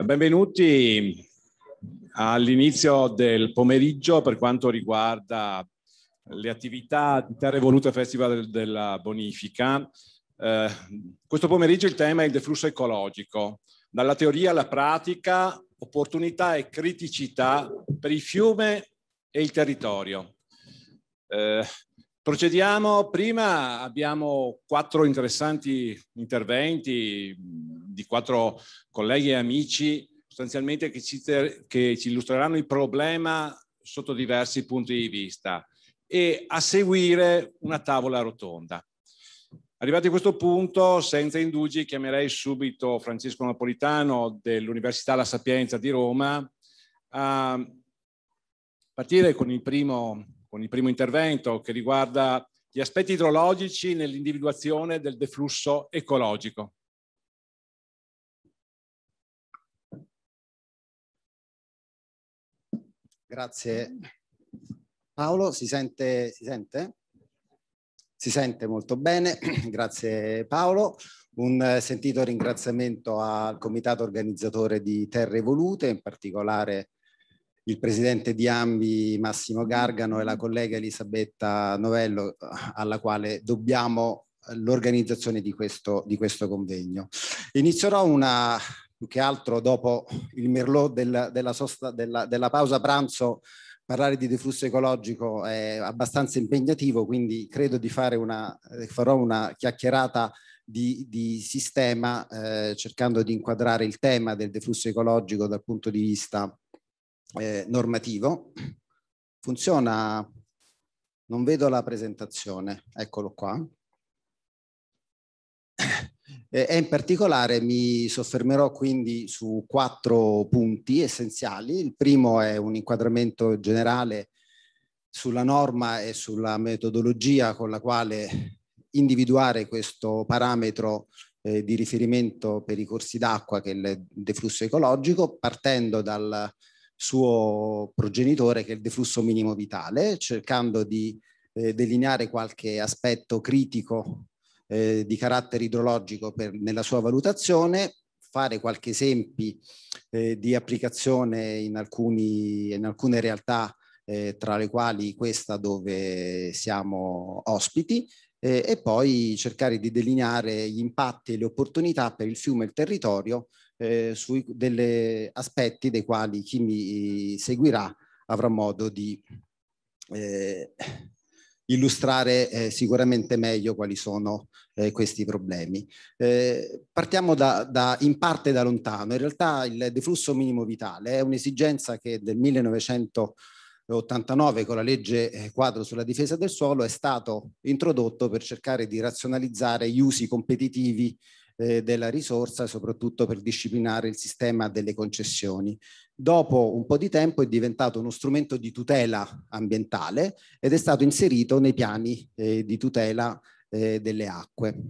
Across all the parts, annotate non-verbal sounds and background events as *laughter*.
Benvenuti all'inizio del pomeriggio per quanto riguarda le attività di Terre Volute Festival della Bonifica. Eh, questo pomeriggio il tema è il deflusso ecologico, dalla teoria alla pratica, opportunità e criticità per il fiume e il territorio. Eh, Procediamo, prima abbiamo quattro interessanti interventi di quattro colleghi e amici sostanzialmente che ci, che ci illustreranno il problema sotto diversi punti di vista e a seguire una tavola rotonda. Arrivati a questo punto, senza indugi, chiamerei subito Francesco Napolitano dell'Università La Sapienza di Roma a partire con il primo con il primo intervento che riguarda gli aspetti idrologici nell'individuazione del deflusso ecologico. Grazie. Paolo, si sente? Si sente? Si sente molto bene, *clears throat* grazie Paolo. Un sentito ringraziamento al comitato organizzatore di Terre Volute, in particolare il presidente di Ambi Massimo mm. Gargano e la collega Elisabetta Novello alla quale dobbiamo l'organizzazione di questo, di questo convegno. Inizierò una, più che altro dopo il merlot del, della, sosta, della, della pausa pranzo parlare di deflusso ecologico è abbastanza impegnativo, quindi credo di fare una, farò una chiacchierata di, di sistema eh, cercando di inquadrare il tema del deflusso ecologico dal punto di vista eh, normativo. Funziona, non vedo la presentazione, eccolo qua. E in particolare mi soffermerò quindi su quattro punti essenziali. Il primo è un inquadramento generale sulla norma e sulla metodologia con la quale individuare questo parametro eh, di riferimento per i corsi d'acqua che è il deflusso ecologico, partendo dal suo progenitore che è il deflusso minimo vitale, cercando di eh, delineare qualche aspetto critico eh, di carattere idrologico per, nella sua valutazione, fare qualche esempio eh, di applicazione in, alcuni, in alcune realtà eh, tra le quali questa dove siamo ospiti eh, e poi cercare di delineare gli impatti e le opportunità per il fiume e il territorio eh, su degli aspetti dei quali chi mi eh, seguirà avrà modo di eh, illustrare eh, sicuramente meglio quali sono eh, questi problemi. Eh, partiamo da, da, in parte da lontano. In realtà il deflusso minimo vitale è un'esigenza che del 1989 con la legge eh, quadro sulla difesa del suolo è stato introdotto per cercare di razionalizzare gli usi competitivi eh, della risorsa soprattutto per disciplinare il sistema delle concessioni. Dopo un po' di tempo è diventato uno strumento di tutela ambientale ed è stato inserito nei piani eh, di tutela eh, delle acque.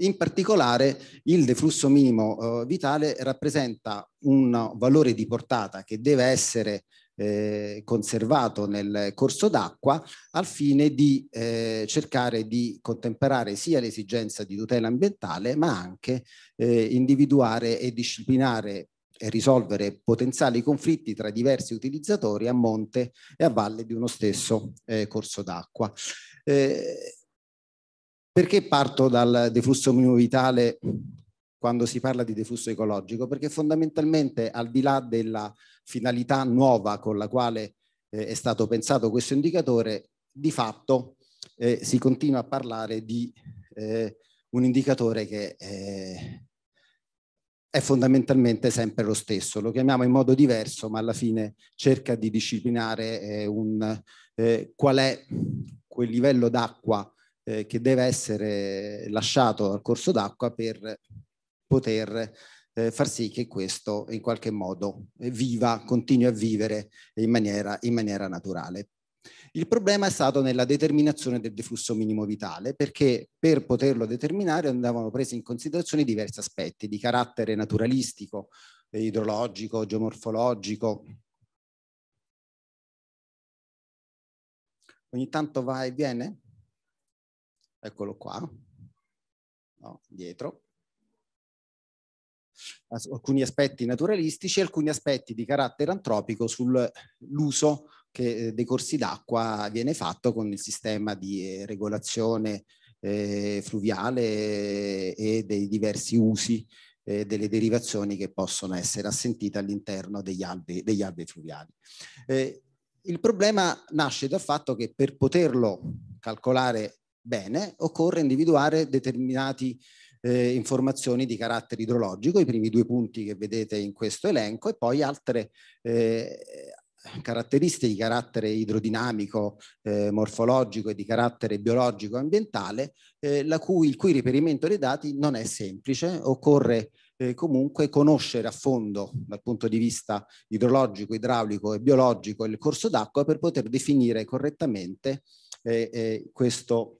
In particolare il deflusso minimo eh, vitale rappresenta un valore di portata che deve essere eh, conservato nel corso d'acqua al fine di eh, cercare di contemperare sia l'esigenza di tutela ambientale ma anche eh, individuare e disciplinare e risolvere potenziali conflitti tra diversi utilizzatori a monte e a valle di uno stesso eh, corso d'acqua. Eh, perché parto dal deflusso minimo-vitale quando si parla di deflusso ecologico? Perché fondamentalmente al di là della finalità nuova con la quale eh, è stato pensato questo indicatore, di fatto eh, si continua a parlare di eh, un indicatore che eh, è fondamentalmente sempre lo stesso, lo chiamiamo in modo diverso, ma alla fine cerca di disciplinare eh, un, eh, qual è quel livello d'acqua eh, che deve essere lasciato al corso d'acqua per poter eh, far sì che questo in qualche modo eh, viva, continui a vivere in maniera, in maniera naturale. Il problema è stato nella determinazione del deflusso minimo vitale, perché per poterlo determinare andavano presi in considerazione diversi aspetti di carattere naturalistico, eh, idrologico, geomorfologico. Ogni tanto va e viene? Eccolo qua, no, dietro alcuni aspetti naturalistici e alcuni aspetti di carattere antropico sull'uso che eh, dei corsi d'acqua viene fatto con il sistema di eh, regolazione eh, fluviale eh, e dei diversi usi eh, delle derivazioni che possono essere assentite all'interno degli alvei, degli alvei fluviali. Eh, il problema nasce dal fatto che per poterlo calcolare bene occorre individuare determinati eh, informazioni di carattere idrologico, i primi due punti che vedete in questo elenco, e poi altre eh, caratteristiche di carattere idrodinamico, eh, morfologico e di carattere biologico e ambientale, eh, cui, il cui riferimento dei dati non è semplice, occorre eh, comunque conoscere a fondo dal punto di vista idrologico, idraulico e biologico il corso d'acqua per poter definire correttamente eh, eh, questo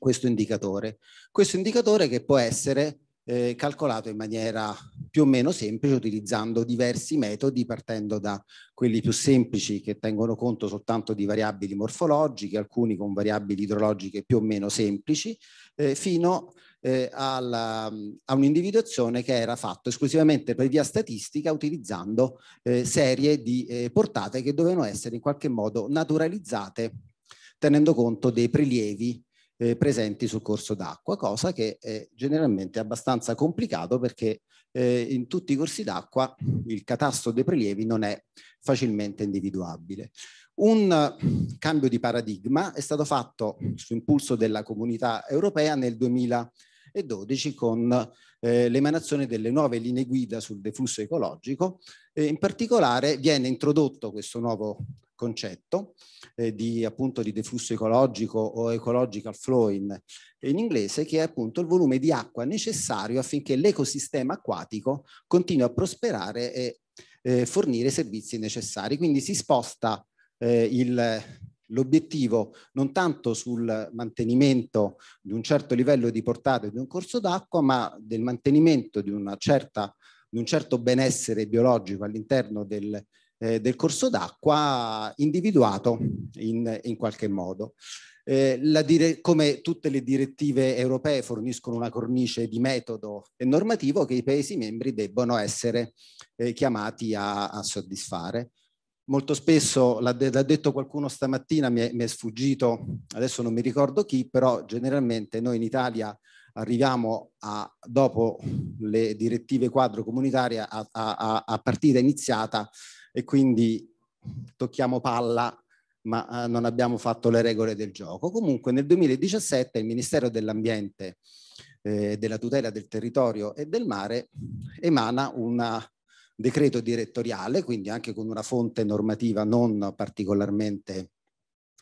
questo indicatore. Questo indicatore che può essere eh, calcolato in maniera più o meno semplice utilizzando diversi metodi partendo da quelli più semplici che tengono conto soltanto di variabili morfologiche, alcuni con variabili idrologiche più o meno semplici, eh, fino eh, alla, a un'individuazione che era fatta esclusivamente per via statistica utilizzando eh, serie di eh, portate che dovevano essere in qualche modo naturalizzate tenendo conto dei prelievi eh, presenti sul corso d'acqua, cosa che è generalmente abbastanza complicato perché eh, in tutti i corsi d'acqua il catasto dei prelievi non è facilmente individuabile. Un cambio di paradigma è stato fatto su impulso della comunità europea nel 2000 e 12 con eh, l'emanazione delle nuove linee guida sul deflusso ecologico. E in particolare viene introdotto questo nuovo concetto eh, di appunto di deflusso ecologico o ecological flow in, in inglese che è appunto il volume di acqua necessario affinché l'ecosistema acquatico continui a prosperare e eh, fornire i servizi necessari. Quindi si sposta eh, il, l'obiettivo non tanto sul mantenimento di un certo livello di portata di un corso d'acqua, ma del mantenimento di, certa, di, un certo benessere biologico all'interno del, eh, del, corso d'acqua individuato in, in qualche modo. Eh, dire, come tutte le direttive europee forniscono una cornice di metodo e normativo che i Paesi membri debbono essere eh, chiamati a, a soddisfare molto spesso, l'ha, de- l'ha detto qualcuno stamattina, mi è, mi è sfuggito, adesso non mi ricordo chi, però generalmente noi in Italia arriviamo a, dopo le direttive quadro comunitarie a, a, a, partita iniziata e quindi tocchiamo palla ma eh, non abbiamo fatto le regole del gioco. Comunque nel 2017 il Ministero dell'Ambiente, eh, della tutela del territorio e del mare emana una decreto direttoriale, quindi anche con una fonte normativa non particolarmente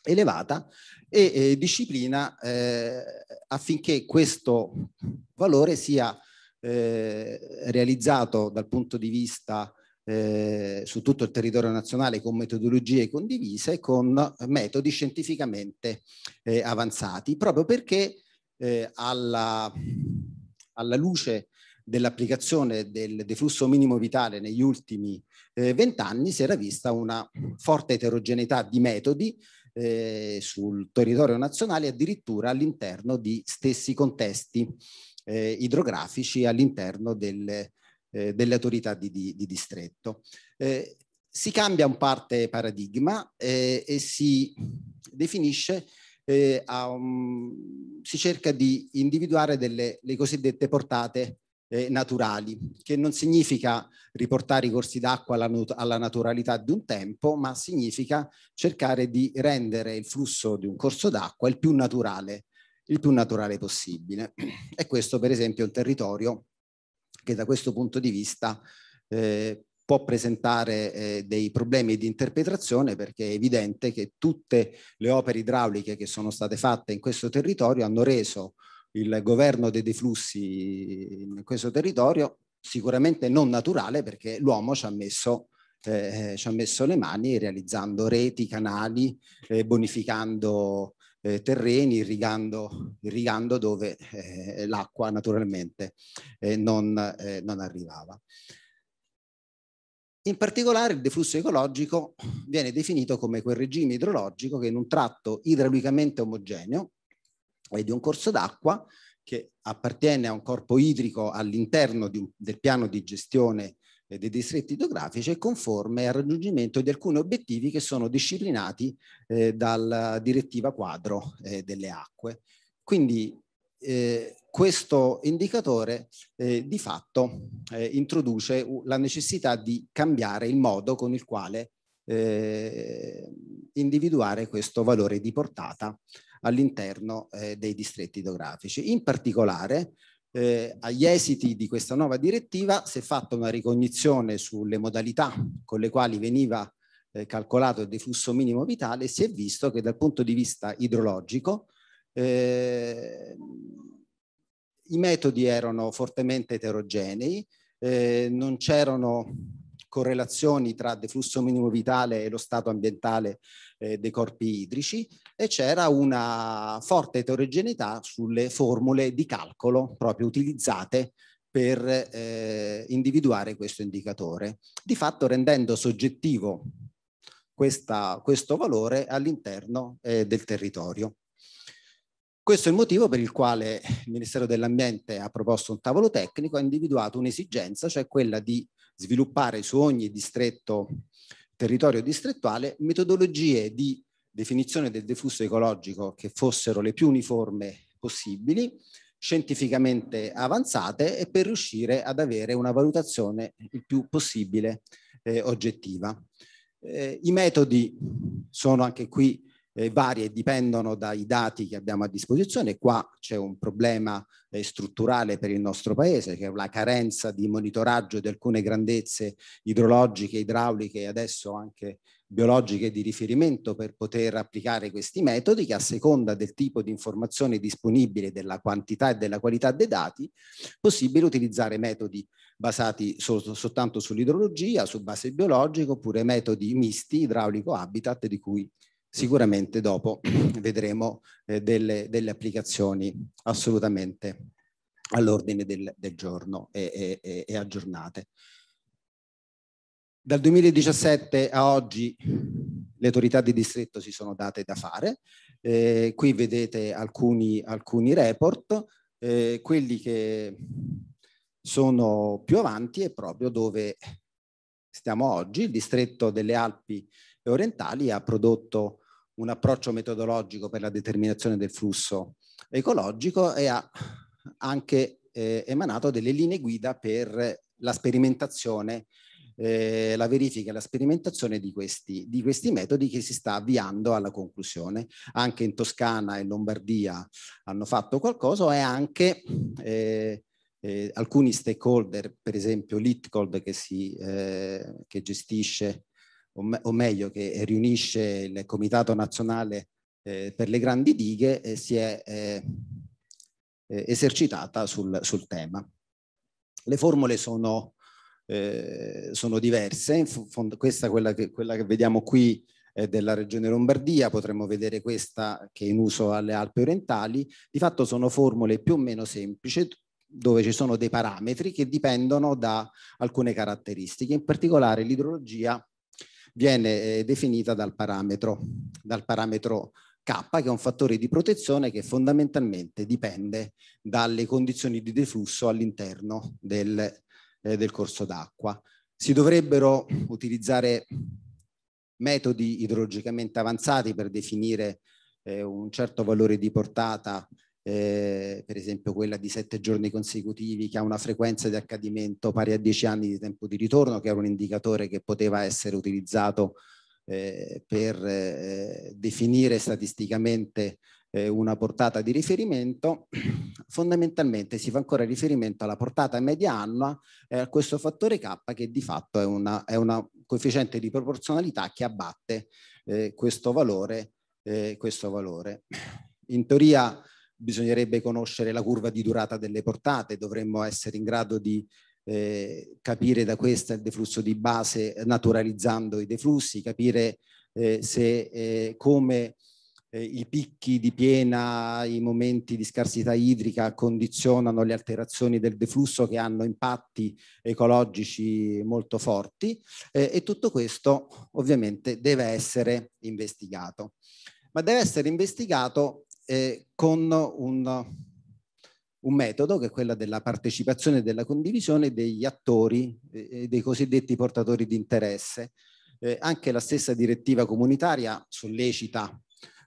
elevata e eh, disciplina eh, affinché questo valore sia eh, realizzato dal punto di vista eh, su tutto il territorio nazionale con metodologie condivise con metodi scientificamente eh, avanzati, proprio perché eh, alla, alla luce dell'applicazione del deflusso minimo vitale negli ultimi eh, vent'anni eh, si era vista una forte eterogeneità di metodi eh, sul territorio nazionale, addirittura all'interno di stessi contesti eh, idrografici, all'interno del, eh, delle autorità di, di, di distretto. Eh, si cambia un parte paradigma e si definisce a, um, si cerca di individuare delle le cosiddette portate eh, naturali, che non significa riportare i corsi d'acqua alla, alla, naturalità di un tempo, ma significa cercare di rendere il flusso di un corso d'acqua il più naturale, il più naturale possibile. E questo per esempio è un territorio che da questo punto di vista eh, può presentare eh, dei problemi di interpretazione perché è evidente che tutte le opere idrauliche che sono state fatte in questo territorio hanno reso il governo dei deflussi in questo territorio, sicuramente non naturale perché l'uomo ci ha messo eh, ci ha messo le mani realizzando reti, canali, eh, bonificando eh, terreni, irrigando, irrigando dove eh, l'acqua naturalmente eh, non, eh, non, arrivava. In particolare il deflusso ecologico viene definito come quel regime idrologico che in un tratto idraulicamente omogeneo e di un corso d'acqua che appartiene a un corpo idrico all'interno del piano di gestione eh, dei distretti idrografici e conforme al raggiungimento di alcuni obiettivi che sono disciplinati eh, dalla direttiva quadro eh, delle acque. Quindi eh, questo indicatore eh, di fatto eh, introduce la necessità di cambiare il modo con il quale individuare questo valore di portata all'interno eh, dei distretti idrografici. In particolare, eh, agli esiti di questa nuova direttiva si è fatta una ricognizione sulle modalità con le quali veniva eh, calcolato il deflusso minimo vitale e si è visto che dal punto di vista idrologico eh, i metodi erano fortemente eterogenei, eh, non c'erano correlazioni tra deflusso minimo vitale e lo stato ambientale eh, dei corpi idrici e c'era una forte eterogeneità sulle formule di calcolo proprio utilizzate per eh, individuare questo indicatore, di fatto rendendo soggettivo questa, questo valore all'interno eh, del territorio. Questo è il motivo per il quale il Ministero dell'Ambiente ha proposto un tavolo tecnico, ha individuato un'esigenza, cioè quella di sviluppare su ogni distretto territorio distrettuale metodologie di definizione del deflusso ecologico che fossero le più uniforme possibili, scientificamente avanzate e per riuscire ad avere una valutazione il più possibile eh, oggettiva. Eh, I metodi sono anche qui eh, varie dipendono dai dati che abbiamo a disposizione. Qua c'è un problema eh, strutturale per il nostro paese, che è la carenza di monitoraggio di alcune grandezze idrologiche, idrauliche e adesso anche biologiche di riferimento per poter applicare questi metodi che a seconda del tipo di informazione disponibile, della quantità e della qualità dei dati, possibile utilizzare metodi basati sol soltanto sull'idrologia, su base biologica oppure metodi misti idraulico habitat di cui sicuramente dopo *clears throat* vedremo eh, delle, delle, applicazioni assolutamente all'ordine del, del, giorno e, e, e aggiornate. Dal 2017 a oggi le autorità di distretto si sono date da fare. Eh, qui vedete alcuni, alcuni report, eh, quelli che sono più avanti è proprio dove stiamo oggi. Il distretto delle Alpi orientali ha prodotto un approccio metodologico per la determinazione del flusso ecologico e ha anche eh, emanato delle linee guida per la sperimentazione, eh, la verifica e la sperimentazione di questi, di questi, metodi che si sta avviando alla conclusione. Anche in Toscana e Lombardia hanno fatto qualcosa e anche eh, eh alcuni stakeholder, per esempio l'ITCOLD che, si, eh, che gestisce o, me, o meglio che riunisce il Comitato Nazionale eh, per le Grandi Dighe, eh, si è eh, eh, esercitata sul, sul, tema. Le formule sono, eh, sono diverse, questa quella che, quella che vediamo qui eh, della regione Lombardia, potremmo vedere questa che è in uso alle Alpi orientali, di fatto sono formule più o meno semplici dove ci sono dei parametri che dipendono da alcune caratteristiche, in particolare l'idrologia viene eh, definita dal parametro, dal parametro K, che è un fattore di protezione che fondamentalmente dipende dalle condizioni di deflusso all'interno del, eh, del corso d'acqua. Si dovrebbero utilizzare metodi idrologicamente avanzati per definire eh, un certo valore di portata eh, per esempio quella di sette giorni consecutivi che ha una frequenza di accadimento pari a dieci anni di tempo di ritorno, che era un indicatore che poteva essere utilizzato eh, per eh, definire statisticamente eh, una portata di riferimento, *clears throat* fondamentalmente si fa ancora riferimento alla portata media annua e a questo fattore K che di fatto è un è una coefficiente di proporzionalità che abbatte eh, questo, valore, eh, questo valore. In teoria bisognerebbe conoscere la curva di durata delle portate, dovremmo essere in grado di eh, capire da questa il deflusso di base naturalizzando i deflussi, capire eh, se eh, come eh, i picchi di piena, i momenti di scarsità idrica condizionano le alterazioni del deflusso che hanno impatti ecologici molto forti eh, e tutto questo ovviamente deve essere investigato. Ma deve essere investigato eh, con un, un, metodo che è quello della partecipazione e della condivisione degli attori, eh, eh dei cosiddetti portatori di interesse. Eh, anche la stessa direttiva comunitaria sollecita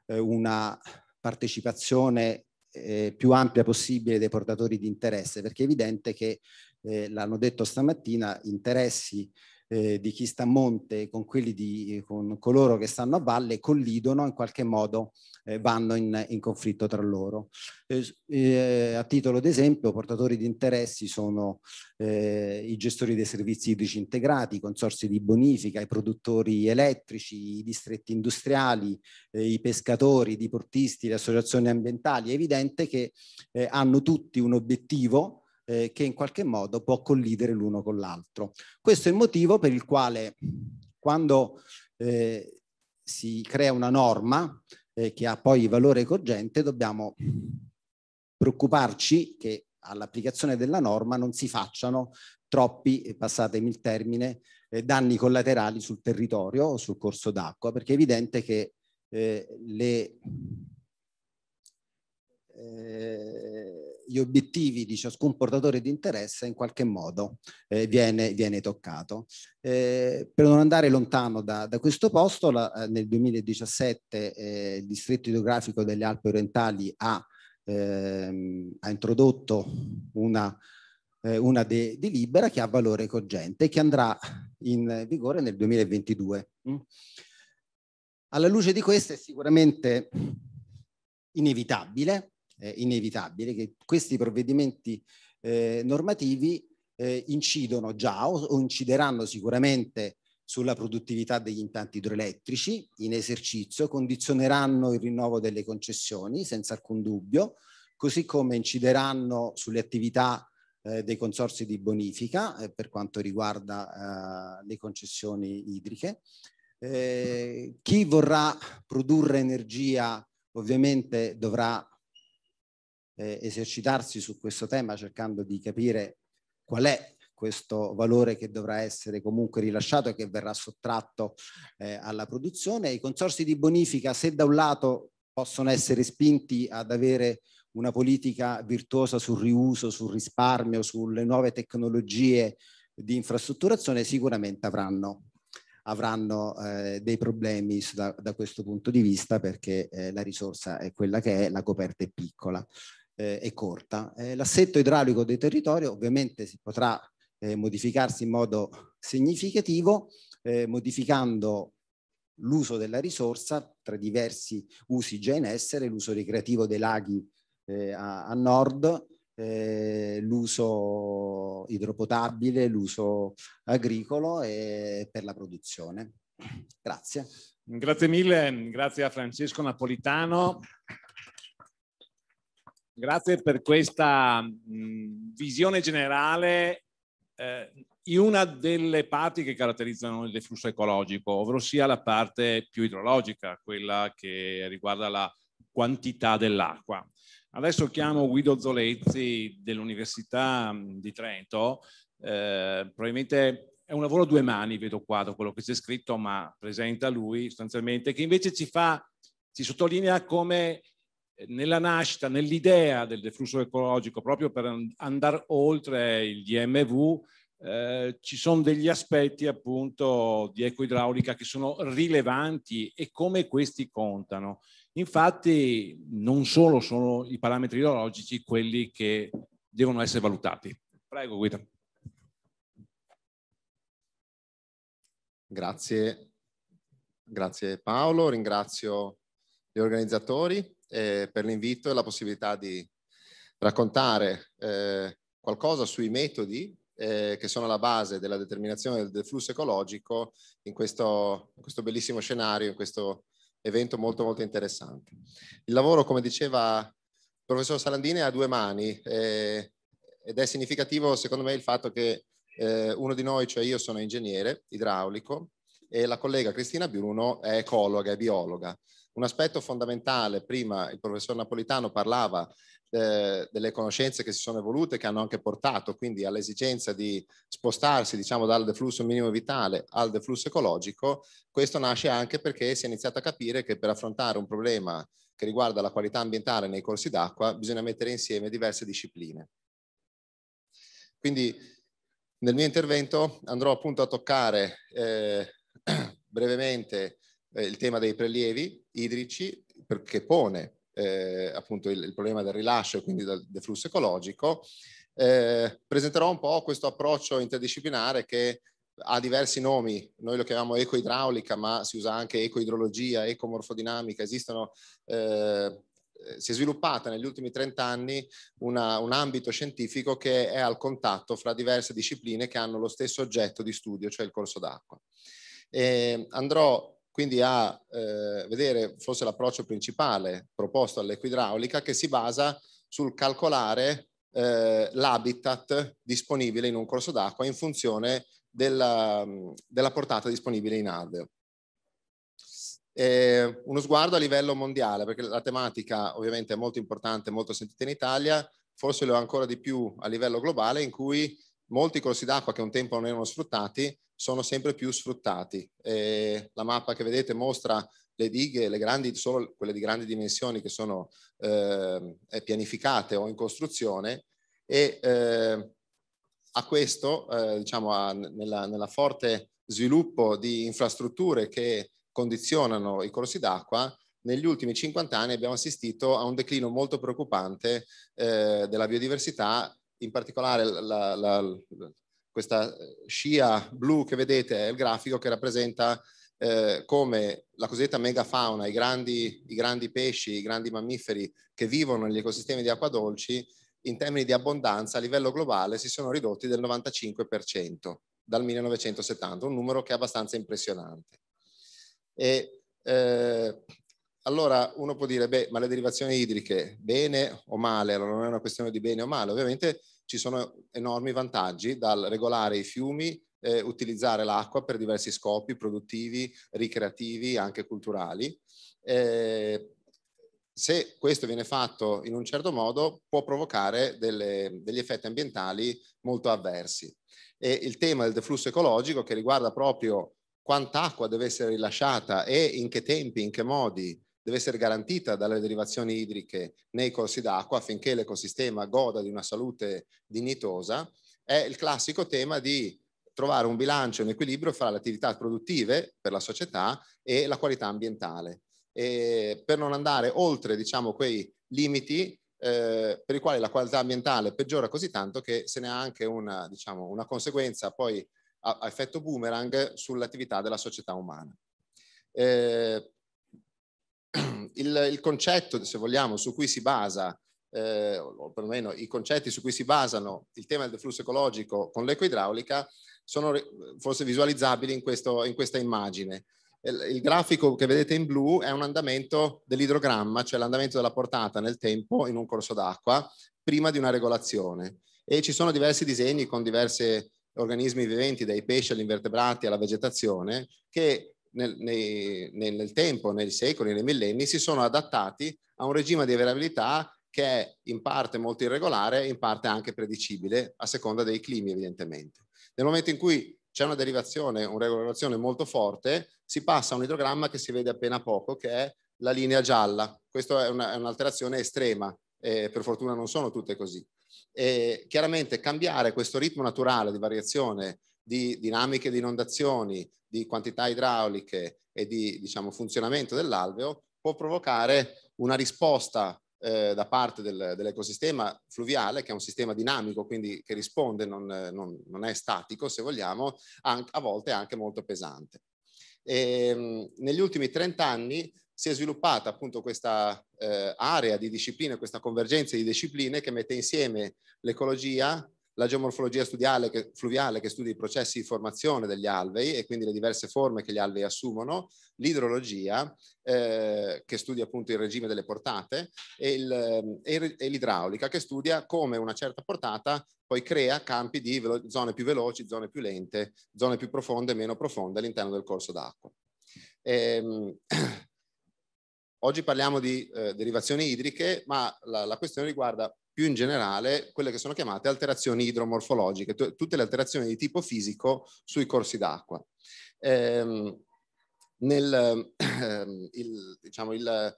eh, una partecipazione eh, più ampia possibile dei portatori di interesse, perché è evidente che, l'hanno detto stamattina, interessi eh, di chi sta a monte con, quelli di, eh, con coloro che stanno a valle collidono in qualche modo, eh, vanno in, in conflitto tra loro. Eh, eh a titolo d'esempio, portatori di interessi sono eh, i gestori dei servizi idrici integrati, i consorsi di bonifica, i produttori elettrici, i distretti industriali, i pescatori, i diportisti, le associazioni ambientali. È evidente che hanno tutti un obiettivo eh, che in qualche modo può collidere l'uno con l'altro. Questo è il motivo per il quale quando eh, si crea una norma eh, che ha poi valore cogente dobbiamo preoccuparci che all'applicazione della norma non si facciano troppi, eh, passatemi il termine, eh, danni collaterali sul territorio o sul corso d'acqua, perché è evidente che eh, le eh, gli obiettivi di ciascun portatore di interesse in qualche modo eh, viene, viene, toccato. Eh, per non andare lontano da, da questo posto, la, eh, nel 2017 eh, il distretto idrografico delle Alpi orientali ha, ehm, ha introdotto una, eh, una delibera che ha valore cogente e che andrà in vigore nel 2022. Mm. Alla luce di questo è sicuramente inevitabile eh, inevitabile che questi provvedimenti eh, normativi eh, incidono già o, o incideranno sicuramente sulla produttività degli impianti idroelettrici in esercizio, condizioneranno il rinnovo delle concessioni senza alcun dubbio, così come incideranno sulle attività eh, dei consorsi di bonifica eh, per quanto riguarda eh, le concessioni idriche. Eh, chi vorrà produrre energia ovviamente dovrà eh, esercitarsi su questo tema cercando di capire qual è questo valore che dovrà essere comunque rilasciato e che verrà sottratto eh, alla produzione. I consorsi di bonifica, se da un lato possono essere spinti ad avere una politica virtuosa sul riuso, sul risparmio, sulle nuove tecnologie di infrastrutturazione, sicuramente avranno, avranno eh, dei problemi da, da, questo punto di vista perché eh, la risorsa è quella che è, la coperta è piccola eh, e corta. Eh, l'assetto idraulico del territorio ovviamente si potrà eh, modificarsi in modo significativo, eh, modificando l'uso della risorsa tra diversi usi già in essere, l'uso ricreativo dei laghi eh, a, a, nord, eh, l'uso idropotabile, l'uso agricolo e per la produzione. Grazie. Grazie mille, grazie a Francesco Napolitano grazie per questa mh, visione generale eh, in una delle parti che caratterizzano il deflusso ecologico, ovvero sia la parte più idrologica, quella che riguarda la quantità dell'acqua. Adesso chiamo Guido Zolezzi dell'Università di Trento, eh, probabilmente è un lavoro a due mani, vedo qua da quello che c'è scritto, ma presenta lui sostanzialmente, che invece ci fa, ci sottolinea come nella nascita, nell'idea del deflusso ecologico, proprio per andare oltre il DMV, eh, ci sono degli aspetti appunto di ecoidraulica che sono rilevanti e come questi contano. Infatti non solo sono i parametri idrologici quelli che devono essere valutati. Prego Guido. Grazie, grazie Paolo, ringrazio gli organizzatori eh, per l'invito e la possibilità di raccontare eh, qualcosa sui metodi eh, che sono la base della determinazione del, flusso ecologico in questo, in questo bellissimo scenario, in questo evento molto molto interessante. Il lavoro, come diceva il professor Salandini, ha due mani eh, ed è significativo secondo me il fatto che eh, uno di noi, cioè io sono ingegnere idraulico e la collega Cristina Bruno è ecologa, è biologa. Un aspetto fondamentale, prima il professor Napolitano parlava eh, delle conoscenze che si sono evolute, che hanno anche portato quindi all'esigenza di spostarsi diciamo, dal deflusso minimo vitale al deflusso ecologico, questo nasce anche perché si è iniziato a capire che per affrontare un problema che riguarda la qualità ambientale nei corsi d'acqua bisogna mettere insieme diverse discipline. Quindi nel mio intervento andrò appunto a toccare eh, *clears throat* brevemente eh, il tema dei prelievi, idrici perché pone eh, appunto il, il, problema del rilascio e quindi del deflusso ecologico, eh, presenterò un po' questo approccio interdisciplinare che ha diversi nomi, noi lo chiamiamo ecoidraulica, ma si usa anche ecoidrologia, ecomorfodinamica, esistono, eh, si è sviluppata negli ultimi 30 anni una, un ambito scientifico che è al contatto fra diverse discipline che hanno lo stesso oggetto di studio, cioè il corso d'acqua. andrò quindi a eh, vedere forse l'approccio principale proposto all'equidraulica che si basa sul calcolare eh, l'habitat disponibile in un corso d'acqua in funzione della, della, portata disponibile in alveo. E uno sguardo a livello mondiale, perché la tematica ovviamente è molto importante, molto sentita in Italia, forse lo è ancora di più a livello globale, in cui molti corsi d'acqua che un tempo non erano sfruttati sono sempre più sfruttati. E la mappa che vedete mostra le dighe, le grandi, solo quelle di grandi dimensioni che sono eh, pianificate o in costruzione e eh, a questo, eh, diciamo, a, nella, nella, forte sviluppo di infrastrutture che condizionano i corsi d'acqua, negli ultimi 50 anni abbiamo assistito a un declino molto preoccupante eh, della biodiversità in particolare la, la, la, questa scia blu che vedete è il grafico che rappresenta eh, come la cosiddetta megafauna, i grandi, i grandi pesci, i grandi mammiferi che vivono negli ecosistemi di acqua dolci, in termini di abbondanza a livello globale si sono ridotti del 95% dal 1970, un numero che è abbastanza impressionante. E, eh, allora uno può dire, beh, ma le derivazioni idriche, bene o male? Allora non è una questione di bene o male, ovviamente ci sono enormi vantaggi dal regolare i fiumi, eh, utilizzare l'acqua per diversi scopi produttivi, ricreativi, anche culturali. Eh, se questo viene fatto in un certo modo può provocare delle, degli effetti ambientali molto avversi. E il tema del deflusso ecologico che riguarda proprio quant'acqua deve essere rilasciata e in che tempi, in che modi, deve essere garantita dalle derivazioni idriche nei corsi d'acqua affinché l'ecosistema goda di una salute dignitosa, è il classico tema di trovare un bilancio, un equilibrio fra le attività produttive per la società e la qualità ambientale. E per non andare oltre diciamo, quei limiti eh, per i quali la qualità ambientale peggiora così tanto che se ne ha anche una, diciamo, una conseguenza poi a, a effetto boomerang sull'attività della società umana. Eh, il, il concetto, se vogliamo, su cui si basa eh, o perlomeno i concetti su cui si basano il tema del deflusso ecologico con l'ecoidraulica sono forse visualizzabili in, questo, in questa immagine. Il, il, grafico che vedete in blu è un andamento dell'idrogramma, cioè l'andamento della portata nel tempo in un corso d'acqua prima di una regolazione. E ci sono diversi disegni con diversi organismi viventi, dai pesci agli invertebrati alla vegetazione, che nel, nei, nel, tempo, nei secoli, nei millenni, si sono adattati a un regime di variabilità che è in parte molto irregolare, in parte anche predicibile, a seconda dei climi evidentemente. Nel momento in cui c'è una derivazione, una regolazione molto forte, si passa a un idrogramma che si vede appena poco, che è la linea gialla. Questa è, una, è un'alterazione estrema, eh, per fortuna non sono tutte così. E chiaramente cambiare questo ritmo naturale di variazione di dinamiche di inondazioni, di quantità idrauliche e di diciamo, funzionamento dell'alveo può provocare una risposta eh, da parte del, dell'ecosistema fluviale, che è un sistema dinamico, quindi che risponde, non, non, non è statico, se vogliamo, anche, a volte anche molto pesante. E, ehm, negli ultimi 30 anni si è sviluppata appunto questa eh, area di discipline, questa convergenza di discipline che mette insieme l'ecologia, la geomorfologia che, fluviale che studia i processi di formazione degli alvei e quindi le diverse forme che gli alvei assumono, l'idrologia eh, che studia appunto il regime delle portate e, il, e l'idraulica che studia come una certa portata poi crea campi di velo- zone più veloci, zone più lente, zone più profonde e meno profonde all'interno del corso d'acqua. Ehm, *clears throat* Oggi parliamo di eh, derivazioni idriche, ma la, la, questione riguarda più in generale quelle che sono chiamate alterazioni idromorfologiche, t- tutte le alterazioni di tipo fisico sui corsi d'acqua. Ehm, nel, ehm, il, diciamo, il,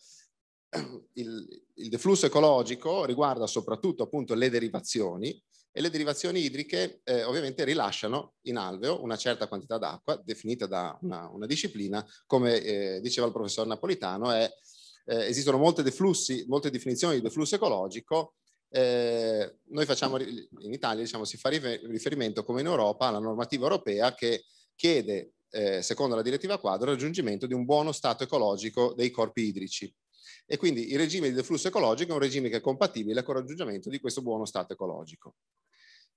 ehm, il, il, deflusso ecologico riguarda soprattutto appunto le derivazioni e le derivazioni idriche eh, ovviamente rilasciano in alveo una certa quantità d'acqua definita da una, una disciplina, come eh, diceva il professor Napolitano, è, eh, esistono molte, deflussi, molte definizioni di deflusso ecologico eh, noi facciamo, in Italia diciamo, si fa riferimento come in Europa alla normativa europea che chiede, eh, secondo la direttiva quadro, il raggiungimento di un buono stato ecologico dei corpi idrici. E quindi il regime di deflusso ecologico è un regime che è compatibile con il raggiungimento di questo buono stato ecologico.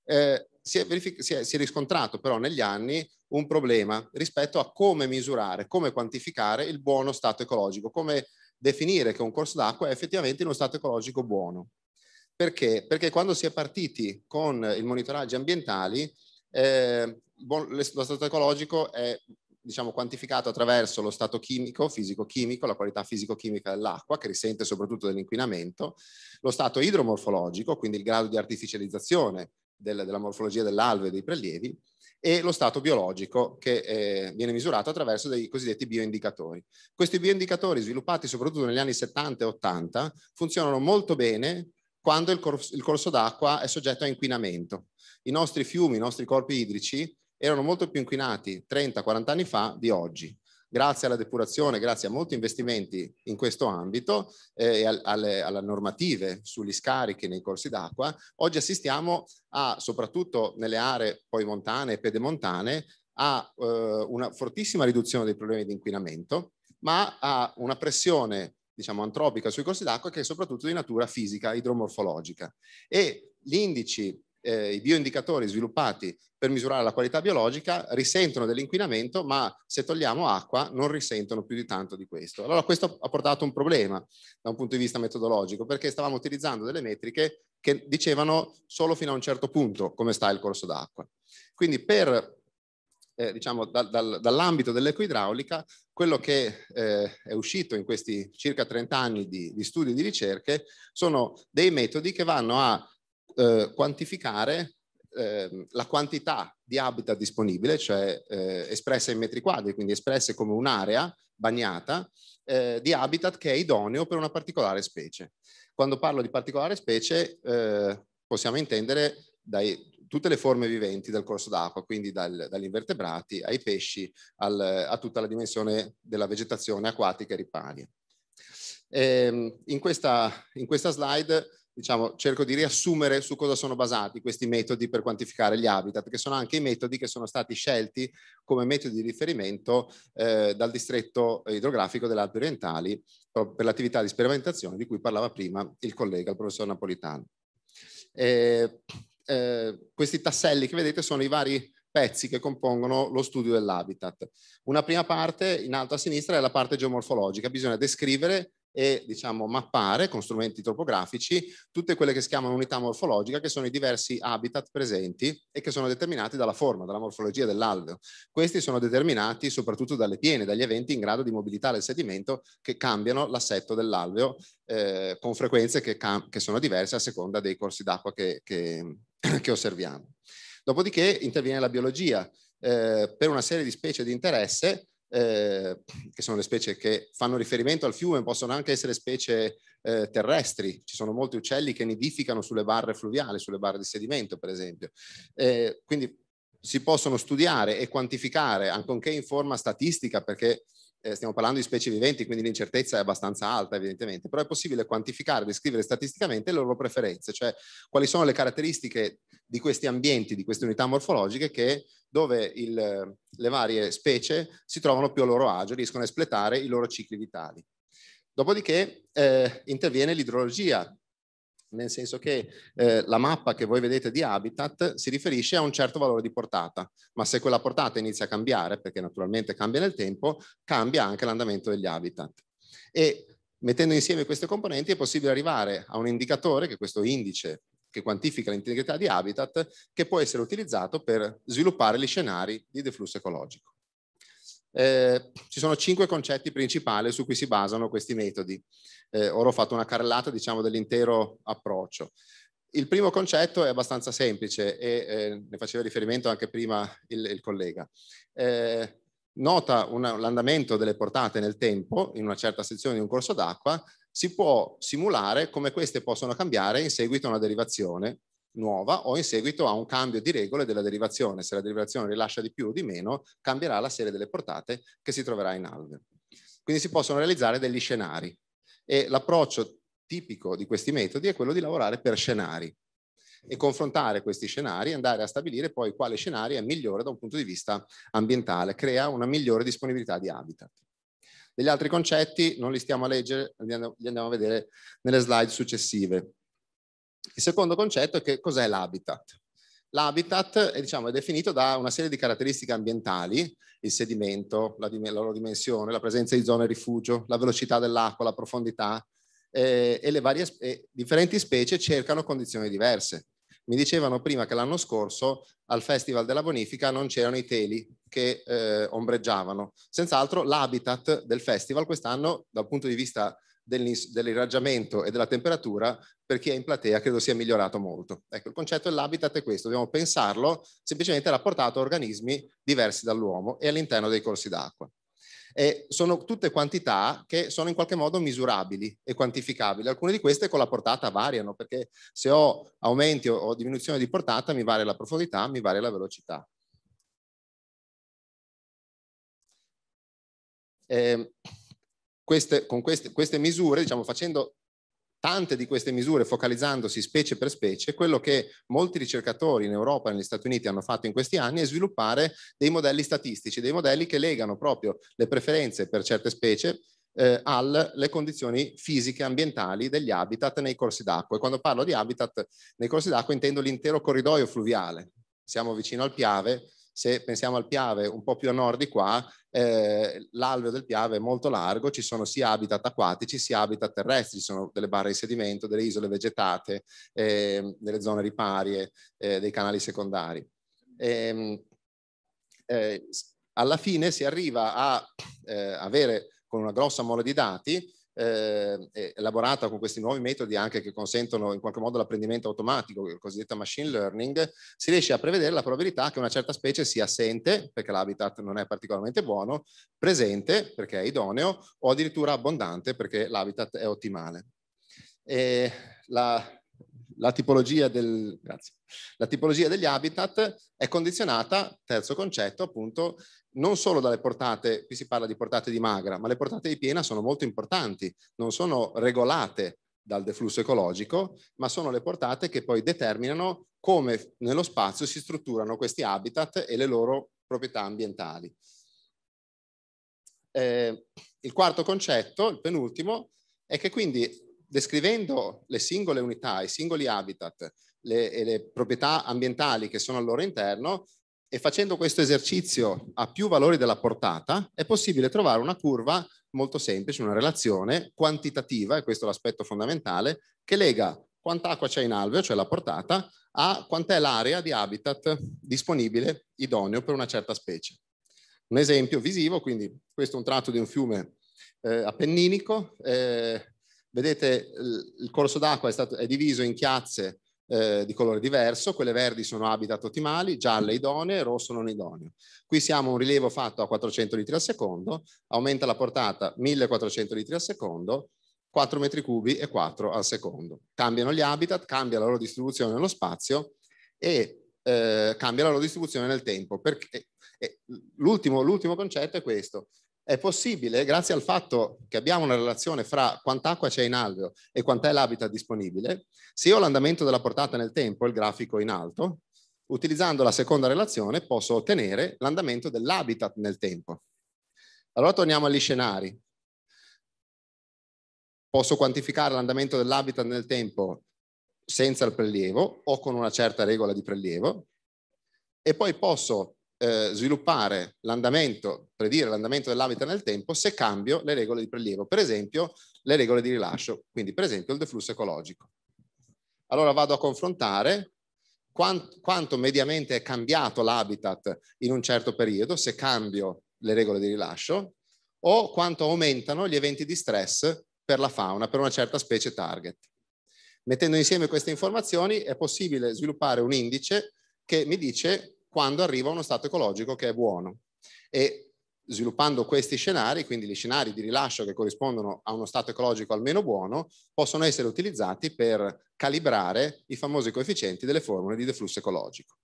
Eh, si, è si, è, si, è riscontrato però negli anni un problema rispetto a come misurare, come quantificare il buono stato ecologico, come definire che un corso d'acqua è effettivamente in uno stato ecologico buono. Perché? Perché quando si è partiti con i monitoraggi ambientali, eh, lo stato ecologico è diciamo, quantificato attraverso lo stato chimico, fisico-chimico, la qualità fisico-chimica dell'acqua, che risente soprattutto dell'inquinamento, lo stato idromorfologico, quindi il grado di artificializzazione del, della morfologia dell'alve e dei prelievi, e lo stato biologico che eh, viene misurato attraverso dei cosiddetti bioindicatori. Questi bioindicatori sviluppati soprattutto negli anni 70 e 80 funzionano molto bene quando il corso, il corso d'acqua è soggetto a inquinamento. I nostri fiumi, i nostri corpi idrici erano molto più inquinati 30-40 anni fa di oggi. Grazie alla depurazione, grazie a molti investimenti in questo ambito eh, e alle, alle, normative sugli scarichi nei corsi d'acqua, oggi assistiamo a, soprattutto nelle aree poi montane e pedemontane, a eh, una fortissima riduzione dei problemi di inquinamento, ma a una pressione diciamo, antropica sui corsi d'acqua che è soprattutto di natura fisica, idromorfologica. E gli indici eh, i bioindicatori sviluppati per misurare la qualità biologica risentono dell'inquinamento, ma se togliamo acqua non risentono più di tanto di questo. Allora questo ha portato un problema da un punto di vista metodologico, perché stavamo utilizzando delle metriche che dicevano solo fino a un certo punto come sta il corso d'acqua. Quindi per eh, diciamo, da, da, dall'ambito dell'ecoidraulica quello che eh, è uscito in questi circa 30 anni di, di studi e di ricerche sono dei metodi che vanno a eh, quantificare eh, la quantità di habitat disponibile, cioè eh, espressa in metri quadri, quindi espressa come un'area bagnata eh, di habitat che è idoneo per una particolare specie. Quando parlo di particolare specie eh, possiamo intendere dai tutte le forme viventi del corso d'acqua, quindi dal, dagli invertebrati ai pesci al, a tutta la dimensione della vegetazione acquatica e riparia. Ehm, in, questa, in questa slide diciamo, cerco di riassumere su cosa sono basati questi metodi per quantificare gli habitat, che sono anche i metodi che sono stati scelti come metodi di riferimento eh, dal distretto idrografico delle Alpi orientali per l'attività di sperimentazione di cui parlava prima il collega, il professor Napolitano. Eh, eh, questi tasselli che vedete sono i vari pezzi che compongono lo studio dell'habitat. Una prima parte in alto a sinistra è la parte geomorfologica, bisogna descrivere e diciamo, mappare con strumenti topografici tutte quelle che si chiamano unità morfologica, che sono i diversi habitat presenti e che sono determinati dalla forma, dalla morfologia dell'alveo. Questi sono determinati soprattutto dalle piene, dagli eventi in grado di mobilitare il sedimento che cambiano l'assetto dell'alveo eh, con frequenze che, che, sono diverse a seconda dei corsi d'acqua che, che, *clears throat* che osserviamo. Dopodiché interviene la biologia. Eh, per una serie di specie di interesse eh, che sono le specie che fanno riferimento al fiume, possono anche essere specie eh, terrestri. Ci sono molti uccelli che nidificano sulle barre fluviali, sulle barre di sedimento, per esempio. Eh, quindi si possono studiare e quantificare, anche in forma statistica, perché eh, stiamo parlando di specie viventi, quindi l'incertezza è abbastanza alta evidentemente, però è possibile quantificare, descrivere statisticamente le loro preferenze, cioè quali sono le caratteristiche di questi ambienti, di queste unità morfologiche che, dove il, le varie specie si trovano più a loro agio, riescono a espletare i loro cicli vitali. Dopodiché eh, interviene l'idrologia, nel senso che eh, la mappa che voi vedete di habitat si riferisce a un certo valore di portata, ma se quella portata inizia a cambiare, perché naturalmente cambia nel tempo, cambia anche l'andamento degli habitat. E mettendo insieme queste componenti è possibile arrivare a un indicatore, che è questo indice che quantifica l'integrità di habitat, che può essere utilizzato per sviluppare gli scenari di deflusso ecologico. Eh, ci sono cinque concetti principali su cui si basano questi metodi. Eh, ora ho fatto una carrellata diciamo, dell'intero approccio. Il primo concetto è abbastanza semplice e eh, ne faceva riferimento anche prima il, il collega. Eh, nota una, l'andamento delle portate nel tempo in una certa sezione di un corso d'acqua, si può simulare come queste possono cambiare in seguito a una derivazione nuova o in seguito a un cambio di regole della derivazione. Se la derivazione rilascia di più o di meno, cambierà la serie delle portate che si troverà in alveo. Quindi si possono realizzare degli scenari e l'approccio tipico di questi metodi è quello di lavorare per scenari e confrontare questi scenari e andare a stabilire poi quale scenario è migliore da un punto di vista ambientale, crea una migliore disponibilità di habitat. Degli altri concetti non li stiamo a leggere, li andiamo a vedere nelle slide successive. Il secondo concetto è che cos'è l'habitat. L'habitat è, diciamo, è, definito da una serie di caratteristiche ambientali, il sedimento, la, la loro dimensione, la presenza di zone rifugio, la velocità dell'acqua, la profondità, eh, e le varie eh, differenti specie cercano condizioni diverse. Mi dicevano prima che l'anno scorso al Festival della Bonifica non c'erano i teli che eh, ombreggiavano. Senz'altro l'habitat del festival quest'anno, dal punto di vista dell'irraggiamento e della temperatura per chi è in platea credo sia migliorato molto. Ecco, il concetto dell'habitat è questo, dobbiamo pensarlo semplicemente rapportato a organismi diversi dall'uomo e all'interno dei corsi d'acqua. E sono tutte quantità che sono in qualche modo misurabili e quantificabili. Alcune di queste con la portata variano, perché se ho aumenti o diminuzione di portata mi varia la profondità, mi varia la velocità. Eh, queste, con queste, queste misure, diciamo, facendo tante di queste misure focalizzandosi specie per specie, quello che molti ricercatori in Europa e negli Stati Uniti hanno fatto in questi anni è sviluppare dei modelli statistici, dei modelli che legano proprio le preferenze per certe specie eh, alle condizioni fisiche ambientali degli habitat nei corsi d'acqua. E quando parlo di habitat nei corsi d'acqua intendo l'intero corridoio fluviale. Siamo vicino al Piave, se pensiamo al Piave un po' più a nord di qua, eh, l'alveo del Piave è molto largo, ci sono sia habitat acquatici sia habitat terrestri, ci sono delle barre di sedimento, delle isole vegetate, eh, delle zone riparie, eh, dei canali secondari. E, ehm, eh, alla fine si arriva a eh, avere con una grossa mole di dati eh, elaborata con questi nuovi metodi anche che consentono in qualche modo l'apprendimento automatico, il cosiddetto machine learning, si riesce a prevedere la probabilità che una certa specie sia assente, perché l'habitat non è particolarmente buono, presente, perché è idoneo, o addirittura abbondante, perché l'habitat è ottimale. E la, la tipologia, del, la tipologia degli habitat è condizionata, terzo concetto appunto, non solo dalle portate, qui si parla di portate di magra, ma le portate di piena sono molto importanti, non sono regolate dal deflusso ecologico, ma sono le portate che poi determinano come nello spazio si strutturano questi habitat e le loro proprietà ambientali. Eh, il quarto concetto, il penultimo, è che quindi descrivendo le singole unità, i singoli habitat le, e le proprietà ambientali che sono al loro interno, e facendo questo esercizio a più valori della portata è possibile trovare una curva molto semplice, una relazione quantitativa, e questo è l'aspetto fondamentale, che lega quant'acqua c'è in alveo, cioè la portata, a quant'è l'area di habitat disponibile idoneo per una certa specie. Un esempio visivo, quindi questo è un tratto di un fiume eh, appenninico, eh, vedete il corso d'acqua è, è, diviso in chiazze eh, di colore diverso, quelle verdi sono habitat ottimali, gialle idonee, rosso non idoneo. Qui siamo a un rilievo fatto a 400 litri al secondo, aumenta la portata 1400 litri al secondo, 4 metri cubi e 4 al secondo. Cambiano gli habitat, cambia la loro distribuzione nello spazio e eh, cambia la loro distribuzione nel tempo. Eh, eh, l'ultimo concetto è questo, è possibile grazie al fatto che abbiamo una relazione fra quant'acqua c'è in alveo e quant'è l'habitat disponibile. Se io ho l'andamento della portata nel tempo, il grafico in alto, utilizzando la seconda relazione posso ottenere l'andamento dell'habitat nel tempo. Allora torniamo agli scenari. Posso quantificare l'andamento dell'habitat nel tempo senza il prelievo o con una certa regola di prelievo e poi posso eh, sviluppare l'andamento, predire l'andamento dell'habitat nel tempo se cambio le regole di prelievo, per esempio le regole di rilascio, quindi per esempio il deflusso ecologico. Allora vado a confrontare quant quanto mediamente è cambiato l'habitat in un certo periodo se cambio le regole di rilascio o quanto aumentano gli eventi di stress per la fauna, per una certa specie target. Mettendo insieme queste informazioni è possibile sviluppare un indice che mi dice quando arriva uno stato ecologico che è buono. E sviluppando questi scenari, quindi gli scenari di rilascio che corrispondono a uno stato ecologico almeno buono, possono essere utilizzati per calibrare i famosi coefficienti delle formule di deflusso ecologico.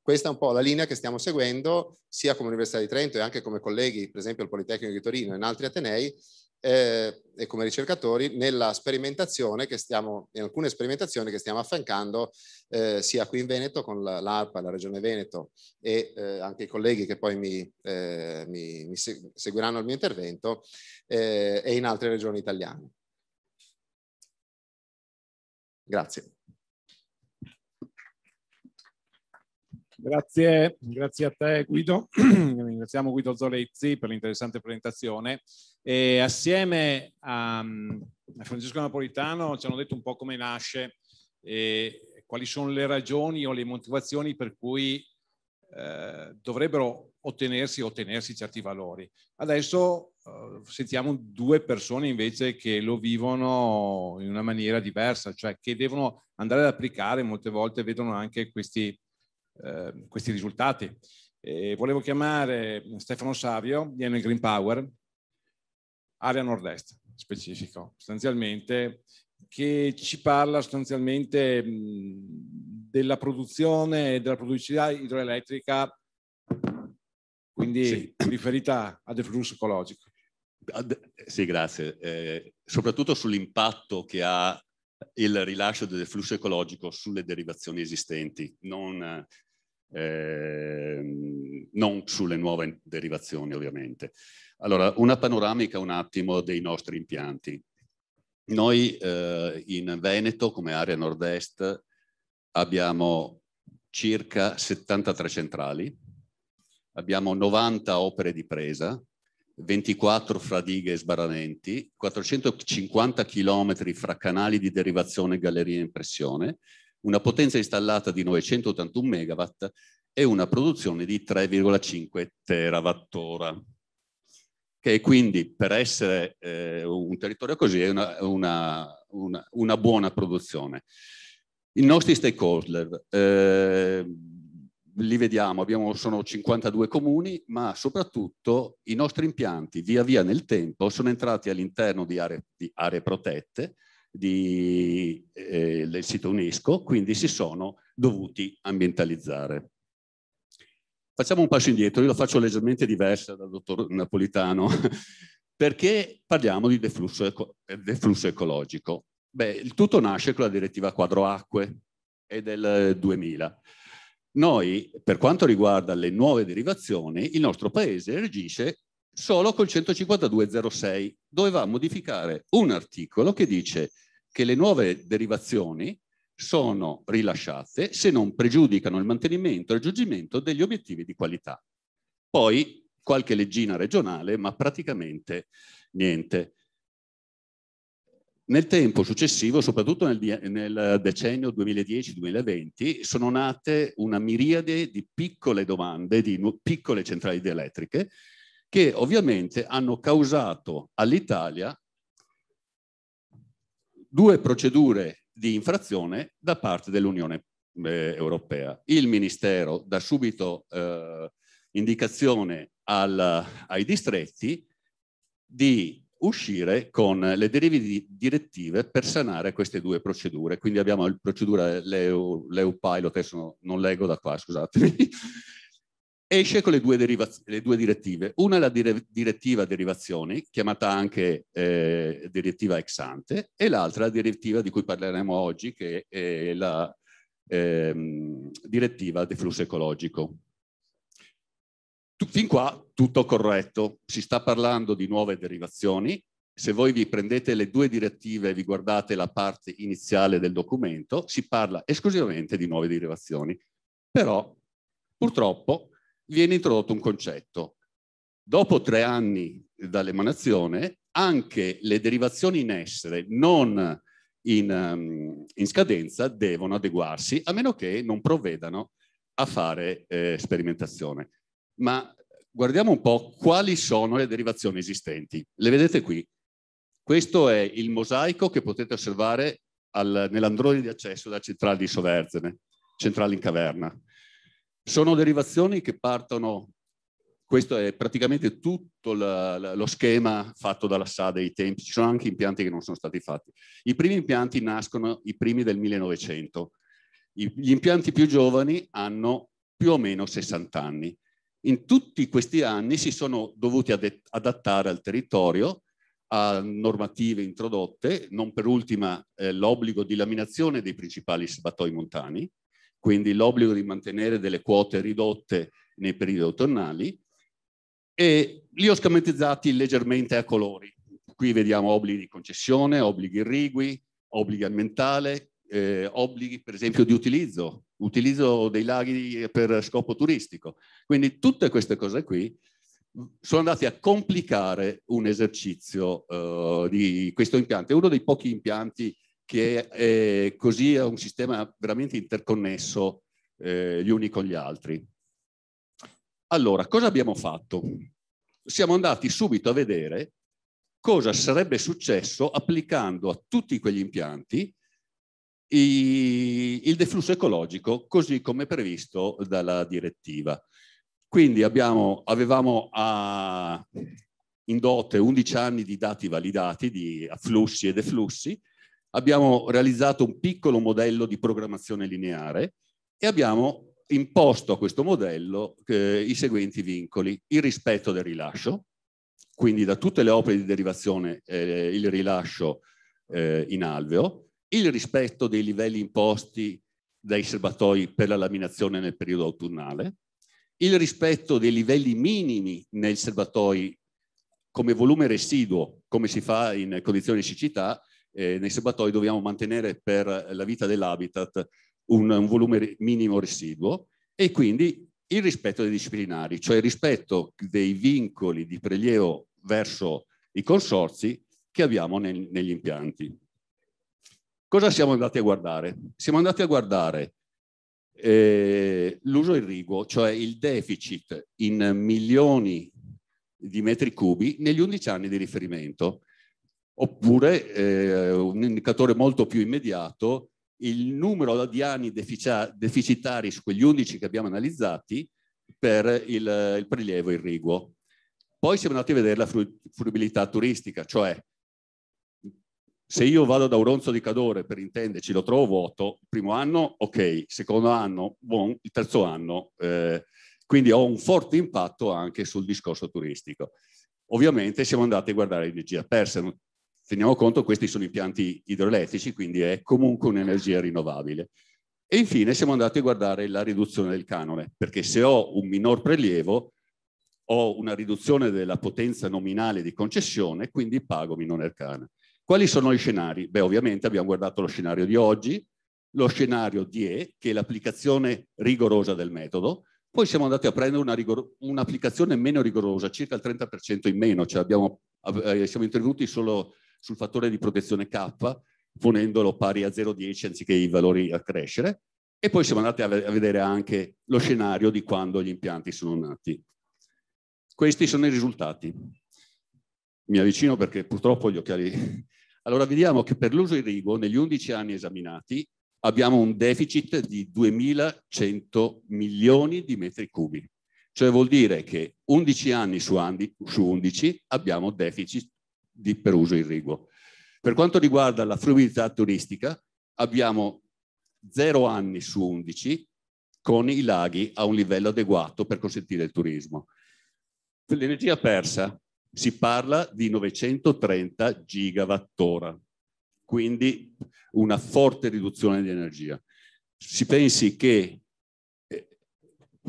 Questa è un po' la linea che stiamo seguendo sia come Università di Trento e anche come colleghi, per esempio al Politecnico di Torino e in altri Atenei, eh, e come ricercatori nella sperimentazione che stiamo, in alcune sperimentazioni che stiamo affiancando eh, sia qui in Veneto con l'ARPA, la Regione Veneto e eh, anche i colleghi che poi mi, eh, mi, mi seguiranno il mio intervento eh, e in altre regioni italiane. Grazie. Grazie, grazie a te Guido, *clears throat* ringraziamo Guido Zolezzi per l'interessante presentazione e assieme mm, a, Francesco Napolitano ci hanno detto un po' come nasce e quali sono le ragioni o le motivazioni per cui eh, dovrebbero ottenersi, ottenersi certi valori. Adesso eh, sentiamo due persone invece che lo vivono in una maniera diversa, cioè che devono andare ad applicare, molte volte vedono anche questi eh, questi risultati. E volevo chiamare Stefano Savio di Enel Green Power, area nord-est specifico, sostanzialmente, che ci parla sostanzialmente della produzione e della produttività idroelettrica, quindi sì. riferita al deflusso ecologico. Sì, grazie. Eh, soprattutto sull'impatto che ha il rilascio del deflusso ecologico sulle derivazioni esistenti, non Ehm, non sulle nuove derivazioni ovviamente. Allora, una panoramica un attimo dei nostri impianti. Noi eh, in Veneto, come area nord-est, abbiamo circa 73 centrali, abbiamo 90 opere di presa, 24 fra dighe e sbarramenti, 450 chilometri fra canali di derivazione e gallerie in pressione, una potenza installata di 981 MW e una produzione di 3,5 terawattora, che quindi per essere eh, un territorio così è una, una, una, una, buona produzione. I nostri stakeholder, eh, li vediamo, abbiamo, sono 52 comuni, ma soprattutto i nostri impianti via via nel tempo sono entrati all'interno di, di aree protette, di, eh, del sito UNESCO, quindi si sono dovuti ambientalizzare. Facciamo un passo indietro, io lo faccio leggermente diversa dal dottor Napolitano, *laughs* perché parliamo di deflusso, deflusso ecologico. Beh, il tutto nasce con la direttiva quadro acque, è del 2000. Noi, per quanto riguarda le nuove derivazioni, il nostro paese regisce solo col 152.06, doveva modificare un articolo che dice che le nuove derivazioni sono rilasciate se non pregiudicano il mantenimento e il raggiungimento degli obiettivi di qualità. Poi qualche leggina regionale, ma praticamente niente. Nel tempo successivo, soprattutto nel, nel decennio 2010-2020, sono nate una miriade di piccole domande, di piccole centrali idroelettriche che ovviamente hanno causato all'Italia due procedure di infrazione da parte dell'Unione eh, Europea. Il Ministero dà subito eh, indicazione al, ai distretti di uscire con le derive direttive per sanare queste due procedure. Quindi abbiamo la procedura Leu, Leu Pilot, adesso non leggo da qua, scusatemi, esce con le due, le due, direttive. Una è la dire direttiva derivazioni, chiamata anche eh, direttiva ex ante, e l'altra la direttiva di cui parleremo oggi, che è la ehm, direttiva del flusso ecologico. fin qua tutto corretto, si sta parlando di nuove derivazioni. Se voi vi prendete le due direttive e vi guardate la parte iniziale del documento, si parla esclusivamente di nuove derivazioni. Però, purtroppo, viene introdotto un concetto. Dopo tre anni dall'emanazione, anche le derivazioni in essere non in, um, in, scadenza devono adeguarsi, a meno che non provvedano a fare eh, sperimentazione. Ma guardiamo un po' quali sono le derivazioni esistenti. Le vedete qui. Questo è il mosaico che potete osservare nell'androne di accesso della centrale di Soverzene, centrale in caverna. Sono derivazioni che partono, questo è praticamente tutto la, la, lo schema fatto dalla SA dei tempi, ci sono anche impianti che non sono stati fatti. I primi impianti nascono i primi del 1900, I, gli impianti più giovani hanno più o meno 60 anni. In tutti questi anni si sono dovuti adattare al territorio, a normative introdotte, non per ultima eh, l'obbligo di laminazione dei principali serbatoi montani, quindi l'obbligo di mantenere delle quote ridotte nei periodi autunnali, e li ho schematizzati leggermente a colori. Qui vediamo obblighi di concessione, obblighi irrigui, obblighi ambientali, eh, obblighi per esempio di utilizzo, utilizzo dei laghi per scopo turistico. Quindi tutte queste cose qui sono andate a complicare un esercizio eh, di questo impianto. È uno dei pochi impianti che è, eh, così è un sistema veramente interconnesso eh, gli uni con gli altri. Allora, cosa abbiamo fatto? Siamo andati subito a vedere cosa sarebbe successo applicando a tutti quegli impianti i, il deflusso ecologico così come previsto dalla direttiva. Quindi abbiamo, avevamo a, in dote 11 anni di dati validati di afflussi e deflussi abbiamo realizzato un piccolo modello di programmazione lineare e abbiamo imposto a questo modello eh, i seguenti vincoli. Il rispetto del rilascio, quindi da tutte le opere di derivazione eh, il rilascio eh, in alveo, il rispetto dei livelli imposti dai serbatoi per la laminazione nel periodo autunnale, il rispetto dei livelli minimi nei serbatoi come volume residuo, come si fa in condizioni di siccità, eh, nei serbatoi dobbiamo mantenere per la vita dell'habitat un, un volume minimo residuo e quindi il rispetto dei disciplinari, cioè il rispetto dei vincoli di prelievo verso i consorzi che abbiamo nel, negli impianti. Cosa siamo andati a guardare? Siamo andati a guardare eh, l'uso irriguo, cioè il deficit in milioni di metri cubi negli 11 anni di riferimento. Oppure eh, un indicatore molto più immediato, il numero di anni deficitari su quegli 11 che abbiamo analizzati per il, il prelievo irriguo. Poi siamo andati a vedere la fruibilità turistica, cioè se io vado da Oronzo di Cadore, per intenderci, lo trovo vuoto, primo anno ok, secondo anno buon, il terzo anno, eh, quindi ho un forte impatto anche sul discorso turistico. Ovviamente siamo andati a guardare l'energia persa, Teniamo conto che questi sono impianti idroelettrici, quindi è comunque un'energia rinnovabile. E infine siamo andati a guardare la riduzione del canone, perché se ho un minor prelievo ho una riduzione della potenza nominale di concessione, quindi pago minor canone. Quali sono gli scenari? Beh, ovviamente abbiamo guardato lo scenario di oggi, lo scenario di E, che è l'applicazione rigorosa del metodo, poi siamo andati a prendere un'applicazione un meno rigorosa, circa il 30% in meno, cioè abbiamo, eh, siamo intervenuti solo sul fattore di protezione K, ponendolo pari a 0,10 anziché i valori a crescere. E poi siamo andati a vedere anche lo scenario di quando gli impianti sono nati. Questi sono i risultati. Mi avvicino perché purtroppo gli occhiali... *laughs* Allora vediamo che per l'uso irriguo negli 11 anni esaminati abbiamo un deficit di 2100 milioni di metri cubi. Cioè vuol dire che 11 anni, su 11 abbiamo deficit di, per uso irriguo. Per quanto riguarda la fruibilità turistica, abbiamo 0 anni su 11 con i laghi a un livello adeguato per consentire il turismo. l'energia persa si parla di 930 gigawattora, quindi una forte riduzione di energia. Si pensi che eh,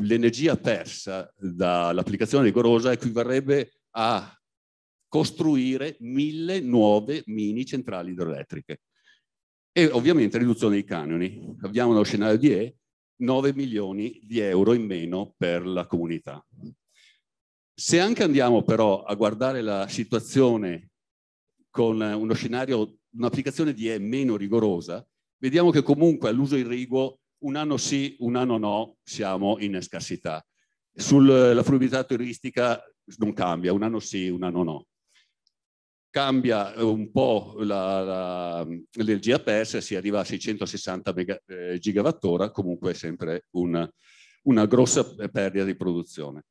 l'energia persa dall'applicazione rigorosa equivarrebbe a costruire mille nuove mini centrali idroelettriche. E ovviamente riduzione dei canoni. Abbiamo nello scenario di E 9 milioni di euro in meno per la comunità. Se anche andiamo però a guardare la situazione con uno scenario, un'applicazione di E meno rigorosa, vediamo che comunque all'uso irriguo un anno sì, un anno no, siamo in scarsità. Sulla fruibilità turistica non cambia, un anno sì, un anno no cambia un po' l'energia persa, si arriva a 660 mega, eh, gigawattora, comunque è sempre una, una grossa perdita di produzione.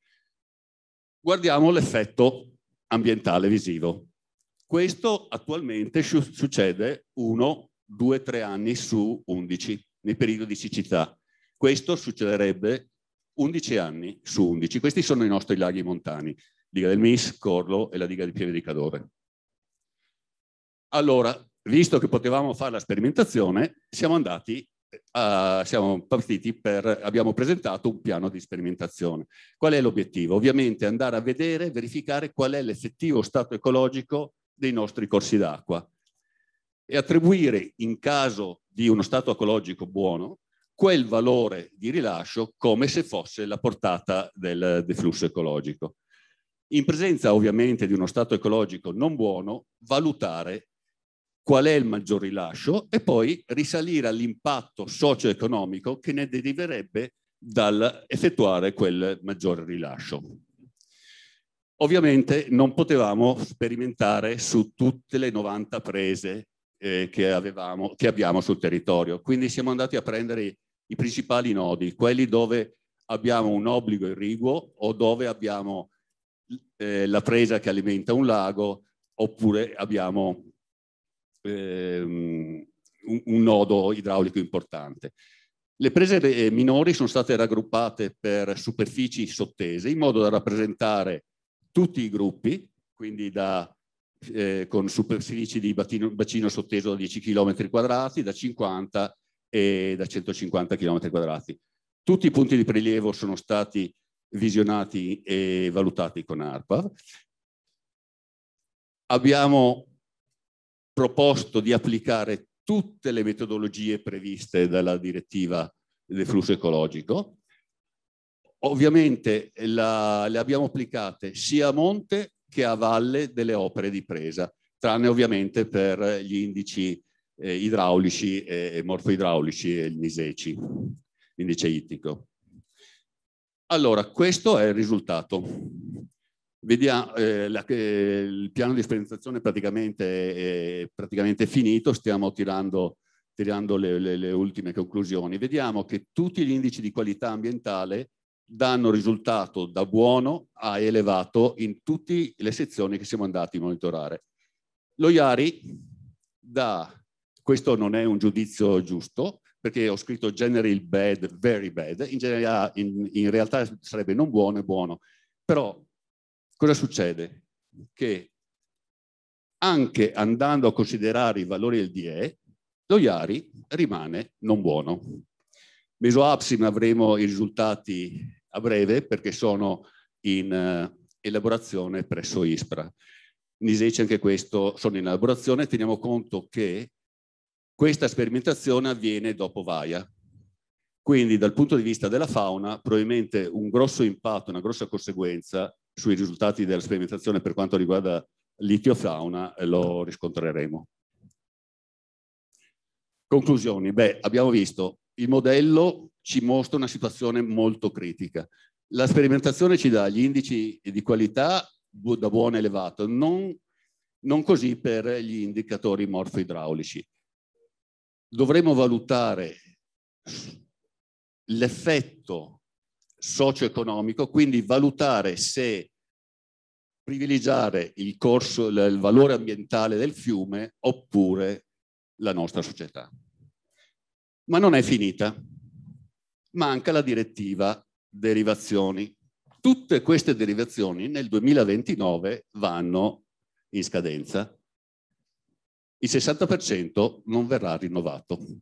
Guardiamo l'effetto ambientale visivo. Questo attualmente succede 1, 2, 3 anni su 11 nei periodi di siccità. Questo succederebbe 11 anni su 11. Questi sono i nostri laghi montani, Liga del Mis, Corlo e la diga di Pieve di Cadore. Allora, visto che potevamo fare la sperimentazione, siamo andati eh, a, siamo partiti per, abbiamo presentato un piano di sperimentazione. Qual è l'obiettivo? Ovviamente andare a vedere, verificare qual è l'effettivo stato ecologico dei nostri corsi d'acqua e attribuire in caso di uno stato ecologico buono quel valore di rilascio come se fosse la portata del deflusso ecologico. In presenza ovviamente di uno stato ecologico non buono, valutare qual è il maggior rilascio e poi risalire all'impatto socio-economico che ne deriverebbe dal effettuare quel maggiore rilascio. Ovviamente non potevamo sperimentare su tutte le 90 prese eh, che, avevamo, che abbiamo sul territorio, quindi siamo andati a prendere i principali nodi, quelli dove abbiamo un obbligo irriguo o dove abbiamo eh, la presa che alimenta un lago oppure abbiamo ehm, un, un, nodo idraulico importante. Le prese eh, minori sono state raggruppate per superfici sottese in modo da rappresentare tutti i gruppi, quindi da, eh, con superfici di bacino, bacino sotteso da 10 km quadrati, da 50 e da 150 km quadrati. Tutti i punti di prelievo sono stati visionati e valutati con ARPAV. Abbiamo proposto di applicare tutte le metodologie previste dalla direttiva del flusso ecologico. Ovviamente la, le abbiamo applicate sia a monte che a valle delle opere di presa, tranne ovviamente per gli indici eh, idraulici e, e morfoidraulici e il NISECI, l'indice ittico. Allora, questo è il risultato. Vediamo, eh, la, eh, il piano di sperimentazione praticamente è praticamente finito, stiamo tirando, tirando le, le, le, ultime conclusioni. Vediamo che tutti gli indici di qualità ambientale danno risultato da buono a elevato in tutte le sezioni che siamo andati a monitorare. Lo IARI dà, questo non è un giudizio giusto, perché ho scritto generally bad, very bad, in, generale, in, in realtà sarebbe non buono e buono, però Cosa succede? Che anche andando a considerare i valori del DE, lo Iari rimane non buono. Meso Mesoapsim avremo i risultati a breve perché sono in eh, elaborazione presso ISPRA. Nisece anche questo sono in elaborazione, teniamo conto che questa sperimentazione avviene dopo Vaia. Quindi dal punto di vista della fauna probabilmente un grosso impatto, una grossa conseguenza sui risultati della sperimentazione per quanto riguarda litiofauna eh, lo riscontreremo. Conclusioni. Beh, abbiamo visto, il modello ci mostra una situazione molto critica. La sperimentazione ci dà gli indici di qualità da buono elevato, non, non così per gli indicatori morfoidraulici. Dovremmo valutare l'effetto socio-economico, quindi valutare se privilegiare il, corso, il valore ambientale del fiume oppure la nostra società. Ma non è finita. Manca la direttiva derivazioni. Tutte queste derivazioni nel 2029 vanno in scadenza. Il 60% non verrà rinnovato.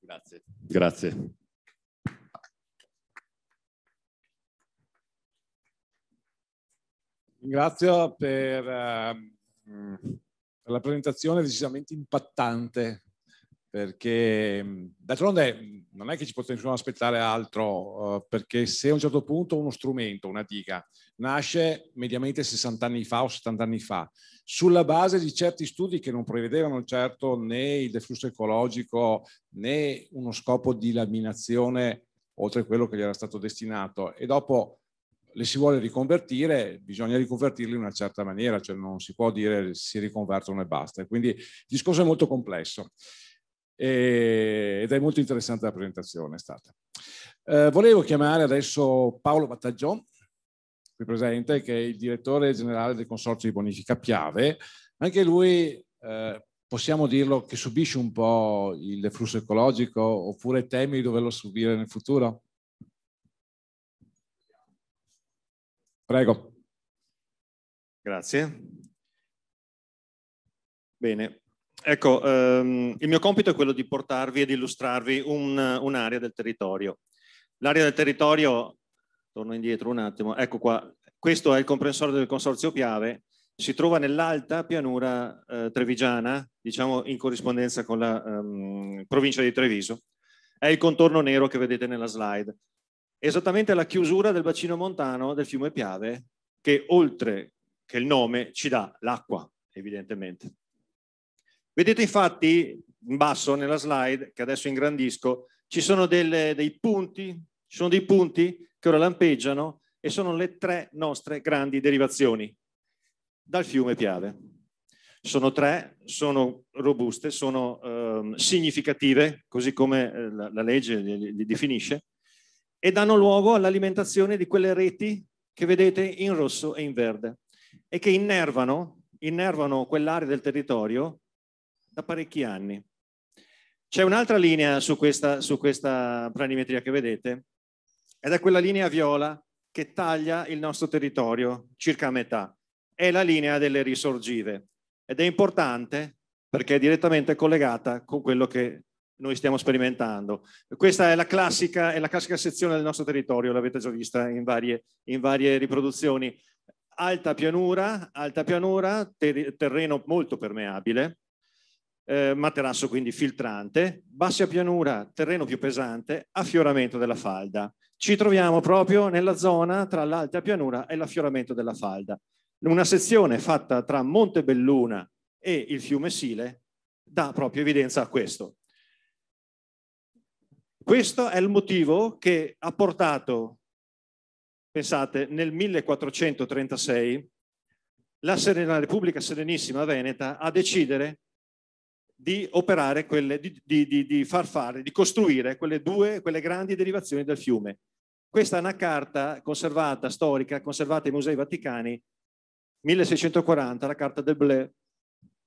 Grazie. Grazie. ringrazio per, ehm, mm, per la presentazione decisamente impattante perché mm, d'altronde mm, non è che ci possiamo aspettare altro, eh, perché se a un certo punto uno strumento, una diga, nasce mediamente 60 anni fa o 70 anni fa, sulla base di certi studi che non prevedevano certo né il deflusso ecologico né uno scopo di laminazione oltre a quello che gli era stato destinato, e dopo le si vuole riconvertire, bisogna riconvertirle in una certa maniera, cioè non si può dire si riconvertono e basta. Quindi il discorso è molto complesso e, ed è molto interessante la presentazione è stata. Eh, volevo chiamare adesso Paolo Battagion, qui presente, che è il direttore generale del Consorzio di Bonifica Piave. Anche lui, eh, possiamo dirlo, che subisce un po' il deflusso ecologico oppure temi di doverlo subire nel futuro? Prego. Grazie. Bene. Ecco, ehm, il mio compito è quello di portarvi ed illustrarvi un'area un del territorio. L'area del territorio, torno indietro un attimo, ecco qua, questo è il comprensore del Consorzio Piave, si trova nell'alta pianura eh, trevigiana, diciamo in corrispondenza con la ehm, provincia di Treviso. È il contorno nero che vedete nella slide esattamente la chiusura del bacino montano del fiume Piave, che oltre che il nome ci dà l'acqua, evidentemente. Vedete infatti in basso nella slide, che adesso ingrandisco, ci sono delle, dei punti, ci sono dei punti che ora lampeggiano e sono le tre nostre grandi derivazioni dal fiume Piave. Sono tre, sono robuste, sono eh, significative, così come eh, la, la legge li, li definisce, e danno luogo all'alimentazione di quelle reti che vedete in rosso e in verde e che innervano, innervano quell'area del territorio da parecchi anni. C'è un'altra linea su questa, su questa planimetria che vedete ed è quella linea viola che taglia il nostro territorio circa a metà. È la linea delle risorgive ed è importante perché è direttamente collegata con quello che noi stiamo sperimentando. Questa è la classica, è la classica sezione del nostro territorio, l'avete già vista in varie, in varie riproduzioni. Alta pianura, alta pianura ter terreno molto permeabile, eh, materasso quindi filtrante, bassa pianura, terreno più pesante, affioramento della falda. Ci troviamo proprio nella zona tra l'alta pianura e l'affioramento della falda. Una sezione fatta tra Monte Belluna e il fiume Sile dà proprio evidenza a questo. Questo è il motivo che ha portato, pensate, nel 1436 la, Serena, Repubblica Serenissima Veneta a decidere di operare quelle, di, di, di, far fare, di costruire quelle due, quelle grandi derivazioni del fiume. Questa è una carta conservata, storica, conservata ai Musei Vaticani, 1640, la carta del Bleu,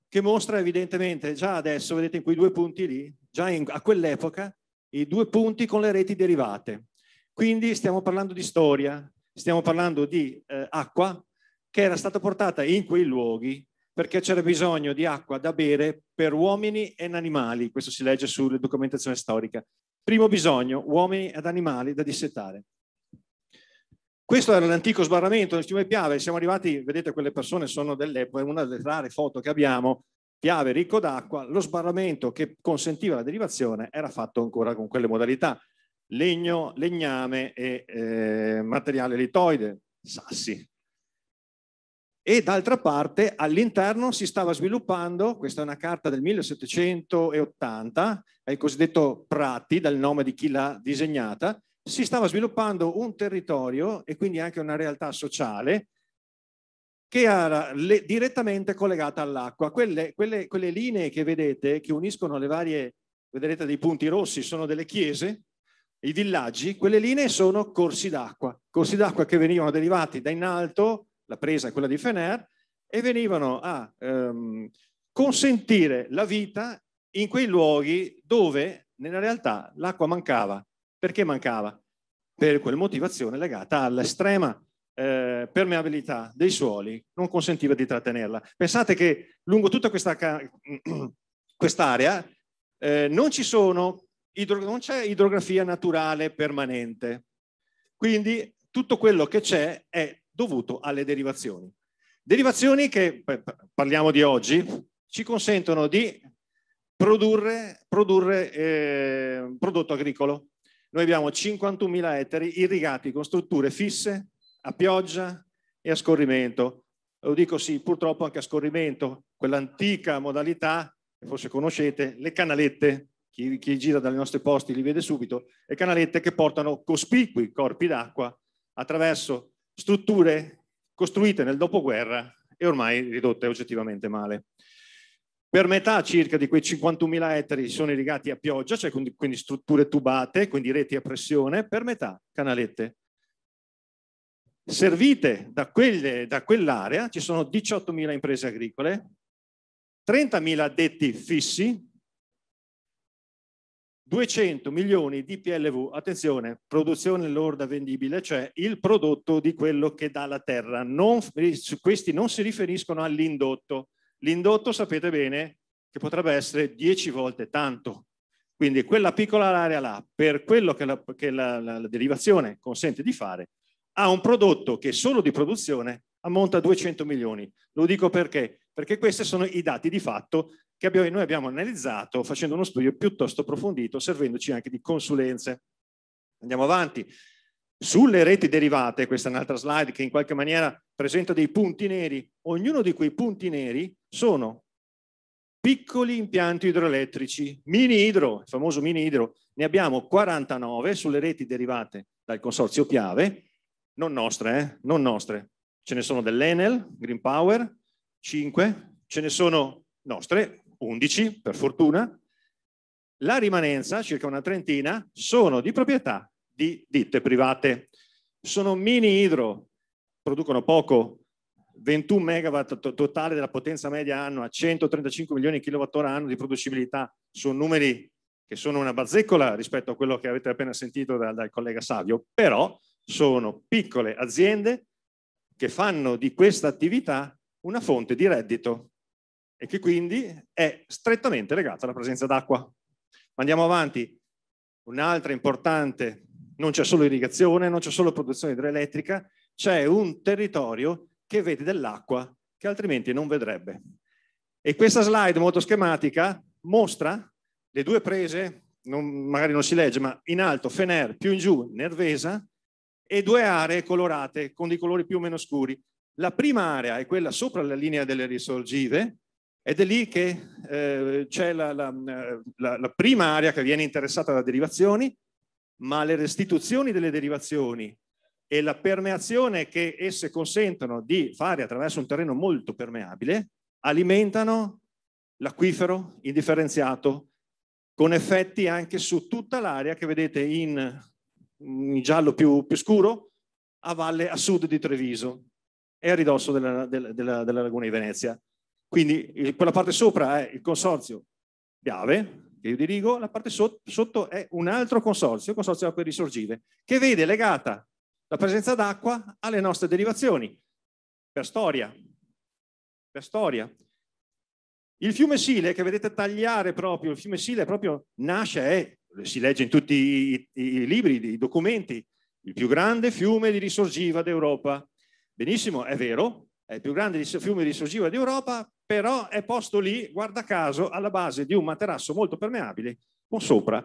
che mostra evidentemente già adesso, vedete in quei due punti lì, già in, a quell'epoca, i due punti con le reti derivate. Quindi stiamo parlando di storia, stiamo parlando di eh, acqua che era stata portata in quei luoghi perché c'era bisogno di acqua da bere per uomini e animali. Questo si legge sulla documentazione storica. Primo bisogno, uomini ed animali da dissettare. Questo era l'antico sbarramento del fiume Piave, siamo arrivati, vedete quelle persone sono delle, è una delle rare foto che abbiamo, piave ricco d'acqua, lo sbarramento che consentiva la derivazione era fatto ancora con quelle modalità, legno, legname e eh, materiale litoide, sassi. E d'altra parte all'interno si stava sviluppando, questa è una carta del 1780, è il cosiddetto Prati, dal nome di chi l'ha disegnata, si stava sviluppando un territorio e quindi anche una realtà sociale che era le, direttamente collegata all'acqua. Quelle, quelle, quelle, linee che vedete, che uniscono le varie, vedrete dei punti rossi, sono delle chiese, i villaggi, quelle linee sono corsi d'acqua, corsi d'acqua che venivano derivati da in alto, la presa è quella di Fener, e venivano a ehm, consentire la vita in quei luoghi dove nella realtà l'acqua mancava. Perché mancava? Per quella motivazione legata all'estrema eh, permeabilità dei suoli non consentiva di trattenerla. Pensate che lungo tutta questa, *clears throat* quest'area eh, non, ci sono, idro, non c'è idrografia naturale permanente, quindi tutto quello che c'è è dovuto alle derivazioni. Derivazioni che, parliamo di oggi, ci consentono di produrre, produrre eh, prodotto agricolo. Noi abbiamo 51.000 ettari irrigati con strutture fisse a pioggia e a scorrimento. Lo dico sì, purtroppo anche a scorrimento, quell'antica modalità, che forse conoscete, le canalette, chi, chi gira dalle nostre posti li vede subito, le canalette che portano cospicui corpi d'acqua attraverso strutture costruite nel dopoguerra e ormai ridotte oggettivamente male. Per metà circa di quei 51.000 ettari sono irrigati a pioggia, cioè quindi strutture tubate, quindi reti a pressione, per metà canalette servite da, quelle, da quell'area ci sono 18.000 imprese agricole, 30.000 addetti fissi, 200 milioni di PLV, attenzione, produzione lorda vendibile, cioè il prodotto di quello che dà la terra. Non, questi non si riferiscono all'indotto. L'indotto sapete bene che potrebbe essere 10 volte tanto. Quindi quella piccola area là, per quello che la, che la, la derivazione consente di fare, ha un prodotto che solo di produzione ammonta a 200 milioni. Lo dico perché? Perché questi sono i dati di fatto che abbiamo, noi abbiamo analizzato facendo uno studio piuttosto approfondito, servendoci anche di consulenze. Andiamo avanti. Sulle reti derivate, questa è un'altra slide che in qualche maniera presenta dei punti neri, ognuno di quei punti neri sono piccoli impianti idroelettrici, mini idro, il famoso mini idro, ne abbiamo 49 sulle reti derivate dal consorzio Piave, non nostre, eh? non nostre. Ce ne sono dell'Enel, Green Power, 5, ce ne sono nostre, 11 per fortuna. La rimanenza, circa una trentina, sono di proprietà di ditte private. Sono mini idro, producono poco, 21 megawatt totale della potenza media annua, 135 milioni di kilowattora anno di producibilità, sono numeri che sono una bazzecola rispetto a quello che avete appena sentito dal, dal collega Savio, però sono piccole aziende che fanno di questa attività una fonte di reddito e che quindi è strettamente legata alla presenza d'acqua. Andiamo avanti. Un'altra importante, non c'è solo irrigazione, non c'è solo produzione idroelettrica, c'è un territorio che vede dell'acqua che altrimenti non vedrebbe. E questa slide molto schematica mostra le due prese, non, magari non si legge, ma in alto Fener, più in giù Nervesa, e due aree colorate con dei colori più o meno scuri. La prima area è quella sopra la linea delle risorgive ed è lì che eh, c'è la, la, eh, la, la prima area che viene interessata da derivazioni, ma le restituzioni delle derivazioni e la permeazione che esse consentono di fare attraverso un terreno molto permeabile alimentano l'acquifero indifferenziato con effetti anche su tutta l'area che vedete in in giallo più, più, scuro, a valle a sud di Treviso e a ridosso della, della, della, della laguna di Venezia. Quindi quella parte sopra è il consorzio Piave, che io dirigo, la parte sotto, sotto è un altro consorzio, il consorzio acque risorgive, che vede legata la presenza d'acqua alle nostre derivazioni, per storia. Per storia. Il fiume Sile, che vedete tagliare proprio, il fiume Sile proprio nasce, è si legge in tutti i, i, libri, i documenti, il più grande fiume di risorgiva d'Europa. Benissimo, è vero, è il più grande fiume di risorgiva d'Europa, però è posto lì, guarda caso, alla base di un materasso molto permeabile con sopra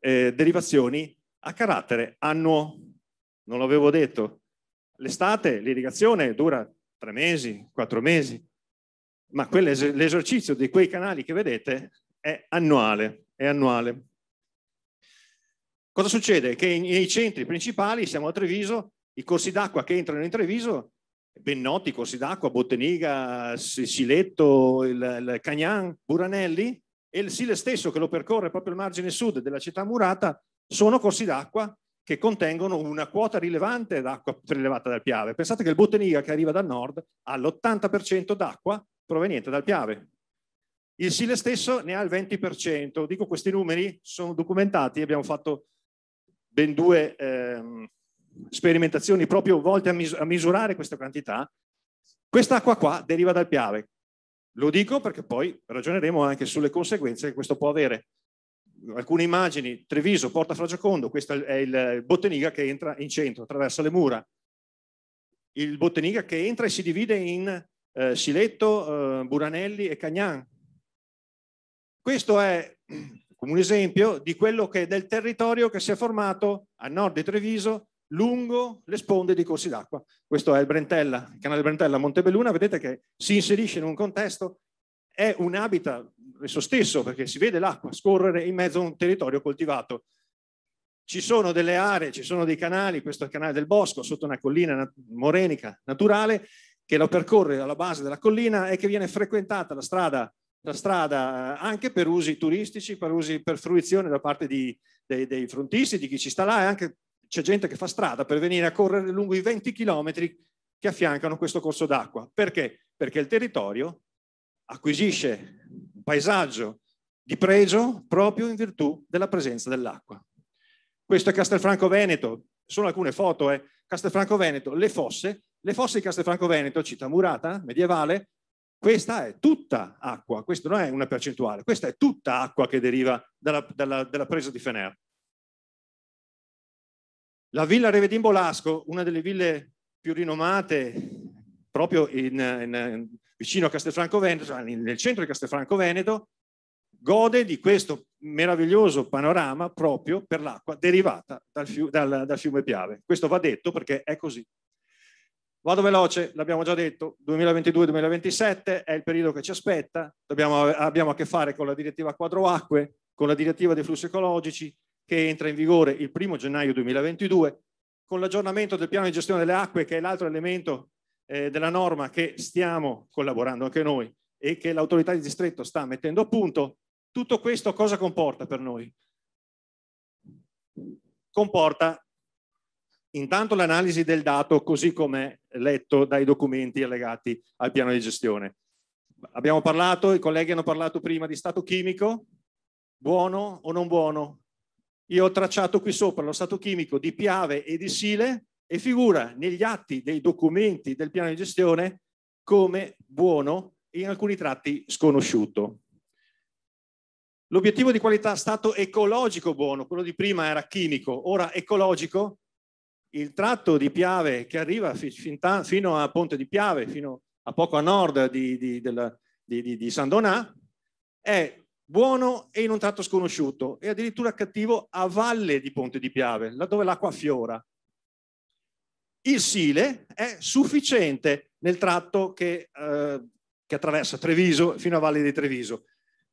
eh, derivazioni a carattere annuo. Non l'avevo detto. L'estate l'irrigazione dura tre mesi, quattro mesi, ma l'esercizio di quei canali che vedete è annuale è annuale. Cosa succede? Che nei centri principali, siamo a Treviso, i corsi d'acqua che entrano in Treviso, ben noti corsi d'acqua, Botteniga, Siletto, il, il Cagnan, Buranelli e il Sile stesso che lo percorre proprio al margine sud della città murata, sono corsi d'acqua che contengono una quota rilevante d'acqua prelevata dal Piave. Pensate che il Botteniga che arriva dal nord ha l'80% d'acqua proveniente dal Piave, il Sile stesso ne ha il 20%. Dico questi numeri, sono documentati, abbiamo fatto ben due ehm, sperimentazioni proprio volte a, mis a misurare questa quantità. Questa acqua qua deriva dal Piave. Lo dico perché poi ragioneremo anche sulle conseguenze che questo può avere alcune immagini, Treviso, Porta Fragiocondo, questo è il Botteniga che entra in centro, attraverso le mura. Il Botteniga che entra e si divide in eh, Siletto, eh, Buranelli e Cagnan. Questo è un esempio di quello che, è del territorio che si è formato a nord di Treviso lungo le sponde di corsi d'acqua. Questo è il Brentella, il canale Brentella Montebelluna, vedete che si inserisce in un contesto, è un habitat esso stesso perché si vede l'acqua scorrere in mezzo a un territorio coltivato. Ci sono delle aree, ci sono dei canali, questo è il canale del Bosco, sotto una collina morenica naturale che lo percorre alla base della collina e che viene frequentata la strada la strada eh, anche per usi turistici, per usi per fruizione da parte di, dei, dei, frontisti, di chi ci sta là e anche c'è gente che fa strada per venire a correre lungo i 20 chilometri che affiancano questo corso d'acqua. Perché? Perché il territorio acquisisce un paesaggio di pregio proprio in virtù della presenza dell'acqua. Questo è Castelfranco Veneto, sono alcune foto, eh. Castelfranco Veneto, le fosse, le fosse di Castelfranco Veneto, città murata, medievale, questa è tutta acqua, questa non è una percentuale, questa è tutta acqua che deriva dalla, dalla, dalla presa di Fener. La villa Revedin una delle ville più rinomate proprio in, in, vicino a Castelfranco Veneto, nel centro di Castelfranco Veneto, gode di questo meraviglioso panorama proprio per l'acqua derivata dal, fiume, dal, dal fiume Piave. Questo va detto perché è così. Vado veloce, l'abbiamo già detto, 2022-2027 è il periodo che ci aspetta, Dobbiamo, abbiamo a che fare con la direttiva quadro acque, con la direttiva dei flussi ecologici che entra in vigore il 1 gennaio 2022, con l'aggiornamento del piano di gestione delle acque che è l'altro elemento eh, della norma che stiamo collaborando anche noi e che l'autorità di distretto sta mettendo a punto. Tutto questo cosa comporta per noi? Comporta Intanto l'analisi del dato così come letto dai documenti allegati al piano di gestione. Abbiamo parlato, i colleghi hanno parlato prima di stato chimico, buono o non buono. Io ho tracciato qui sopra lo stato chimico di Piave e di Sile e figura negli atti dei documenti del piano di gestione come buono e in alcuni tratti sconosciuto. L'obiettivo di qualità stato ecologico buono, quello di prima era chimico, ora ecologico, il tratto di Piave che arriva fino a Ponte di Piave, fino a poco a nord di, di, della, di, di San Donà, è buono e in un tratto sconosciuto e addirittura cattivo a valle di Ponte di Piave, laddove l'acqua fiora. Il sile è sufficiente nel tratto che, eh, che attraversa Treviso fino a Valle di Treviso.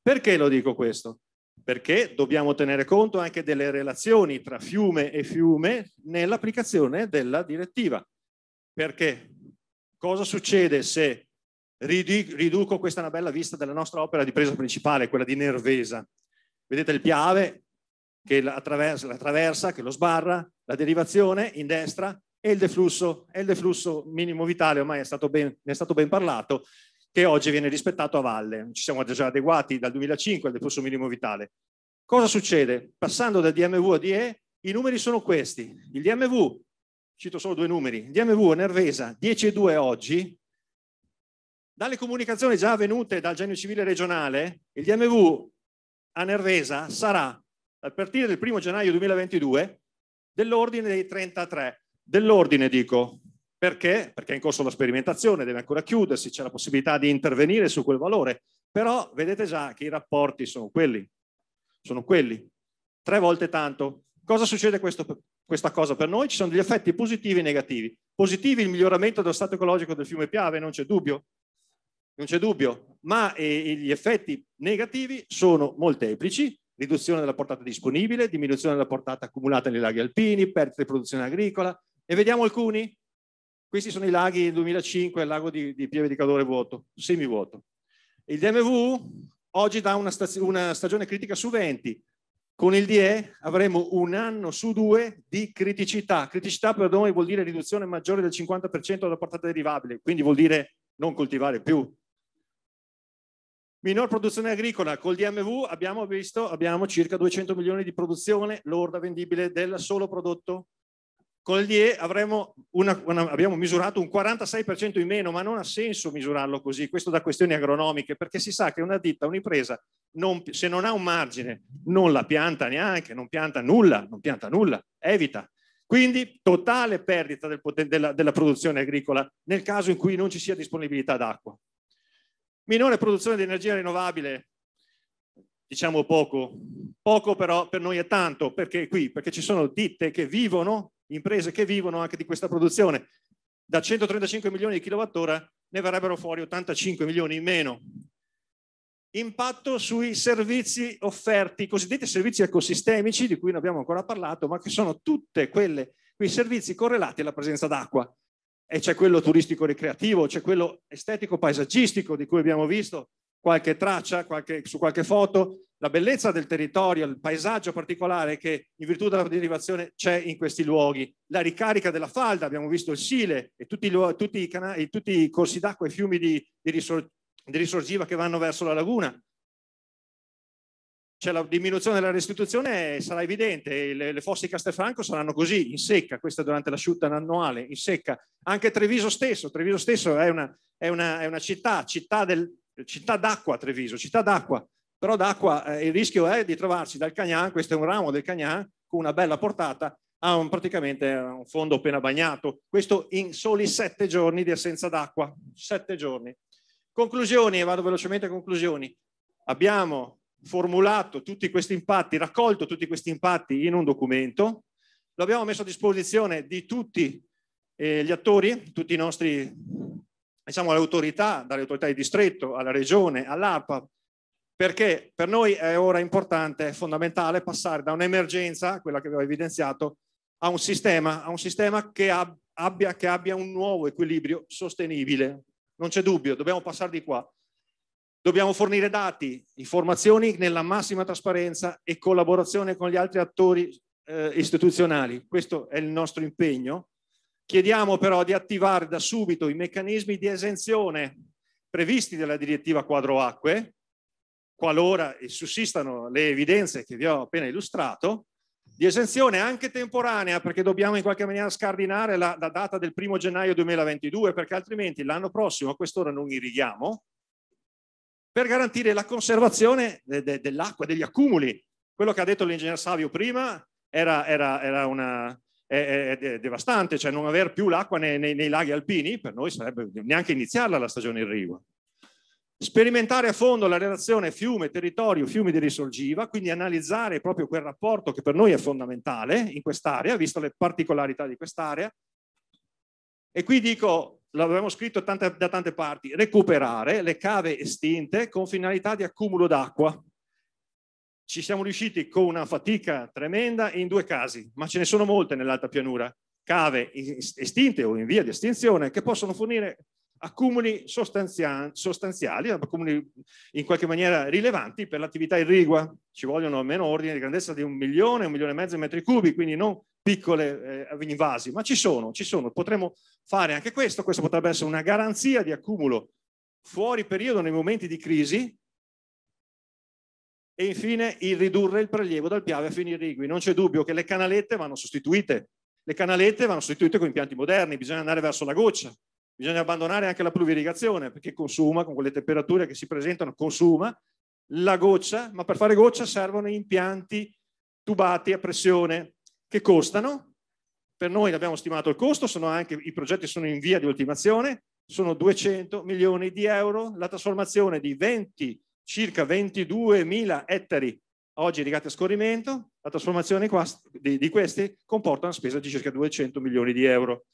Perché lo dico questo? perché dobbiamo tenere conto anche delle relazioni tra fiume e fiume nell'applicazione della direttiva. Perché cosa succede se riduco, questa una bella vista della nostra opera di presa principale, quella di Nervesa. Vedete il piave che la attraversa, la traversa, che lo sbarra, la derivazione in destra e il deflusso, e il deflusso minimo vitale, ormai è stato ben, ne è stato ben parlato, che oggi viene rispettato a valle. Ci siamo già adeguati dal 2005 al decorso minimo vitale. Cosa succede? Passando da DMV a DE, i numeri sono questi. Il DMV, cito solo due numeri, il DMV a Nervesa 10,2 oggi, dalle comunicazioni già avvenute dal genio civile regionale, il DMV a Nervesa sarà, a partire del 1 gennaio 2022, dell'ordine dei 33, dell'ordine dico, perché? Perché è in corso la sperimentazione, deve ancora chiudersi, c'è la possibilità di intervenire su quel valore, però vedete già che i rapporti sono quelli, sono quelli, tre volte tanto. Cosa succede questo, questa cosa per noi? Ci sono degli effetti positivi e negativi. Positivi il miglioramento dello stato ecologico del fiume Piave, non c'è dubbio, non c'è dubbio, ma eh, gli effetti negativi sono molteplici, riduzione della portata disponibile, diminuzione della portata accumulata nei laghi alpini, perdita di produzione agricola. E vediamo alcuni? Questi sono i laghi del 2005, il lago di, di Pieve di Calore vuoto, semivuoto. Il DMV oggi dà una, staz- una stagione critica su 20. Con il DE avremo un anno su due di criticità. Criticità per noi vuol dire riduzione maggiore del 50% della portata derivabile, quindi vuol dire non coltivare più. Minor produzione agricola, col DMV abbiamo visto, abbiamo circa 200 milioni di produzione lorda vendibile del solo prodotto con l'IE abbiamo misurato un 46% in meno, ma non ha senso misurarlo così, questo da questioni agronomiche, perché si sa che una ditta, un'impresa, non, se non ha un margine, non la pianta neanche, non pianta nulla, non pianta nulla, evita. Quindi totale perdita del della, della produzione agricola nel caso in cui non ci sia disponibilità d'acqua. Minore produzione di energia rinnovabile, diciamo poco, poco però per noi è tanto, perché qui? Perché ci sono ditte che vivono imprese che vivono anche di questa produzione. Da 135 milioni di kilowattora ne verrebbero fuori 85 milioni in meno. Impatto sui servizi offerti, i cosiddetti servizi ecosistemici, di cui non abbiamo ancora parlato, ma che sono tutti quei servizi correlati alla presenza d'acqua. E c'è quello turistico ricreativo, c'è quello estetico paesaggistico di cui abbiamo visto qualche traccia qualche, su qualche foto, la bellezza del territorio, il paesaggio particolare che in virtù della derivazione c'è in questi luoghi, la ricarica della falda, abbiamo visto il Sile e tutti, luoghi, tutti, i, canali, tutti i, corsi d'acqua e i fiumi di, di, risor, di risorgiva che vanno verso la laguna, C'è la diminuzione della restituzione sarà evidente, le, le fosse di Castelfranco saranno così, in secca, questa durante la l'asciutta annuale, in secca. Anche Treviso stesso, Treviso stesso è una, è una, è una città, città, del, città d'acqua Treviso, città d'acqua, però d'acqua eh, il rischio è di trovarsi dal cagnan, questo è un ramo del cagnan con una bella portata, a un, praticamente eh, un fondo appena bagnato, questo in soli sette giorni di assenza d'acqua, sette giorni. Conclusioni, vado velocemente a conclusioni. Abbiamo formulato tutti questi impatti, raccolto tutti questi impatti in un documento, lo abbiamo messo a disposizione di tutti eh, gli attori, tutti i nostri, diciamo, le autorità, dalle autorità di distretto alla regione, all'APA, perché per noi è ora importante, è fondamentale passare da un'emergenza, quella che avevo evidenziato, a un sistema, a un sistema che, ab- abbia, che abbia un nuovo equilibrio sostenibile. Non c'è dubbio, dobbiamo passare di qua. Dobbiamo fornire dati, informazioni nella massima trasparenza e collaborazione con gli altri attori eh, istituzionali. Questo è il nostro impegno. Chiediamo però di attivare da subito i meccanismi di esenzione previsti dalla direttiva quadro acque qualora sussistano le evidenze che vi ho appena illustrato, di esenzione anche temporanea, perché dobbiamo in qualche maniera scardinare la, la data del primo gennaio 2022, perché altrimenti l'anno prossimo a quest'ora non irrighiamo, per garantire la conservazione de, de, dell'acqua, degli accumuli. Quello che ha detto l'ingegner Savio prima era, era, era una, è, è, è, devastante, cioè non avere più l'acqua nei, nei, nei, laghi alpini, per noi sarebbe neanche iniziarla la stagione irrigua. Sperimentare a fondo la relazione fiume-territorio, fiumi di risorgiva, quindi analizzare proprio quel rapporto che per noi è fondamentale in quest'area, visto le particolarità di quest'area. E qui dico, l'avevamo scritto tante, da tante parti, recuperare le cave estinte con finalità di accumulo d'acqua. Ci siamo riusciti con una fatica tremenda in due casi, ma ce ne sono molte nell'alta pianura, cave estinte o in via di estinzione che possono fornire accumuli sostanziali, accumuli in qualche maniera rilevanti per l'attività irrigua. Ci vogliono almeno ordini di grandezza di un milione, un milione e mezzo di metri cubi, quindi non piccole eh, invasi, ma ci sono, ci sono. Potremmo fare anche questo, questo potrebbe essere una garanzia di accumulo fuori periodo nei momenti di crisi e infine il ridurre il prelievo dal piave a fini irrigui. Non c'è dubbio che le canalette vanno sostituite. Le canalette vanno sostituite con impianti moderni, bisogna andare verso la goccia, Bisogna abbandonare anche la pluvierigazione perché consuma, con quelle temperature che si presentano, consuma la goccia, ma per fare goccia servono impianti tubati a pressione che costano. Per noi abbiamo stimato il costo, sono anche, i progetti sono in via di ultimazione, sono 200 milioni di euro, la trasformazione di 20, circa 22 mila ettari oggi rigati a scorrimento, la trasformazione di questi comporta una spesa di circa 200 milioni di euro.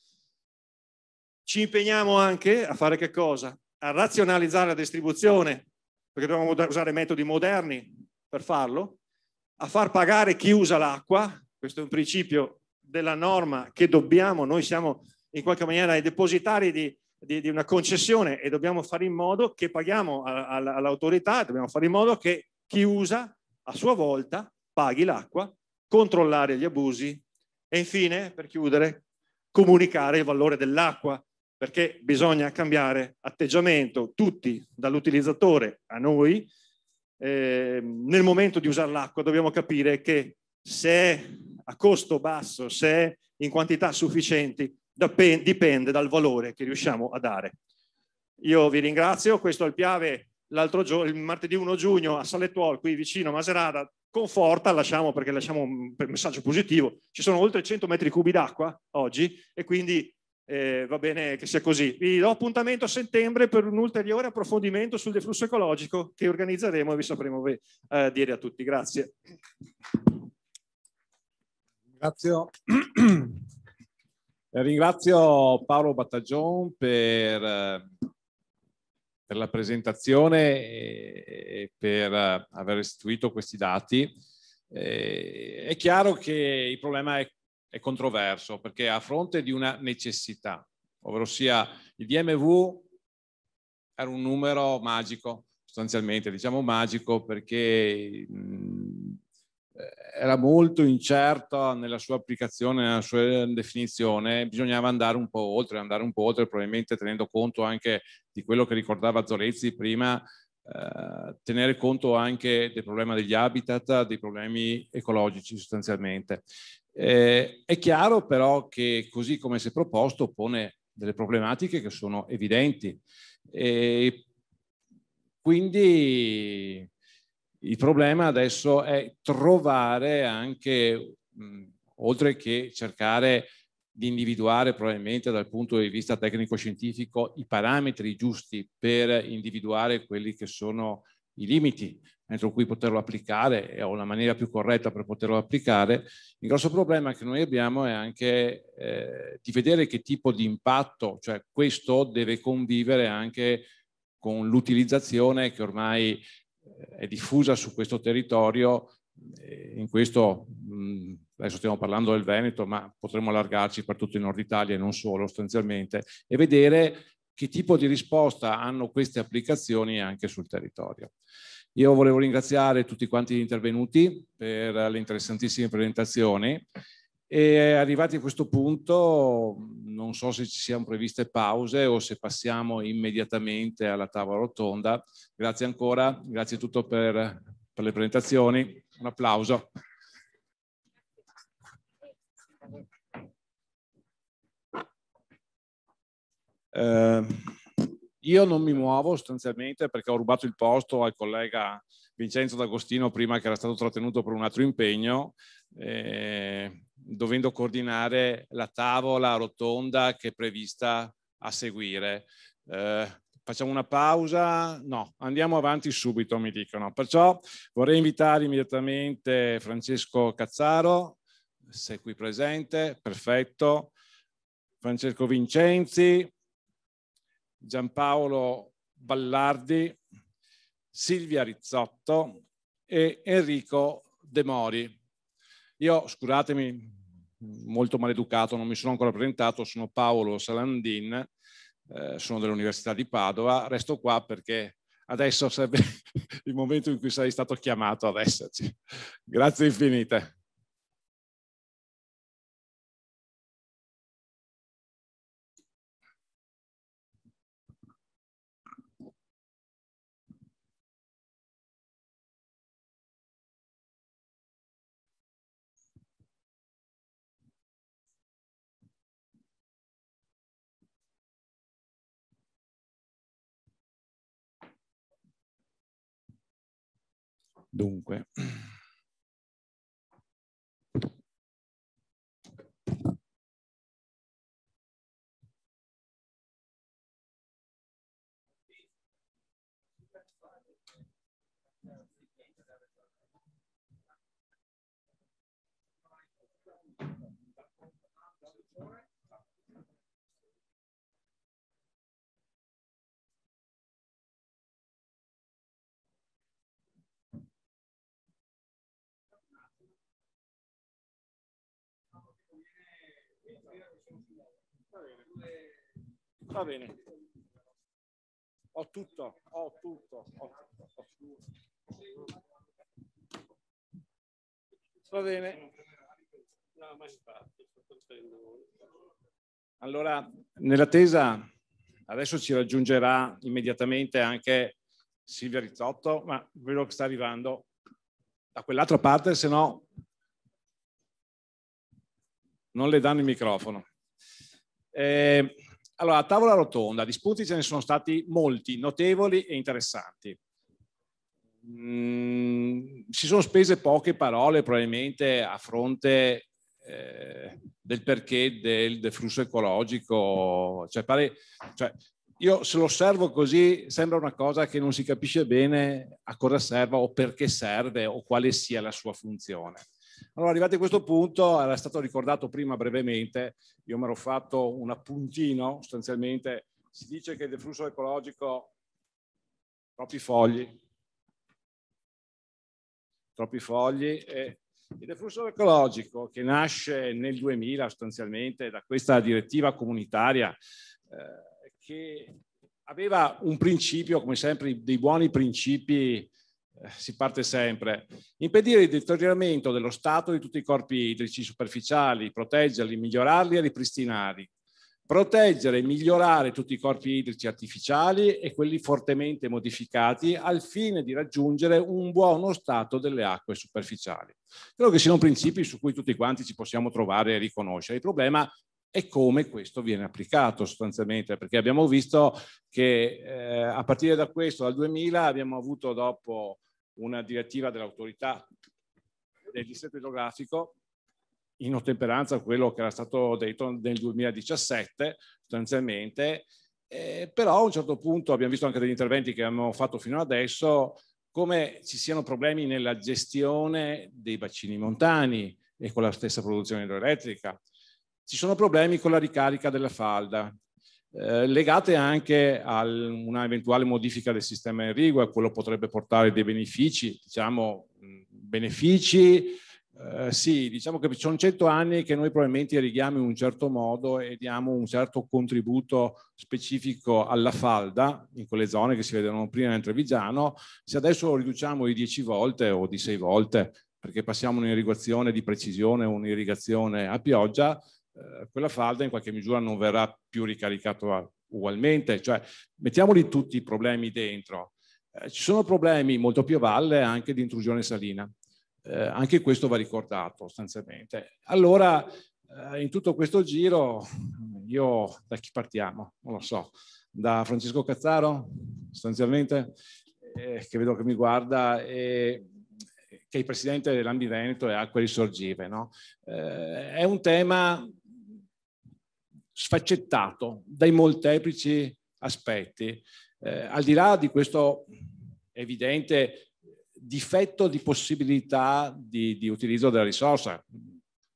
Ci impegniamo anche a fare che cosa? A razionalizzare la distribuzione, perché dobbiamo usare metodi moderni per farlo, a far pagare chi usa l'acqua, questo è un principio della norma che dobbiamo, noi siamo in qualche maniera i depositari di, di, di una concessione e dobbiamo fare in modo che paghiamo all'autorità, dobbiamo fare in modo che chi usa a sua volta paghi l'acqua, controllare gli abusi e infine, per chiudere, comunicare il valore dell'acqua perché bisogna cambiare atteggiamento tutti, dall'utilizzatore a noi. Eh, nel momento di usare l'acqua dobbiamo capire che se è a costo basso, se è in quantità sufficienti, dipende dal valore che riusciamo a dare. Io vi ringrazio, questo è il Piave l'altro giorno, il martedì 1 giugno a Salettuol, qui vicino a Maserada, conforta, lasciamo perché lasciamo un messaggio positivo, ci sono oltre 100 metri cubi d'acqua oggi e quindi eh, va bene che sia così. Vi do appuntamento a settembre per un ulteriore approfondimento sul deflusso ecologico che organizzeremo e vi sapremo eh, dire a tutti. Grazie. Ringrazio, *clears throat* Ringrazio Paolo Battagion per, eh, per, la presentazione e per eh, aver restituito questi dati. Eh, è chiaro che il problema è è controverso perché a fronte di una necessità, ovvero sia il DMV era un numero magico, sostanzialmente diciamo magico perché mh, eh, era molto incerto nella sua applicazione, nella sua definizione, bisognava andare un po' oltre, andare un po' oltre probabilmente tenendo conto anche di quello che ricordava Zorezzi prima, eh, tenere conto anche del problema degli habitat, dei problemi ecologici sostanzialmente. Eh, è chiaro però che così come si è proposto pone delle problematiche che sono evidenti e eh, quindi il problema adesso è trovare anche, mh, oltre che cercare di individuare probabilmente dal punto di vista tecnico-scientifico i parametri giusti per individuare quelli che sono i limiti, entro cui poterlo applicare e ho la maniera più corretta per poterlo applicare, il grosso problema che noi abbiamo è anche eh, di vedere che tipo di impatto, cioè questo deve convivere anche con l'utilizzazione che ormai eh, è diffusa su questo territorio, eh, in questo mh, adesso stiamo parlando del Veneto, ma potremmo allargarci per tutto il nord Italia e non solo sostanzialmente, e vedere che tipo di risposta hanno queste applicazioni anche sul territorio. Io volevo ringraziare tutti quanti gli intervenuti per le interessantissime presentazioni e arrivati a questo punto non so se ci siano previste pause o se passiamo immediatamente alla tavola rotonda. Grazie ancora, grazie a tutto per, per le presentazioni. Un applauso. Uh, io non mi muovo sostanzialmente perché ho rubato il posto al collega Vincenzo D'Agostino prima che era stato trattenuto per un altro impegno, eh, dovendo coordinare la tavola rotonda che è prevista a seguire. Eh, facciamo una pausa? No, andiamo avanti subito, mi dicono. Perciò vorrei invitare immediatamente Francesco Cazzaro, se è qui presente, perfetto. Francesco Vincenzi, Giampaolo Ballardi, Silvia Rizzotto e Enrico De Mori. Io, scusatemi, molto maleducato, non mi sono ancora presentato, sono Paolo Salandin, eh, sono dell'Università di Padova, resto qua perché adesso sarebbe *laughs* il momento in cui sarei stato chiamato ad esserci. Grazie infinite. Dunque, Va bene. Ho tutto, ho tutto, ho tutto. Va bene. Allora, nell'attesa adesso ci raggiungerà immediatamente anche Silvia Rizzotto, ma vedo che sta arrivando da quell'altra parte, se no non le danno il microfono. Eh, allora, tavola rotonda, di spunti ce ne sono stati molti, notevoli e interessanti. Mm, si sono spese poche parole probabilmente a fronte eh, del perché del deflusso ecologico. Cioè, pare, cioè, io se lo osservo così sembra una cosa che non si capisce bene a cosa serva o perché serve o quale sia la sua funzione. Allora, arrivati a questo punto, era stato ricordato prima brevemente, io mi ero fatto un appuntino, sostanzialmente si dice che il deflusso ecologico, troppi fogli, troppi fogli e il deflusso ecologico che nasce nel 2000 sostanzialmente da questa direttiva comunitaria eh, che aveva un principio, come sempre, dei buoni principi eh, si parte sempre. Impedire il deterioramento dello stato di tutti i corpi idrici superficiali, proteggerli, migliorarli e ripristinarli. Proteggere e migliorare tutti i corpi idrici artificiali e quelli fortemente modificati al fine di raggiungere un buono stato delle acque superficiali. Credo che siano principi su cui tutti quanti ci possiamo trovare e riconoscere. Il problema è come questo viene applicato sostanzialmente, perché abbiamo visto che eh, a partire da questo, dal 2000, abbiamo avuto dopo una direttiva dell'autorità del distretto idrografico in ottemperanza a quello che era stato detto nel 2017 sostanzialmente, eh, però a un certo punto abbiamo visto anche degli interventi che abbiamo fatto fino adesso come ci siano problemi nella gestione dei bacini montani e con la stessa produzione idroelettrica. Ci sono problemi con la ricarica della falda, eh, legate anche a una eventuale modifica del sistema in rigua, quello potrebbe portare dei benefici, diciamo, mm, benefici, eh, sì, diciamo che sono cento anni che noi probabilmente irrighiamo in un certo modo e diamo un certo contributo specifico alla falda, in quelle zone che si vedono prima nel Trevigiano, se adesso lo riduciamo di 10 volte o di 6 volte, perché passiamo un'irrigazione di precisione o un'irrigazione a pioggia, eh, quella falda in qualche misura non verrà più ricaricata ugualmente, cioè mettiamoli tutti i problemi dentro. Eh, ci sono problemi molto più a valle anche di intrusione salina, eh, anche questo va ricordato sostanzialmente. Allora eh, in tutto questo giro io da chi partiamo? Non lo so, da Francesco Cazzaro sostanzialmente, eh, che vedo che mi guarda, e che è il presidente dell'Ambiveneto e Acque Risorgive. No? Eh, è un tema sfaccettato dai molteplici aspetti. Eh, al di là di questo evidente difetto di possibilità di, di utilizzo della risorsa,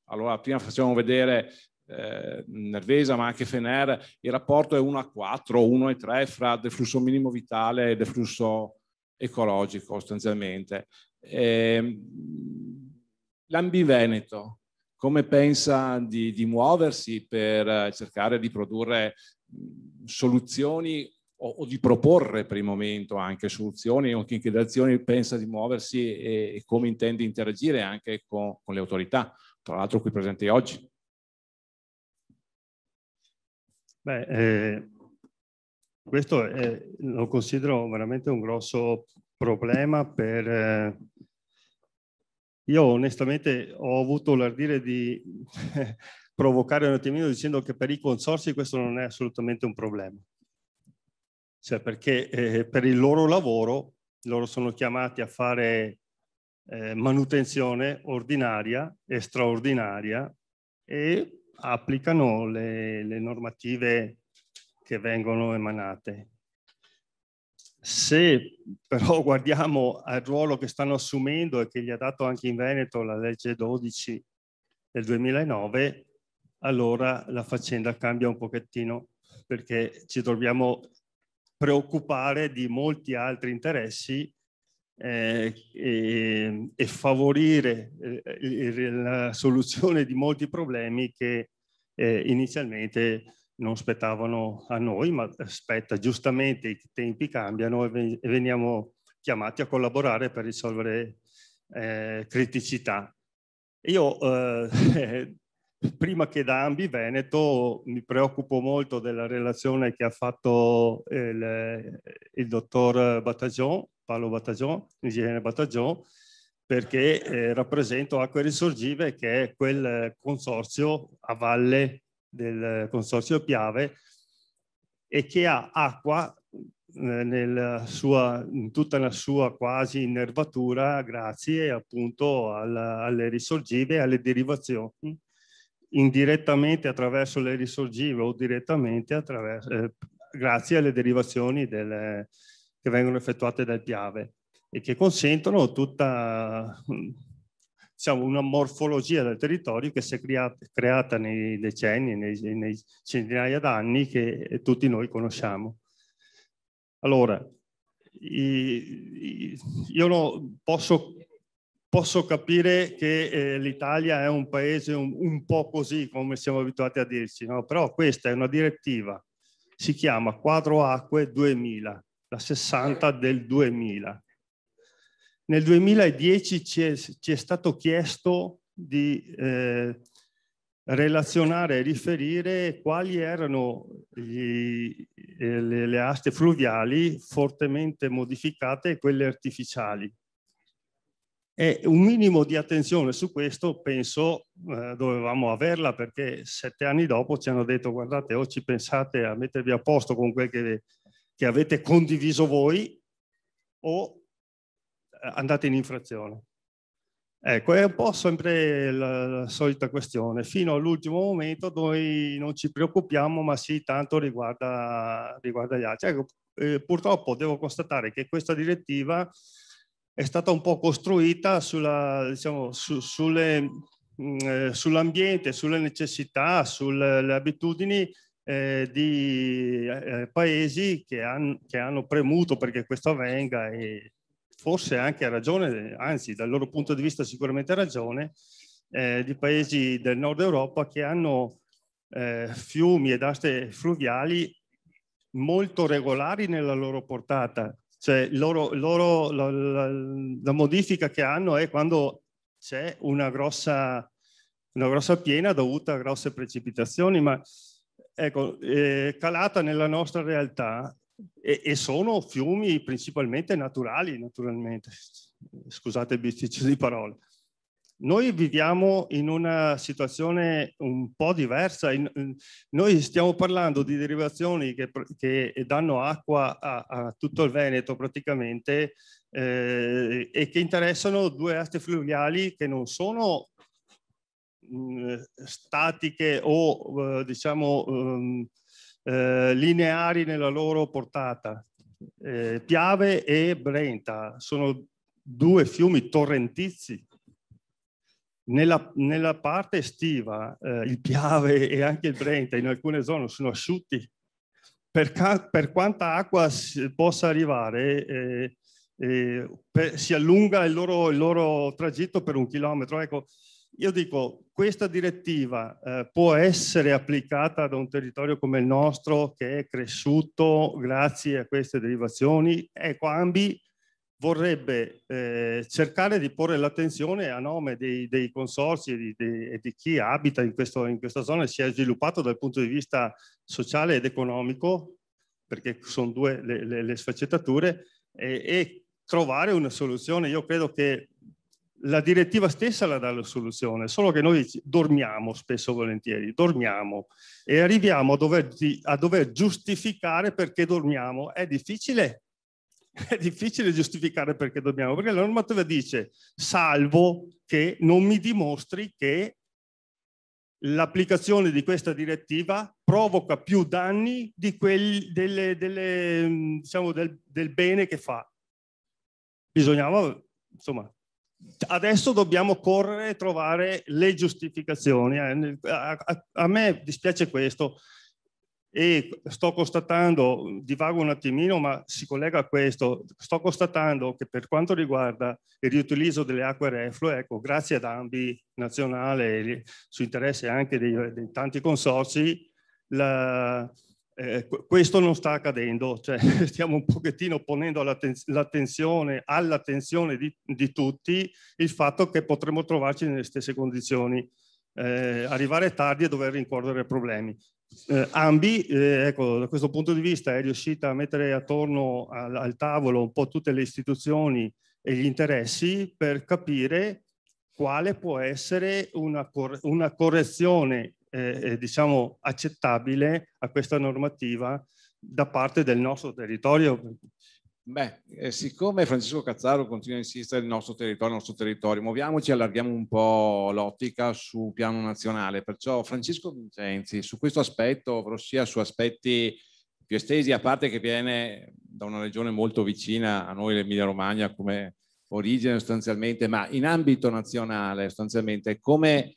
allora prima facciamo vedere eh, Nervesa ma anche Fener, il rapporto è 1 a 4, 1 a 3 fra deflusso minimo vitale e deflusso ecologico sostanzialmente. Eh, L'ambiveneto, come pensa di, di muoversi per eh, cercare di produrre mm, soluzioni o, o, di proporre per il momento anche soluzioni o in che azioni pensa di muoversi e, e, come intende interagire anche con, con le autorità, tra l'altro qui presenti oggi. Beh, eh, questo è, lo considero veramente un grosso problema per, eh, io onestamente ho avuto l'ardire di *laughs* provocare un attimino dicendo che per i consorsi questo non è assolutamente un problema. Cioè perché eh, per il loro lavoro loro sono chiamati a fare eh, manutenzione ordinaria e straordinaria e applicano le, le normative che vengono emanate. Se però *laughs* guardiamo al ruolo che stanno assumendo e che gli ha dato anche in Veneto la legge 12 del 2009, allora la faccenda cambia un pochettino perché ci dobbiamo preoccupare di molti altri interessi eh, e, e, favorire eh, la soluzione di molti problemi che eh, inizialmente non spettavano a noi, ma spetta giustamente i tempi cambiano e veniamo chiamati a collaborare per risolvere eh, criticità. Io eh, *laughs* prima che da Ambi Veneto mi preoccupo molto della relazione che ha fatto il, il dottor Battagion, Paolo Battagion, l'ingegnere Battagion, perché eh, rappresento Acque Risorgive che è quel consorzio a valle del consorzio Piave e che ha acqua eh, nella sua, in tutta la sua quasi innervatura grazie appunto alla, alle risorgive e alle derivazioni indirettamente attraverso le risorgive o direttamente eh, grazie alle derivazioni delle, che vengono effettuate dal Piave e che consentono tutta diciamo, una morfologia del territorio che si è creata, creata nei decenni, nei, nei centinaia d'anni che eh, tutti noi conosciamo. Allora, io no, posso, posso, capire che eh, l'Italia è un paese un, un, po' così come siamo abituati a dirci, no? però questa è una direttiva, si chiama Quadro Acque 2000, la 60 del 2000. Nel 2010 ci è, ci è stato chiesto di eh, relazionare e riferire quali erano gli, eh, le, le aste fluviali fortemente modificate e quelle artificiali. E un minimo di attenzione su questo penso eh, dovevamo averla perché sette anni dopo ci hanno detto guardate o ci pensate a mettervi a posto con quel che, che avete condiviso voi o andate in infrazione. Ecco, è un po' sempre la, solita questione. Fino all'ultimo momento noi non ci preoccupiamo, ma sì, tanto riguarda, riguarda gli altri. Ecco, eh, purtroppo devo constatare che questa direttiva è stata un po' costruita sulla, diciamo, su, sulle, mh, mm, eh, sull'ambiente, sulle necessità, sulle abitudini eh, di eh, paesi che, han, che hanno premuto perché questo avvenga e, forse anche a ragione, anzi dal loro punto di vista sicuramente ha ragione, eh, di paesi del nord Europa che hanno eh, fiumi ed aste fluviali molto regolari nella loro portata. Cioè loro, loro, la, la, la, modifica che hanno è quando c'è una grossa, una grossa piena dovuta a grosse precipitazioni, ma ecco, eh, calata nella nostra realtà, e, e sono fiumi principalmente naturali, naturalmente, scusate il bisticcio di parole. Noi viviamo in una situazione un po' diversa, in, noi stiamo parlando di derivazioni che, che danno acqua a, a, tutto il Veneto praticamente eh, e che interessano due aste fluviali che non sono mh, mm, statiche o eh, diciamo... Um, eh, lineari nella loro portata. Eh, Piave e Brenta sono due fiumi torrentizi. Nella, nella parte estiva eh, il Piave e anche il Brenta in alcune zone sono asciutti. Per, per quanta acqua si, possa arrivare, eh, eh, per, si allunga il loro, il loro, tragitto per un chilometro. Ecco, io dico, questa direttiva eh, può essere applicata ad un territorio come il nostro che è cresciuto grazie a queste derivazioni? Ecco, Ambi vorrebbe eh, cercare di porre l'attenzione a nome dei, dei consorsi e di, di, di, chi abita in, questo, in questa zona e si è sviluppato dal punto di vista sociale ed economico, perché sono due le, le, le sfaccettature, e, e trovare una soluzione. Io credo che la direttiva stessa la dà la soluzione, solo che noi dormiamo spesso e volentieri, dormiamo e arriviamo a dover, a dover, giustificare perché dormiamo. È difficile, *laughs* è difficile giustificare perché dormiamo, perché la normativa dice salvo che non mi dimostri che l'applicazione di questa direttiva provoca più danni di quelli delle, delle, diciamo del, del bene che fa. Bisognava, insomma, adesso dobbiamo correre e trovare le giustificazioni. Eh. A, a, a me dispiace questo e sto constatando, divago un attimino, ma si collega a questo, sto constatando che per quanto riguarda il riutilizzo delle acque reflue, ecco, grazie ad Ambi nazionale, su interesse anche dei, dei tanti consorsi, la, eh, questo non sta accadendo, cioè, *laughs* stiamo un pochettino ponendo l'attenzione, all'attenzione di, di, tutti il fatto che potremmo trovarci nelle stesse condizioni, eh, arrivare tardi e dover rincorrere problemi. Eh, ambi, eh, ecco, da questo punto di vista è riuscita a mettere attorno al, al tavolo un po' tutte le istituzioni e gli interessi per capire quale può essere una, corre una correzione eh, diciamo accettabile a questa normativa da parte del nostro territorio? Beh, eh, siccome Francesco Cazzaro continua a insistere nel nostro territorio, il nostro territorio, muoviamoci e allarghiamo un po' l'ottica sul piano nazionale. Perciò Francesco Vincenzi, su questo aspetto, ovvero sia su aspetti più estesi, a parte che viene da una regione molto vicina a noi, l'Emilia Romagna, come origine sostanzialmente, ma in ambito nazionale sostanzialmente, come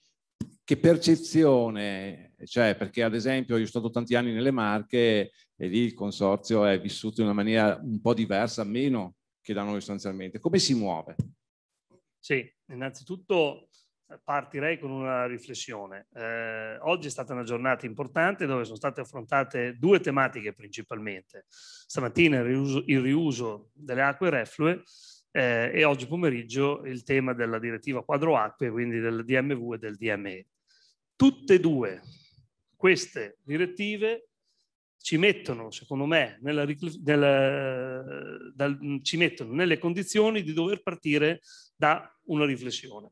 che percezione c'è? Cioè, perché ad esempio io sono stato tanti anni nelle Marche e lì il consorzio è vissuto in una maniera un po' diversa, meno che da noi sostanzialmente. Come si muove? Sì, innanzitutto eh, partirei con una riflessione. Eh, oggi è stata una giornata importante dove sono state affrontate due tematiche principalmente. Stamattina il riuso, il riuso delle acque reflue eh, e oggi pomeriggio il tema della direttiva quadro acque, quindi del DMV e del DME. Tutte e due queste direttive ci mettono, secondo me, nella, nella, dal, ci mettono nelle condizioni di dover partire da una riflessione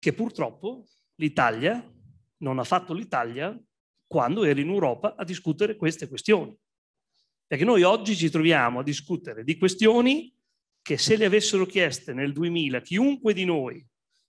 che purtroppo l'Italia non ha fatto l'Italia quando era in Europa a discutere queste questioni. Perché noi oggi ci troviamo a discutere di questioni che se le avessero chieste nel 2000 chiunque di noi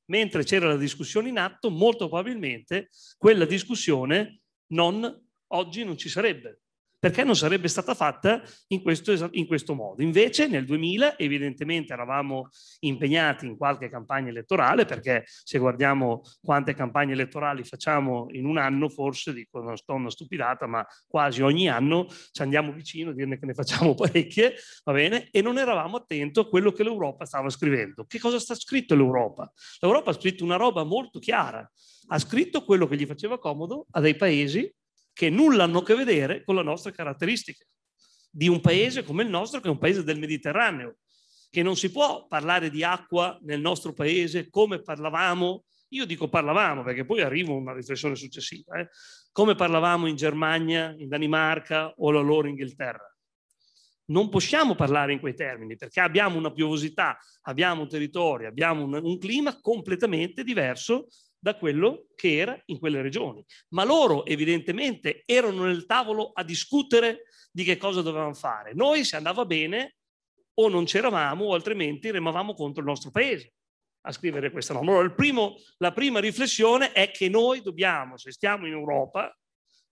mentre c'era la discussione in atto, molto probabilmente quella discussione non, oggi non ci sarebbe perché non sarebbe stata fatta in questo, in questo, modo. Invece nel 2000 evidentemente eravamo impegnati in qualche campagna elettorale, perché se guardiamo quante campagne elettorali facciamo in un anno, forse, dico non sto una stupidata, ma quasi ogni anno ci andiamo vicino a dirne che ne facciamo parecchie, va bene? E non eravamo attenti a quello che l'Europa stava scrivendo. Che cosa sta scritto l'Europa? L'Europa ha scritto una roba molto chiara, ha scritto quello che gli faceva comodo a dei paesi che nulla hanno a che vedere con la nostra caratteristica di un paese come il nostro, che è un paese del Mediterraneo, che non si può parlare di acqua nel nostro paese come parlavamo, io dico parlavamo perché poi arrivo a una riflessione successiva, eh, come parlavamo in Germania, in Danimarca o la loro Inghilterra. Non possiamo parlare in quei termini perché abbiamo una piovosità, abbiamo un territorio, abbiamo un, un clima completamente diverso da quello che era in quelle regioni. Ma loro evidentemente erano nel tavolo a discutere di che cosa dovevano fare. Noi se andava bene o non c'eravamo o altrimenti remavamo contro il nostro paese a scrivere questa norma. Allora primo, la prima riflessione è che noi dobbiamo, se stiamo in Europa,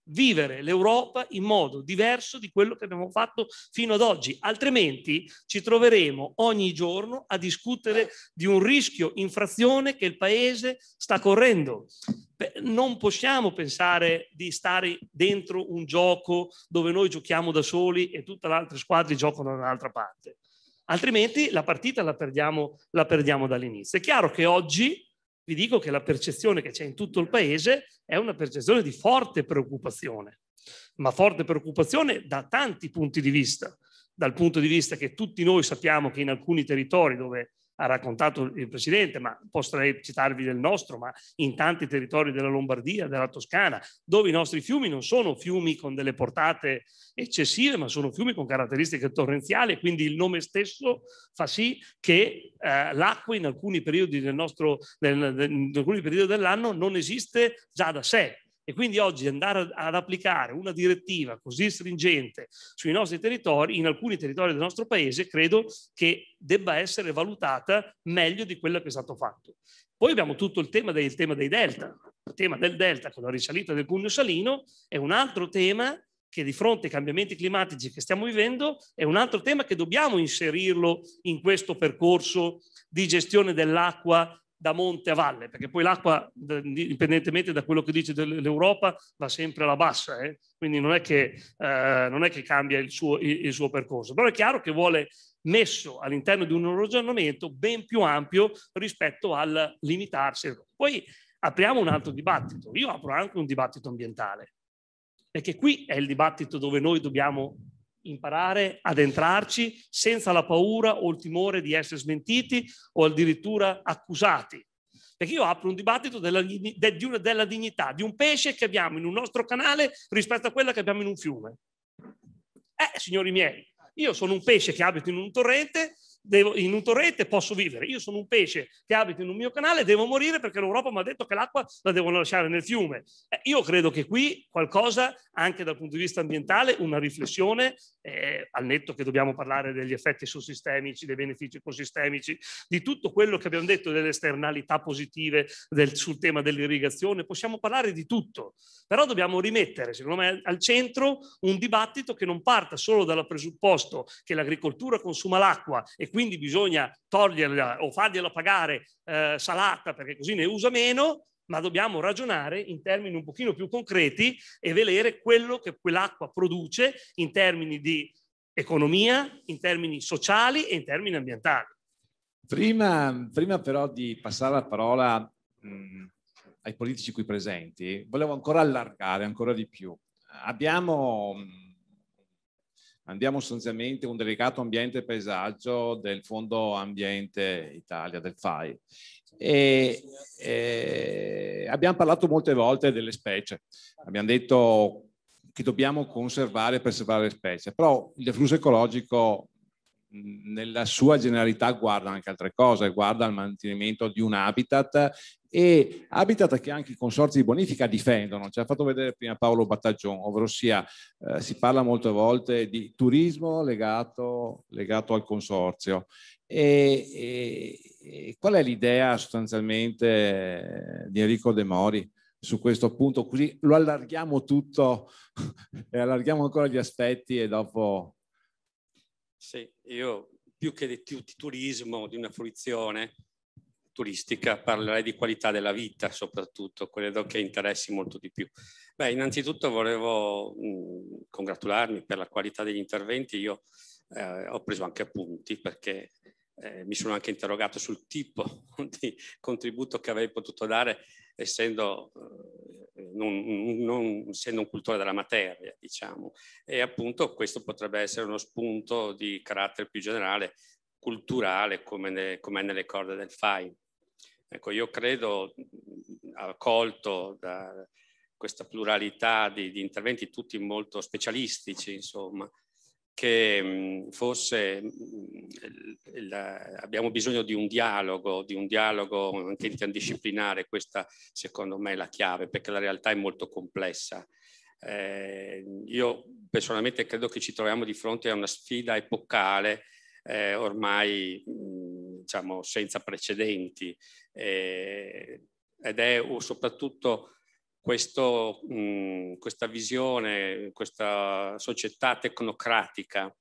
vivere l'Europa in modo diverso di quello che abbiamo fatto fino ad oggi, altrimenti ci troveremo ogni giorno a discutere di un rischio infrazione che il Paese sta correndo. Non possiamo pensare di stare dentro un gioco dove noi giochiamo da soli e tutte le altre squadre giocano da un'altra parte, altrimenti la partita la perdiamo, la perdiamo dall'inizio. È chiaro che oggi vi dico che la percezione che c'è in tutto il paese è una percezione di forte preoccupazione, ma forte preoccupazione da tanti punti di vista, dal punto di vista che tutti noi sappiamo che in alcuni territori dove ha raccontato il Presidente, ma potrei citarvi del nostro, ma in tanti territori della Lombardia, della Toscana, dove i nostri fiumi non sono fiumi con delle portate eccessive, ma sono fiumi con caratteristiche torrenziali, quindi il nome stesso fa sì che eh, l'acqua in alcuni periodi, del nostro, del, del, in alcuni periodi dell'anno non esiste già da sé, e quindi oggi andare ad applicare una direttiva così stringente sui nostri territori, in alcuni territori del nostro paese, credo che debba essere valutata meglio di quello che è stato fatto. Poi abbiamo tutto il tema, del, tema dei delta. Il tema del delta con la risalita del Pugno Salino è un altro tema che di fronte ai cambiamenti climatici che stiamo vivendo è un altro tema che dobbiamo inserirlo in questo percorso di gestione dell'acqua da monte a valle, perché poi l'acqua, indipendentemente da quello che dice l'Europa, va sempre alla bassa, eh? quindi non è, che, eh, non è che, cambia il suo, il suo percorso. Però è chiaro che vuole messo all'interno di un ragionamento ben più ampio rispetto al limitarsi. Poi apriamo un altro dibattito, io apro anche un dibattito ambientale, perché qui è il dibattito dove noi dobbiamo imparare ad entrarci senza la paura o il timore di essere smentiti o addirittura accusati. Perché io apro un dibattito della, de, di una, della dignità, di un pesce che abbiamo in un nostro canale rispetto a quella che abbiamo in un fiume. Eh, signori miei, io sono un pesce che abito in un torrente devo, in un torrente posso vivere, io sono un pesce che abita in un mio canale, devo morire perché l'Europa mi ha detto che l'acqua la devono lasciare nel fiume. Eh, io credo che qui qualcosa, anche dal punto di vista ambientale, una riflessione, eh, al netto che dobbiamo parlare degli effetti ecosistemici, dei benefici ecosistemici, di tutto quello che abbiamo detto delle esternalità positive del, sul tema dell'irrigazione, possiamo parlare di tutto, però dobbiamo rimettere, secondo me, al centro un dibattito che non parta solo dal presupposto che l'agricoltura consuma l'acqua e quindi bisogna toglierla o fargliela pagare eh, salata perché così ne usa meno, ma dobbiamo ragionare in termini un pochino più concreti e vedere quello che quell'acqua produce in termini di economia, in termini sociali e in termini ambientali. Prima, prima però di passare la parola mh, mm, ai politici qui presenti, volevo ancora allargare ancora di più. Abbiamo mm, andiamo sostanzialmente un delegato ambiente e paesaggio del Fondo Ambiente Italia, del FAI. E, e abbiamo parlato molte volte delle specie, abbiamo detto che dobbiamo conservare e preservare le specie, però il deflusso ecologico nella sua generalità guarda anche altre cose, guarda al mantenimento di un habitat e habitat che anche i consorzi di bonifica difendono. Ci ha fatto vedere prima Paolo Battaglione, ovvero sia, eh, si parla molte volte di turismo legato, legato al consorzio. E, e, e qual è l'idea sostanzialmente eh, di Enrico De Mori? su questo punto, così lo allarghiamo tutto *laughs* e allarghiamo ancora gli aspetti e dopo sì, io più che di, di turismo, di una fruizione turistica, parlerei di qualità della vita soprattutto, credo che interessi molto di più. Beh, innanzitutto volevo mh, congratularmi per la qualità degli interventi, io eh, ho preso anche appunti perché eh, mi sono anche interrogato sul tipo *laughs* di contributo che avrei potuto dare essendo, eh, non, non, essendo un cultore della materia, diciamo. E appunto questo potrebbe essere uno spunto di carattere più generale, culturale, come, ne, come è nelle corde del FAI. Ecco, io credo, accolto da questa pluralità di, di interventi, tutti molto specialistici, insomma, che mm, forse mm, abbiamo bisogno di un dialogo, di un dialogo anche interdisciplinare, questa secondo me è la chiave perché la realtà è molto complessa. Eh, io personalmente credo che ci troviamo di fronte a una sfida epocale eh, ormai mm, diciamo, senza precedenti eh, ed è soprattutto questo, mh, questa visione, questa società tecnocratica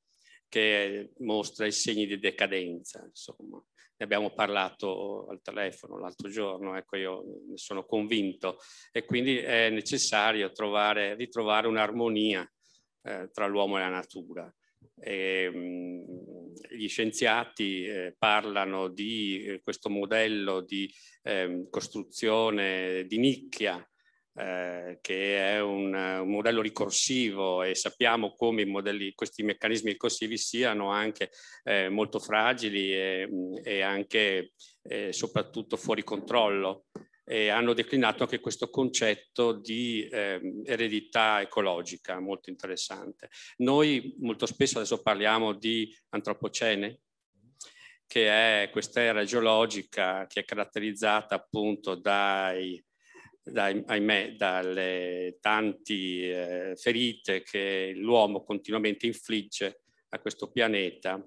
che mostra i segni di decadenza, insomma. Ne abbiamo parlato al telefono l'altro giorno, ecco io ne sono convinto e quindi è necessario trovare, ritrovare un'armonia eh, tra l'uomo e la natura. E, mh, gli scienziati eh, parlano di eh, questo modello di ehm, costruzione di nicchia eh, che è un, un, modello ricorsivo e sappiamo come modelli, questi meccanismi ricorsivi siano anche eh, molto fragili e, e anche eh, soprattutto fuori controllo e hanno declinato anche questo concetto di eh, eredità ecologica molto interessante. Noi molto spesso adesso parliamo di antropocene, che è quest'era geologica che è caratterizzata appunto dai da, ahimè, dalle tante eh, ferite che l'uomo continuamente infligge a questo pianeta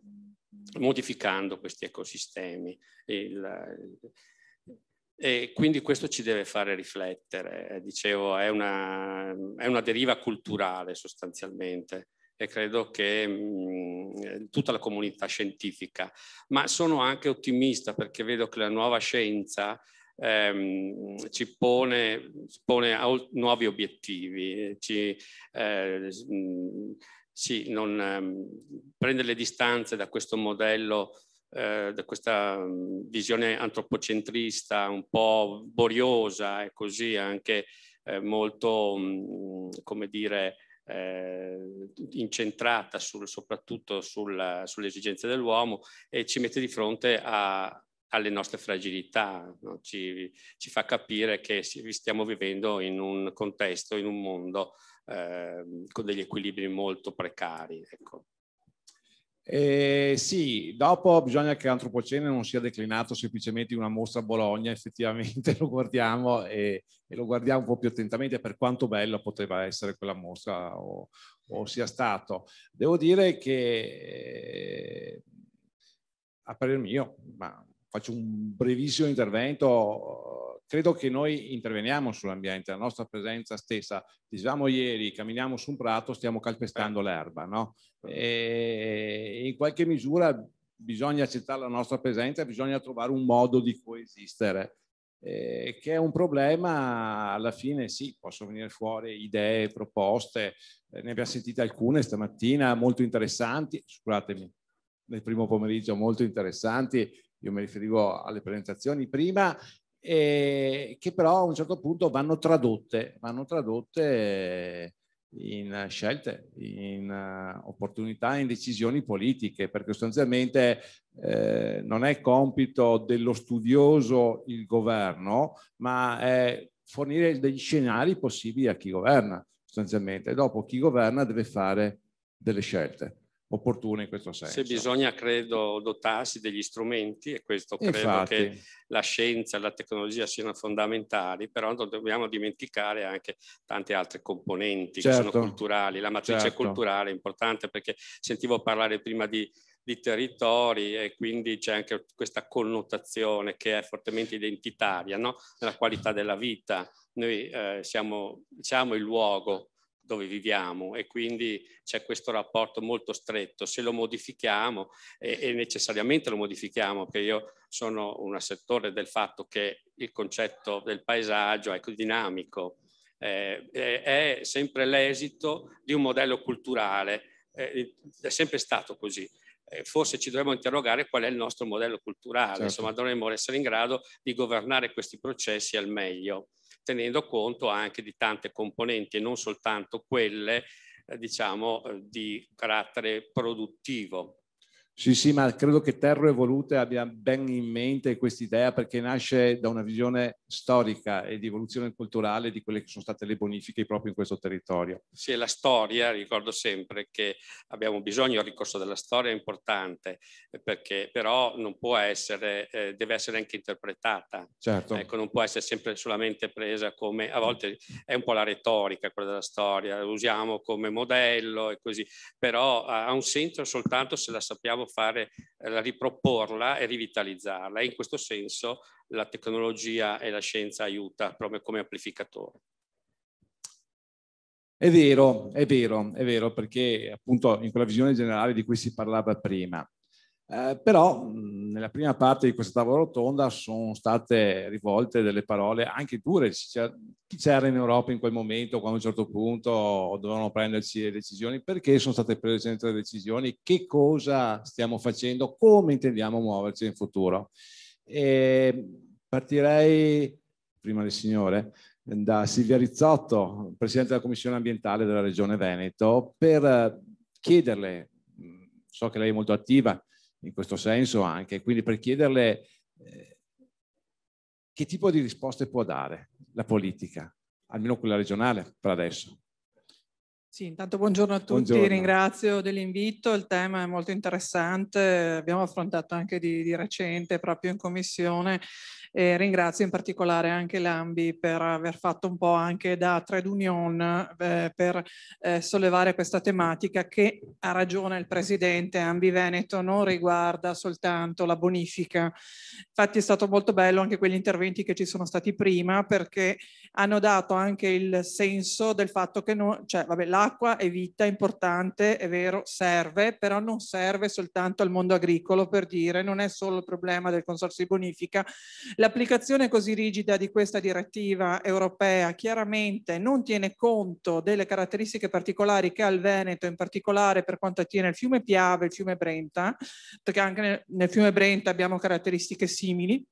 modificando questi ecosistemi. Il, e quindi questo ci deve fare riflettere, dicevo, è una, è una deriva culturale sostanzialmente e credo che mh, mm, tutta la comunità scientifica, ma sono anche ottimista perché vedo che la nuova scienza ehm, ci, pone, pone nuovi obiettivi, eh, ci, eh, mm, sì, non, ehm, prende le distanze da questo modello eh, da questa mm, visione antropocentrista un po' boriosa e così anche eh, molto, mh, mm, come dire, eh, incentrata sul, soprattutto sulla, sulle esigenze dell'uomo e ci mette di fronte a, alle nostre fragilità, no? ci, ci, fa capire che stiamo vivendo in un contesto, in un mondo eh, con degli equilibri molto precari. Ecco. Eh, sì, dopo bisogna che l'antropocene non sia declinato semplicemente in una mostra a Bologna, effettivamente *laughs* lo guardiamo e, e, lo guardiamo un po' più attentamente per quanto bella poteva essere quella mostra o, o sia stato. Devo dire che eh, a parer mio, ma faccio un brevissimo intervento, credo che noi interveniamo sull'ambiente, la nostra presenza stessa. Dicevamo ieri, camminiamo su un prato, stiamo calpestando l'erba, no? Eh. E in qualche misura bisogna accettare la nostra presenza, bisogna trovare un modo di coesistere. Eh, che è un problema, alla fine sì, possono venire fuori idee, proposte, eh, ne abbiamo sentite alcune stamattina molto interessanti, scusatemi, nel primo pomeriggio molto interessanti, io mi riferivo alle presentazioni prima, eh, che però a un certo punto vanno tradotte, vanno tradotte eh, in scelte, in eh, opportunità, in decisioni politiche, perché sostanzialmente eh, non è compito dello studioso il governo, ma è fornire degli scenari possibili a chi governa, sostanzialmente. Dopo chi governa deve fare delle scelte opportune in questo senso. Se bisogna, credo, dotarsi degli strumenti, e questo credo Infatti. che la scienza e la tecnologia siano fondamentali, però non dobbiamo dimenticare anche tante altre componenti certo. che sono certo. culturali. La matrice certo. culturale è importante perché sentivo parlare prima di di territori e quindi c'è anche questa connotazione che è fortemente identitaria, no? nella qualità della vita. Noi eh, siamo, siamo il luogo dove viviamo e quindi c'è questo rapporto molto stretto. Se lo modifichiamo, e, e necessariamente lo modifichiamo, perché io sono un assettore del fatto che il concetto del paesaggio è ecco, dinamico, eh, è sempre l'esito di un modello culturale, eh, è sempre stato così eh, forse ci dovremmo interrogare qual è il nostro modello culturale, certo. insomma dovremmo essere in grado di governare questi processi al meglio tenendo conto anche di tante componenti e non soltanto quelle eh, diciamo eh, di carattere produttivo. Sì, sì, ma credo che Terro Evolute abbia ben in mente quest'idea perché nasce da una visione storica e di evoluzione culturale di quelle che sono state le bonifiche proprio in questo territorio. Sì, la storia, ricordo sempre che abbiamo bisogno, il ricorso della storia è importante, eh, perché però non può essere, eh, deve essere anche interpretata. Certo. Ecco, non può essere sempre solamente presa come, a volte è un po' la retorica quella della storia, la usiamo come modello e così, però ha un senso soltanto se la sappiamo fare, eh, riproporla e rivitalizzarla. E in questo senso la tecnologia e la scienza aiuta proprio come amplificatore. È vero, è vero, è vero, perché appunto in quella visione generale di cui si parlava prima. Eh, però nella prima parte di questa tavola rotonda sono state rivolte delle parole anche dure. Chi c'era in Europa in quel momento, quando a un certo punto dovevano prendersi le decisioni, perché sono state prese le decisioni, che cosa stiamo facendo, come intendiamo muoverci in futuro. E partirei, prima del Signore, da Silvia Rizzotto, Presidente della Commissione Ambientale della Regione Veneto, per eh, chiederle, so che lei è molto attiva in questo senso anche, quindi per chiederle eh, che tipo di risposte può dare la politica, almeno quella regionale per adesso. Sì, intanto buongiorno a tutti, buongiorno. ringrazio dell'invito, il tema è molto interessante, abbiamo affrontato anche di, di recente proprio in commissione e ringrazio in particolare anche l'Ambi per aver fatto un po' anche da trade union eh, per eh, sollevare questa tematica che ha ragione il Presidente, Ambi Veneto non riguarda soltanto la bonifica. Infatti è stato molto bello anche quegli interventi che ci sono stati prima perché hanno dato anche il senso del fatto che no, cioè, l'acqua è vita, è importante, è vero, serve, però non serve soltanto al mondo agricolo per dire non è solo il problema del consorzio di bonifica, L'applicazione così rigida di questa direttiva europea chiaramente non tiene conto delle caratteristiche particolari che ha il Veneto, in particolare per quanto attiene il fiume Piave e il fiume Brenta, perché anche nel, nel fiume Brenta abbiamo caratteristiche simili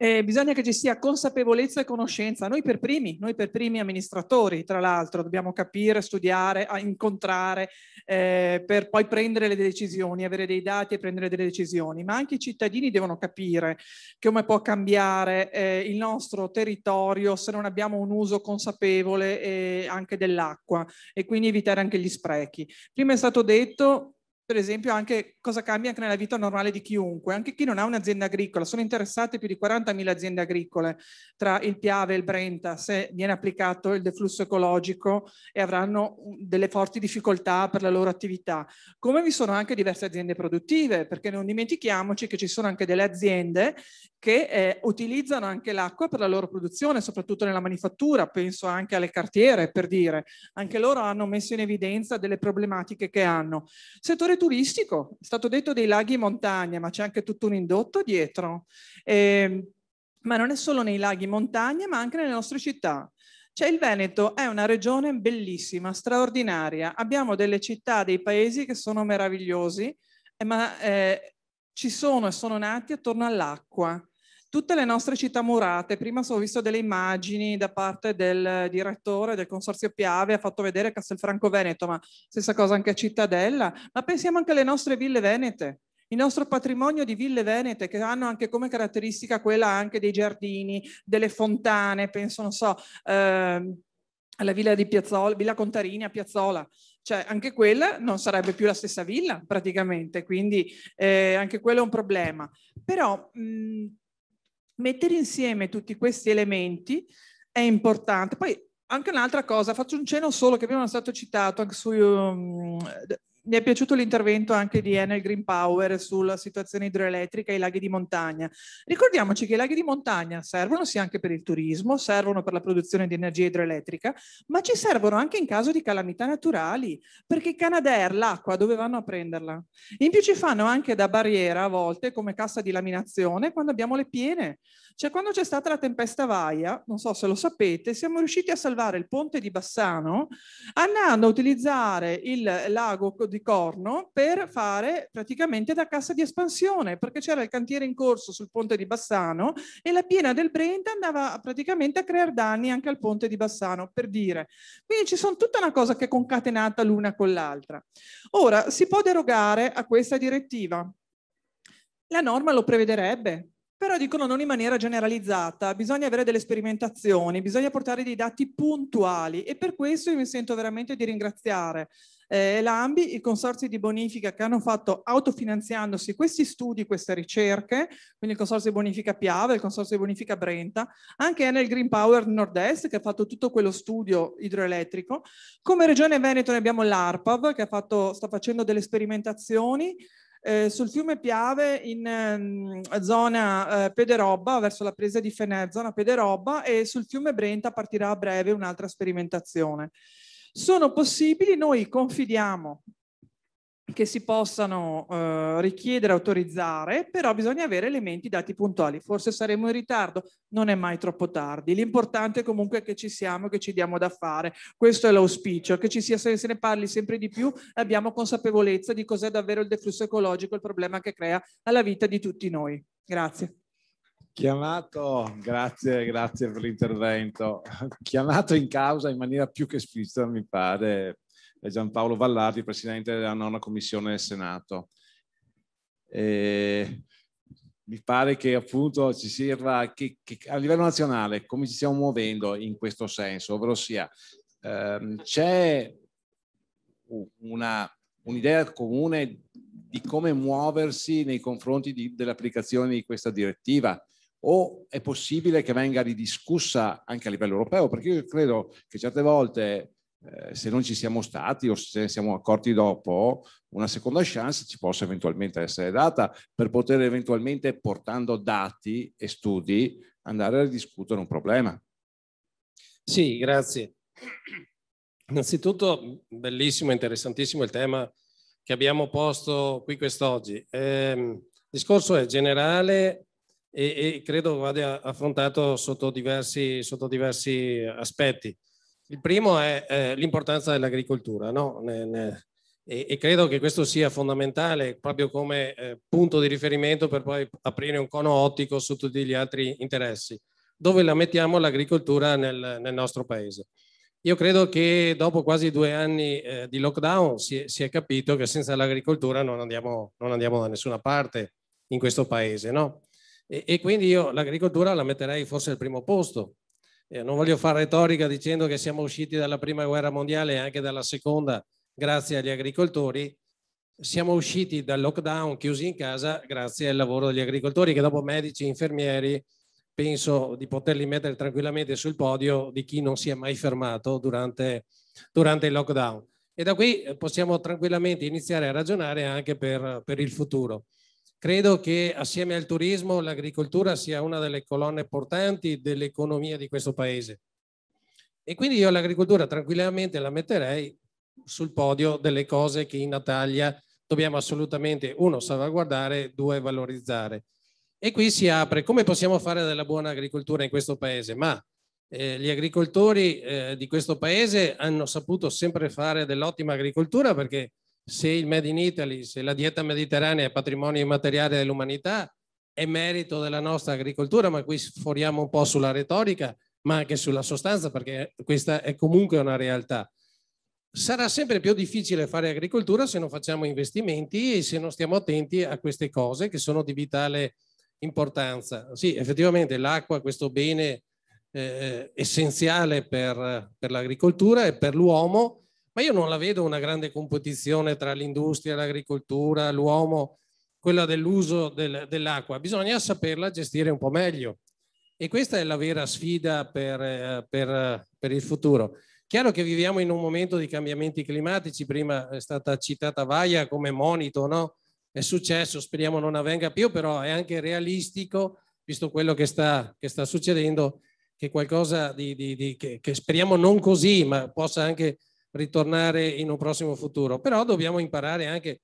eh, bisogna che ci sia consapevolezza e conoscenza, noi per primi, noi per primi amministratori, tra l'altro, dobbiamo capire, studiare, incontrare, eh, per poi prendere le decisioni, avere dei dati e prendere delle decisioni, ma anche i cittadini devono capire come può cambiare eh, il nostro territorio se non abbiamo un uso consapevole eh, anche dell'acqua e quindi evitare anche gli sprechi. Prima è stato detto per esempio anche cosa cambia anche nella vita normale di chiunque, anche chi non ha un'azienda agricola, sono interessate più di 40.000 aziende agricole tra il Piave e il Brenta se viene applicato il deflusso ecologico e avranno mm, delle forti difficoltà per la loro attività, come vi sono anche diverse aziende produttive, perché non dimentichiamoci che ci sono anche delle aziende che eh, utilizzano anche l'acqua per la loro produzione, soprattutto nella manifattura, penso anche alle cartiere per dire, anche loro hanno messo in evidenza delle problematiche che hanno. Settore turistico, è stato detto dei laghi e montagne, ma c'è anche tutto un indotto dietro, eh, ma non è solo nei laghi e montagne, ma anche nelle nostre città. Cioè il Veneto è una regione bellissima, straordinaria, abbiamo delle città, dei paesi che sono meravigliosi, eh, ma eh, ci sono e sono nati attorno all'acqua. Tutte le nostre città murate, prima ho visto delle immagini da parte del direttore del Consorzio Piave, ha fatto vedere Castelfranco Veneto, ma stessa cosa anche a Cittadella, ma pensiamo anche alle nostre ville venete, il nostro patrimonio di ville venete che hanno anche come caratteristica quella anche dei giardini, delle fontane, penso, non so, eh, alla villa di Piazzola, Villa Contarini a Piazzola, cioè anche quella non sarebbe più la stessa villa praticamente, quindi eh, anche quello è un problema. Però mh, mettere insieme tutti questi elementi è importante. Poi anche un'altra cosa, faccio un cenno solo che prima è stato citato anche su um, mi è piaciuto l'intervento anche di Enel Green Power sulla situazione idroelettrica e i laghi di montagna. Ricordiamoci che i laghi di montagna servono sia anche per il turismo, servono per la produzione di energia idroelettrica, ma ci servono anche in caso di calamità naturali, perché Canadair l'acqua dove vanno a prenderla? In più ci fanno anche da barriera a volte come cassa di laminazione quando abbiamo le piene. Cioè quando c'è stata la tempesta Vaia, non so se lo sapete, siamo riusciti a salvare il ponte di Bassano andando a utilizzare il lago di di Corno per fare praticamente da cassa di espansione, perché c'era il cantiere in corso sul ponte di Bassano e la piena del Brenta andava praticamente a creare danni anche al ponte di Bassano, per dire. Quindi ci sono tutta una cosa che è concatenata l'una con l'altra. Ora, si può derogare a questa direttiva? La norma lo prevederebbe, però dicono non in maniera generalizzata, bisogna avere delle sperimentazioni, bisogna portare dei dati puntuali e per questo io mi sento veramente di ringraziare eh, l'AMBI, i consorzi di bonifica che hanno fatto autofinanziandosi questi studi, queste ricerche, quindi il consorzio di bonifica Piave, il consorzio di bonifica Brenta, anche Enel Green Power Nord-Est che ha fatto tutto quello studio idroelettrico. Come Regione Veneto ne abbiamo l'ARPAV che fatto, sta facendo delle sperimentazioni eh, sul fiume Piave in ehm, zona eh, Pederobba, verso la presa di Fenè, zona Pederobba, e sul fiume Brenta partirà a breve un'altra sperimentazione sono possibili, noi confidiamo che si possano eh, richiedere, autorizzare, però bisogna avere elementi dati puntuali. Forse saremo in ritardo, non è mai troppo tardi. L'importante comunque è che ci siamo, che ci diamo da fare. Questo è l'auspicio, che ci sia, se ne parli sempre di più, abbiamo consapevolezza di cos'è davvero il deflusso ecologico, il problema che crea alla vita di tutti noi. Grazie. Chiamato, grazie, grazie per l'intervento, chiamato in causa in maniera più che esplicita, mi pare, è Giampaolo Vallardi, Presidente della nona Commissione del Senato. E mi pare che appunto ci sirva, che, che, a livello nazionale, come ci stiamo muovendo in questo senso, ovvero sia, ehm, c'è un'idea comune di come muoversi nei confronti dell'applicazione di questa direttiva o è possibile che venga ridiscussa anche a livello europeo? Perché io credo che certe volte, eh, se non ci siamo stati o se ne siamo accorti dopo, una seconda chance ci possa eventualmente essere data per poter eventualmente, portando dati e studi, andare a ridiscutere un problema. Sì, grazie. Innanzitutto, bellissimo, interessantissimo il tema che abbiamo posto qui quest'oggi. Eh, il discorso è generale e, e credo vada affrontato sotto diversi, sotto diversi aspetti. Il primo è eh, l'importanza dell'agricoltura no? ne, ne, e, e, credo che questo sia fondamentale proprio come eh, punto di riferimento per poi aprire un cono ottico su tutti gli altri interessi. Dove la mettiamo l'agricoltura nel, nel nostro paese? Io credo che dopo quasi due anni eh, di lockdown si, si, è capito che senza l'agricoltura non andiamo, non andiamo da nessuna parte in questo paese. No? E, e quindi io l'agricoltura la metterei forse al primo posto. Eh, non voglio fare retorica dicendo che siamo usciti dalla prima guerra mondiale e anche dalla seconda grazie agli agricoltori. Siamo usciti dal lockdown chiusi in casa grazie al lavoro degli agricoltori che dopo medici, e infermieri, penso di poterli mettere tranquillamente sul podio di chi non si è mai fermato durante, durante il lockdown. E da qui eh, possiamo tranquillamente iniziare a ragionare anche per, per il futuro. Credo che assieme al turismo l'agricoltura sia una delle colonne portanti dell'economia di questo paese. E quindi io l'agricoltura tranquillamente la metterei sul podio delle cose che in Italia dobbiamo assolutamente, uno, salvaguardare, due, valorizzare. E qui si apre come possiamo fare della buona agricoltura in questo paese, ma eh, gli agricoltori eh, di questo paese hanno saputo sempre fare dell'ottima agricoltura perché se il Made in Italy, se la dieta mediterranea è patrimonio immateriale dell'umanità, è merito della nostra agricoltura, ma qui sforiamo un po' sulla retorica, ma anche sulla sostanza, perché questa è comunque una realtà. Sarà sempre più difficile fare agricoltura se non facciamo investimenti e se non stiamo attenti a queste cose che sono di vitale importanza. Sì, effettivamente l'acqua, questo bene eh, essenziale per, per l'agricoltura e per l'uomo, ma io non la vedo una grande competizione tra l'industria, l'agricoltura, l'uomo, quella dell'uso del, dell'acqua. Bisogna saperla gestire un po' meglio. E questa è la vera sfida per, eh, per, eh, per, il futuro. Chiaro che viviamo in un momento di cambiamenti climatici, prima è stata citata Vaia come monito, no? È successo, speriamo non avvenga più, però è anche realistico, visto quello che sta, che sta succedendo, che qualcosa di, di, di che, che, speriamo non così, ma possa anche ritornare in un prossimo futuro, però dobbiamo imparare anche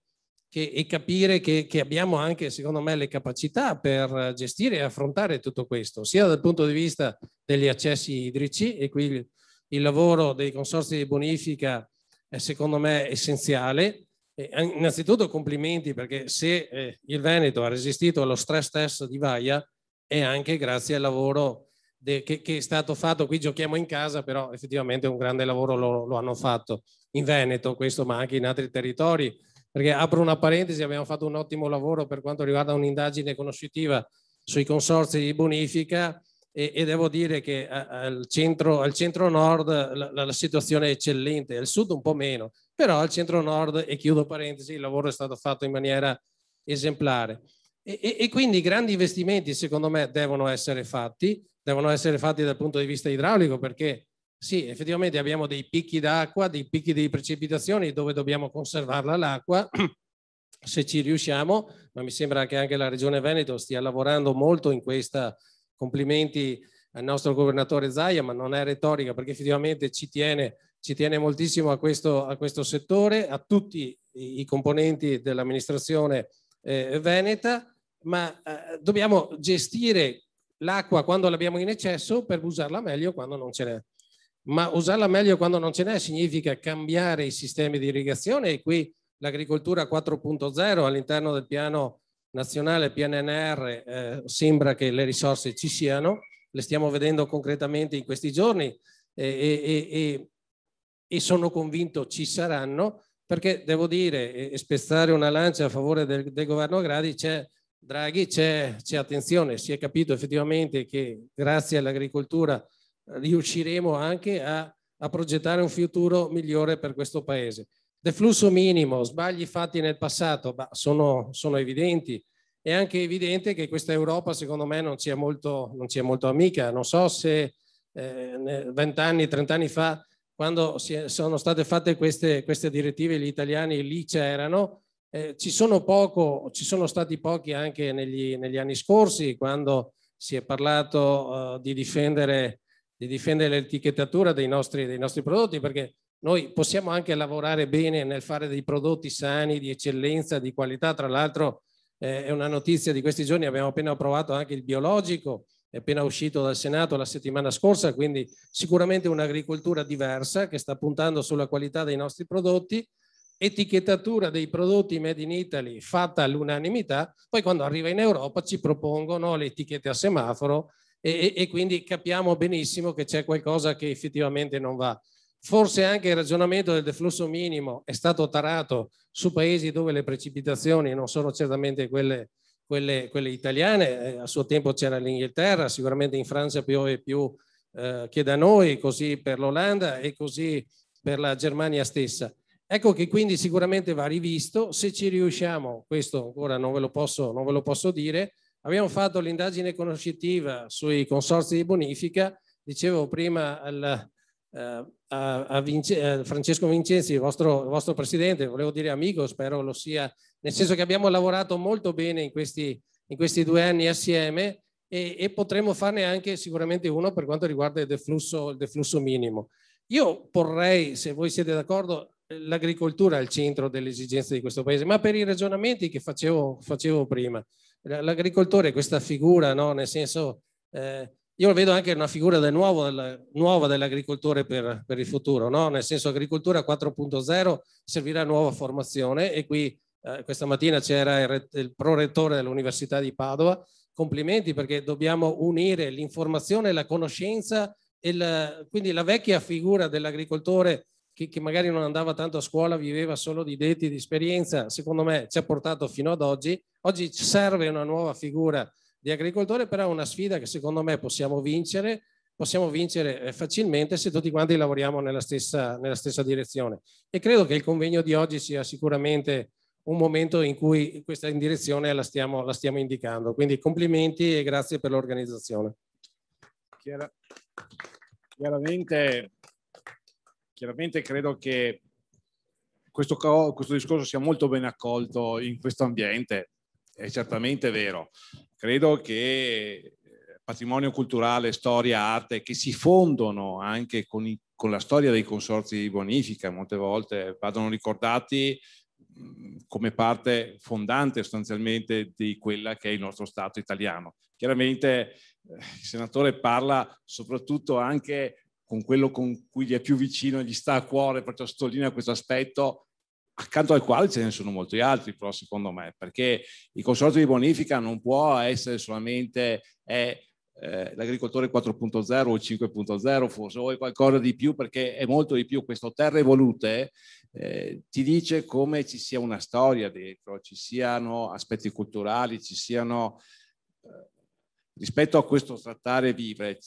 che, e capire che, che, abbiamo anche, secondo me, le capacità per gestire e affrontare tutto questo, sia dal punto di vista degli accessi idrici e qui il, il lavoro dei consorzi di bonifica è secondo me essenziale. E innanzitutto complimenti perché se eh, il Veneto ha resistito allo stress test di Vaia è anche grazie al lavoro de, che, che, è stato fatto, qui giochiamo in casa, però effettivamente un grande lavoro lo, lo hanno fatto in Veneto, questo ma anche in altri territori, perché apro una parentesi, abbiamo fatto un ottimo lavoro per quanto riguarda un'indagine conoscitiva sui consorzi di bonifica e, e devo dire che al centro, al centro nord la, la, situazione è eccellente, al sud un po' meno, però al centro nord, e chiudo parentesi, il lavoro è stato fatto in maniera esemplare. E, e, e quindi grandi investimenti secondo me devono essere fatti, devono essere fatti dal punto di vista idraulico perché sì, effettivamente abbiamo dei picchi d'acqua, dei picchi di precipitazioni dove dobbiamo conservarla l'acqua, *clears throat* se ci riusciamo, ma mi sembra che anche la Regione Veneto stia lavorando molto in questa. Complimenti al nostro governatore Zaia, ma non è retorica perché effettivamente ci tiene, ci tiene moltissimo a questo, a questo settore, a tutti i componenti dell'amministrazione eh, veneta, ma eh, dobbiamo gestire l'acqua quando l'abbiamo in eccesso per usarla meglio quando non ce n'è. Ma usarla meglio quando non ce n'è significa cambiare i sistemi di irrigazione e qui l'agricoltura 4.0 all'interno del piano nazionale PNNR eh, sembra che le risorse ci siano, le stiamo vedendo concretamente in questi giorni e, e, e, e sono convinto ci saranno perché devo dire e spezzare una lancia a favore del, del governo Gradi c'è Draghi c'è, attenzione, si è capito effettivamente che grazie all'agricoltura eh, riusciremo anche a, a progettare un futuro migliore per questo Paese. Deflusso minimo, sbagli fatti nel passato bah, sono, sono, evidenti. È anche evidente che questa Europa, secondo me, non ci è molto, non ci è molto amica. Non so se eh, vent'anni, eh, trent'anni fa, quando sono state fatte queste, queste direttive, gli italiani lì c'erano, eh, ci, sono poco, ci, sono stati pochi anche negli, negli anni scorsi quando si è parlato uh, di, difendere, di, difendere, l'etichettatura dei nostri, dei nostri, prodotti perché noi possiamo anche lavorare bene nel fare dei prodotti sani, di eccellenza, di qualità. Tra l'altro eh, è una notizia di questi giorni, abbiamo appena approvato anche il biologico, è appena uscito dal Senato la settimana scorsa, quindi sicuramente un'agricoltura diversa che sta puntando sulla qualità dei nostri prodotti etichettatura dei prodotti made in Italy fatta all'unanimità, poi quando arriva in Europa ci propongono le etichette a semaforo e, e, quindi capiamo benissimo che c'è qualcosa che effettivamente non va. Forse anche il ragionamento del deflusso minimo è stato tarato su paesi dove le precipitazioni non sono certamente quelle, quelle, quelle italiane, eh, a suo tempo c'era l'Inghilterra, sicuramente in Francia piove più eh, che da noi, così per l'Olanda e così per la Germania stessa Ecco che quindi sicuramente va rivisto, se ci riusciamo, questo ancora non ve lo posso, ve lo posso dire, abbiamo fatto l'indagine conoscitiva sui consorzi di bonifica, dicevo prima al, eh, a, a Vince, eh, Francesco Vincenzi, il vostro, il vostro, presidente, volevo dire amico, spero lo sia, nel senso che abbiamo lavorato molto bene in questi, in questi due anni assieme e, e, potremo farne anche sicuramente uno per quanto riguarda il deflusso, il deflusso minimo. Io porrei, se voi siete d'accordo, l'agricoltura al centro delle esigenze di questo paese, ma per i ragionamenti che facevo, facevo prima. L'agricoltore è questa figura, no? nel senso, eh, io vedo anche una figura del nuovo, del, nuova dell'agricoltore per, per, il futuro, no? nel senso agricoltura 4.0 servirà nuova formazione e qui eh, questa mattina c'era il, il prorettore dell'Università di Padova, complimenti perché dobbiamo unire l'informazione, la conoscenza, il, quindi la vecchia figura dell'agricoltore che, che, magari non andava tanto a scuola, viveva solo di detti di esperienza, secondo me ci ha portato fino ad oggi. Oggi serve una nuova figura di agricoltore, però è una sfida che secondo me possiamo vincere, possiamo vincere eh, facilmente se tutti quanti lavoriamo nella stessa, nella stessa direzione. E credo che il convegno di oggi sia sicuramente un momento in cui questa indirezione la stiamo, la stiamo indicando. Quindi complimenti e grazie per l'organizzazione. Chiara, Chiaramente Chiaramente credo che questo, questo discorso sia molto ben accolto in questo ambiente, è certamente vero. Credo che eh, patrimonio culturale, storia, arte, che si fondono anche con, i, con, la storia dei consorzi di bonifica, molte volte vadano ricordati mm, come parte fondante sostanzialmente di quella che è il nostro Stato italiano. Chiaramente eh, il senatore parla soprattutto anche con quello con cui gli è più vicino e gli sta a cuore, perciò sottolinea questo aspetto, accanto al quale ce ne sono molti altri, però secondo me, perché il consorzio di bonifica non può essere solamente è, eh, l'agricoltore 4.0 o 5.0 forse, o è qualcosa di più, perché è molto di più. Questo Terre Volute eh, ti dice come ci sia una storia dentro, ci siano aspetti culturali, ci siano... Eh, rispetto a questo trattare e vivere,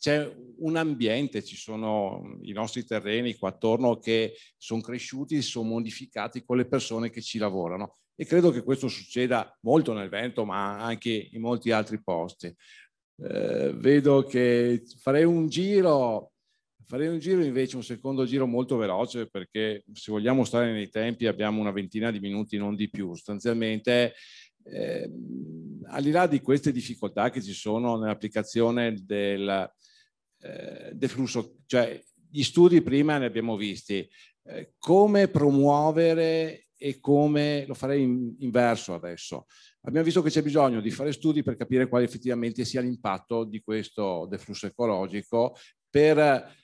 c'è un ambiente, ci sono mm, i nostri terreni qua attorno che sono cresciuti, sono modificati con le persone che ci lavorano e credo che questo succeda molto nel vento ma anche in molti altri posti. Eh, vedo che farei un giro, farei un giro invece, un secondo giro molto veloce perché se vogliamo stare nei tempi abbiamo una ventina di minuti, non di più, sostanzialmente eh, al di là di queste difficoltà che ci sono nell'applicazione del, eh, deflusso, cioè gli studi prima ne abbiamo visti, eh, come promuovere e come lo farei in, inverso adesso. Abbiamo visto che c'è bisogno di fare studi per capire quale effettivamente sia l'impatto di questo deflusso ecologico per, eh,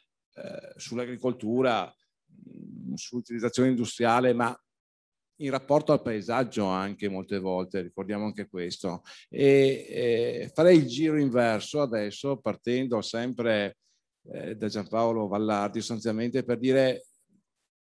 sull'agricoltura, mm, sull'utilizzazione industriale, ma in rapporto al paesaggio anche molte volte, ricordiamo anche questo. E, e farei il giro inverso adesso, partendo sempre eh, da Giampaolo Vallardi, sostanzialmente per dire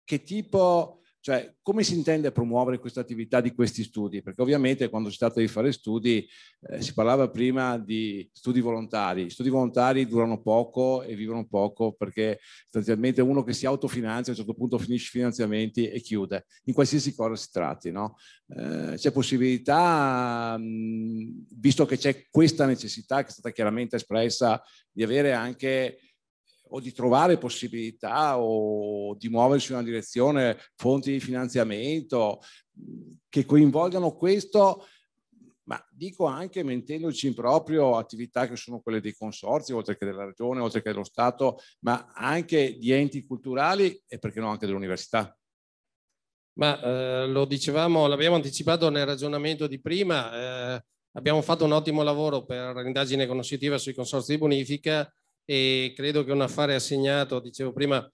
che tipo cioè, come si intende promuovere questa attività di questi studi? Perché ovviamente quando si tratta di fare studi, eh, si parlava prima di studi volontari. Gli studi volontari durano poco e vivono poco perché sostanzialmente uno che si autofinanzia a un certo punto finisce i finanziamenti e chiude, in qualsiasi cosa si tratti. No? Eh, c'è possibilità, mh, visto che c'è questa necessità che è stata chiaramente espressa, di avere anche o di trovare possibilità o di muoversi in una direzione, fonti di finanziamento che coinvolgano questo, ma dico anche mentendoci in proprio attività che sono quelle dei consorzi, oltre che della regione, oltre che dello Stato, ma anche di enti culturali e perché no anche dell'università. Ma eh, lo dicevamo, l'abbiamo anticipato nel ragionamento di prima, eh, abbiamo fatto un ottimo lavoro per l'indagine conoscitiva sui consorzi di bonifica e credo che un affare assegnato, dicevo prima,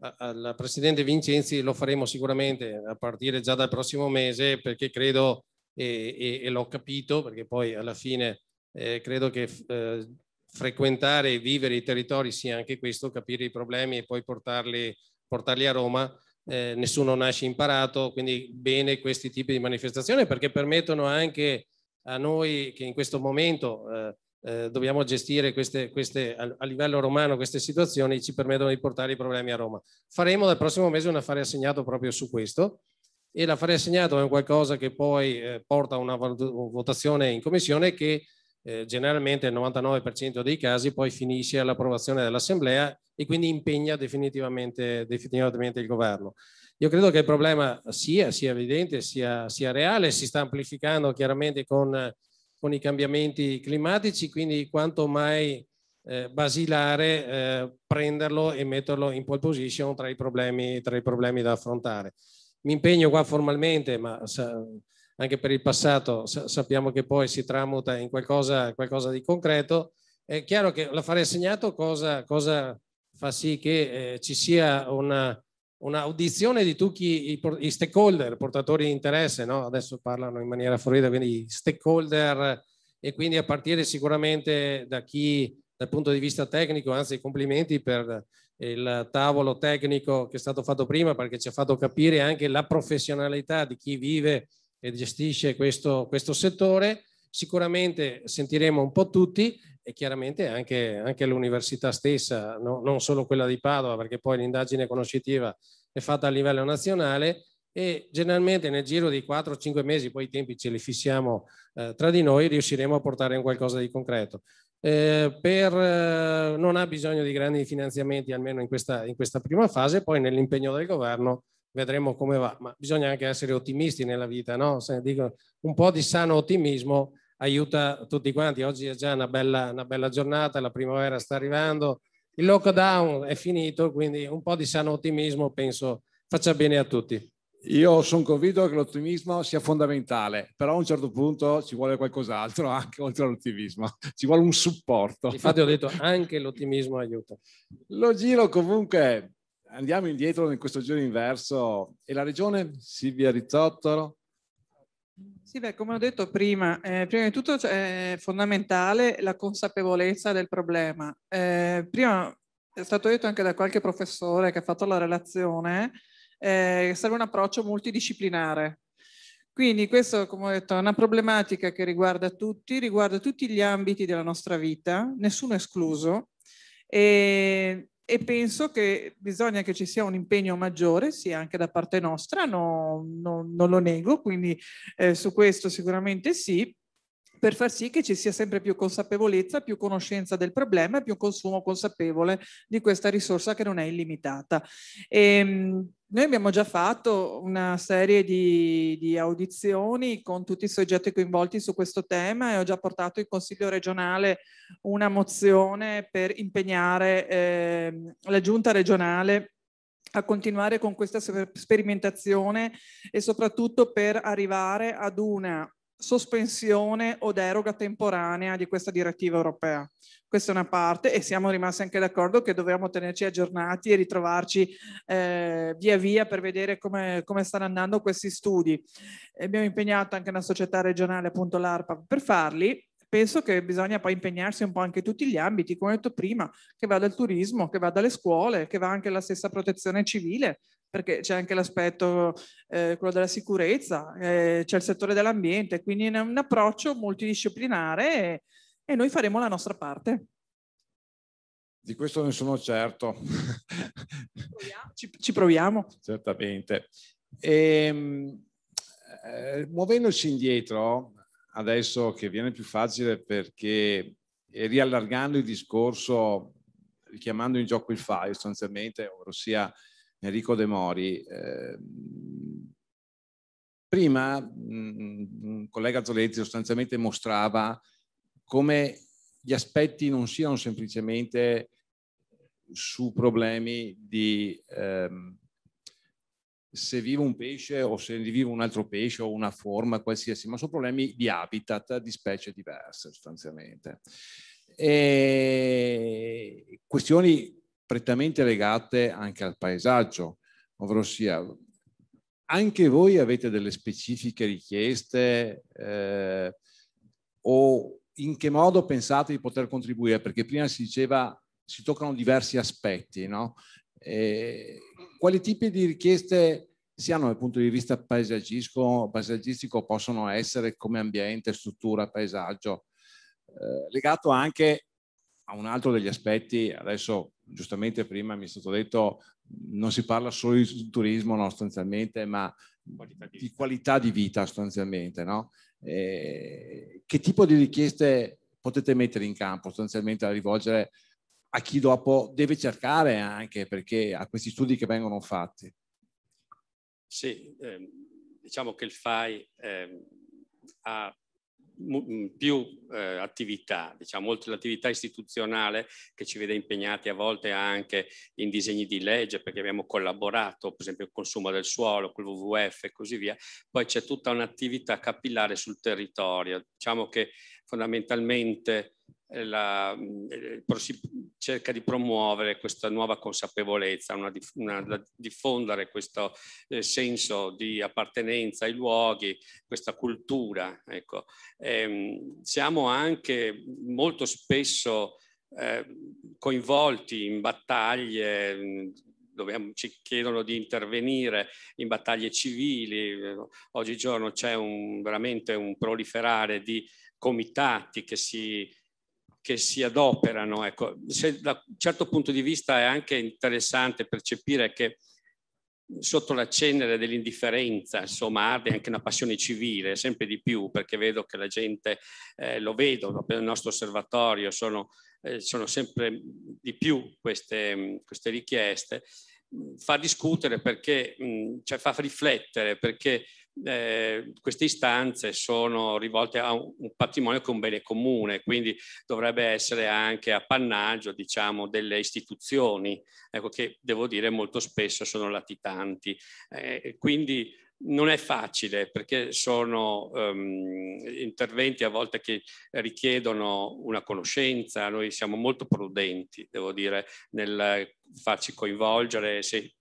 al Presidente Vincenzi lo faremo sicuramente a partire già dal prossimo mese perché credo e, e, e l'ho capito perché poi alla fine eh, credo che eh, frequentare e vivere i territori sia anche questo, capire i problemi e poi portarli, portarli a Roma. Eh, nessuno nasce imparato, quindi bene questi tipi di manifestazioni perché permettono anche a noi che in questo momento eh, eh, dobbiamo gestire queste, queste, a livello romano queste situazioni ci permettono di portare i problemi a Roma. Faremo dal prossimo mese un affare assegnato proprio su questo e l'affare assegnato è qualcosa che poi eh, porta a una votazione in commissione che eh, generalmente il 99% dei casi poi finisce all'approvazione dell'assemblea e quindi impegna definitivamente, definitivamente, il governo. Io credo che il problema sia, sia evidente, sia, sia reale, si sta amplificando chiaramente con con i cambiamenti climatici, quindi quanto mai eh, basilare eh, prenderlo e metterlo in pole position tra i, problemi, tra i problemi da affrontare. Mi impegno qua formalmente, ma sa, anche per il passato sa, sappiamo che poi si tramuta in qualcosa, qualcosa, di concreto. È chiaro che l'affare assegnato cosa, cosa fa sì che eh, ci sia una, un'audizione di tutti i, stakeholder, portatori di interesse, no? adesso parlano in maniera fluida, quindi stakeholder e quindi a partire sicuramente da chi dal punto di vista tecnico, anzi complimenti per il tavolo tecnico che è stato fatto prima perché ci ha fatto capire anche la professionalità di chi vive e gestisce questo, questo settore Sicuramente sentiremo un po' tutti e chiaramente anche, anche l'università stessa, no? non solo quella di Padova, perché poi l'indagine conoscitiva è fatta a livello nazionale e generalmente nel giro di 4-5 mesi, poi i tempi ce li fissiamo eh, tra di noi, riusciremo a portare in qualcosa di concreto. Eh, per, eh, non ha bisogno di grandi finanziamenti, almeno in questa, in questa prima fase, poi nell'impegno del governo vedremo come va, ma bisogna anche essere ottimisti nella vita, no? dico, un po' di sano ottimismo aiuta tutti quanti. Oggi è già una bella, una bella giornata, la primavera sta arrivando, il lockdown è finito, quindi un po' di sano ottimismo penso faccia bene a tutti. Io sono convinto che l'ottimismo sia fondamentale, però a un certo punto ci vuole qualcos'altro *laughs* anche oltre all'ottimismo, ci vuole un supporto. Infatti ho detto *laughs* anche l'ottimismo aiuta. Lo giro comunque Andiamo indietro in questo giro inverso. E la regione? Silvia Rizzottolo. Sì, beh, come ho detto prima, eh, prima di tutto cioè, è fondamentale la consapevolezza del problema. Eh, prima è stato detto anche da qualche professore che ha fatto la relazione, eh, serve un approccio multidisciplinare. Quindi questo, come ho detto, è una problematica che riguarda tutti, riguarda tutti gli ambiti della nostra vita, nessuno escluso, e e penso che bisogna che ci sia un impegno maggiore, sì, anche da parte nostra, no, no, non lo nego, quindi eh, su questo sicuramente sì, per far sì che ci sia sempre più consapevolezza, più conoscenza del problema e più consumo consapevole di questa risorsa che non è illimitata. E, ehm, noi abbiamo già fatto una serie di, di, audizioni con tutti i soggetti coinvolti su questo tema e ho già portato in Consiglio regionale una mozione per impegnare eh, la Giunta regionale a continuare con questa sperimentazione e soprattutto per arrivare ad una sospensione o deroga temporanea di questa direttiva europea. Questa è una parte e siamo rimasti anche d'accordo che dovevamo tenerci aggiornati e ritrovarci eh, via via per vedere come, come, stanno andando questi studi. Abbiamo impegnato anche una società regionale, appunto l'ARPA, per farli penso che bisogna poi impegnarsi un po' anche in tutti gli ambiti, come ho detto prima, che va dal turismo, che va dalle scuole, che va anche la stessa protezione civile, perché c'è anche l'aspetto, eh, quello della sicurezza, eh, c'è il settore dell'ambiente, quindi è un approccio multidisciplinare e, e noi faremo la nostra parte. Di questo ne sono certo. Ci, ci proviamo. Certamente. E, ehm, eh, muovendoci indietro, adesso che viene più facile perché riallargando il discorso, richiamando in gioco il file sostanzialmente, ossia Enrico De Mori, eh, prima mh, mm, il collega Zoletti sostanzialmente mostrava come gli aspetti non siano semplicemente su problemi di ehm, se vive un pesce o se vive un altro pesce o una forma qualsiasi, ma sono problemi di habitat, di specie diverse sostanzialmente. E questioni prettamente legate anche al paesaggio, ovvero sia, anche voi avete delle specifiche richieste eh, o in che modo pensate di poter contribuire? Perché prima si diceva si toccano diversi aspetti, no? Eh, quali tipi di richieste siano dal punto di vista paesaggistico, paesaggistico possono essere come ambiente, struttura, paesaggio, eh, legato anche a un altro degli aspetti, adesso giustamente prima mi è stato detto non si parla solo di turismo no, sostanzialmente, ma qualità di, di, qualità di vita sostanzialmente. No? Eh, che tipo di richieste potete mettere in campo sostanzialmente a rivolgere a chi dopo deve cercare anche perché a questi studi che vengono fatti. Sì, ehm, diciamo che il FAI ehm, ha mm, più eh, attività, diciamo, oltre l'attività istituzionale che ci vede impegnati a volte anche in disegni di legge perché abbiamo collaborato, per esempio il consumo del suolo, col WWF e così via, poi c'è tutta un'attività capillare sul territorio, diciamo che fondamentalmente eh, la, eh, eh, si cerca di promuovere questa nuova consapevolezza, una, una, diffondere questo eh, senso di appartenenza ai luoghi, questa cultura. Ecco. E, ehm, siamo anche molto spesso eh, coinvolti in battaglie Dobbiamo, ci chiedono di intervenire in battaglie civili. Oggigiorno c'è un, veramente un proliferare di comitati che si che si adoperano. Ecco, se da un certo punto di vista è anche interessante percepire che sotto la cenere dell'indifferenza, insomma, arde anche una passione civile, sempre di più, perché vedo che la gente, eh, lo vedo proprio nel nostro osservatorio, sono, eh, sono sempre di più queste, mm, queste richieste, fa discutere perché, mm, cioè fa riflettere perché eh, queste istanze sono rivolte a un patrimonio che è un bene comune, quindi dovrebbe essere anche appannaggio diciamo, delle istituzioni, ecco, che devo dire molto spesso sono latitanti. Eh, quindi non è facile perché sono um, interventi a volte che richiedono una conoscenza, noi siamo molto prudenti, devo dire, nel farci coinvolgere, se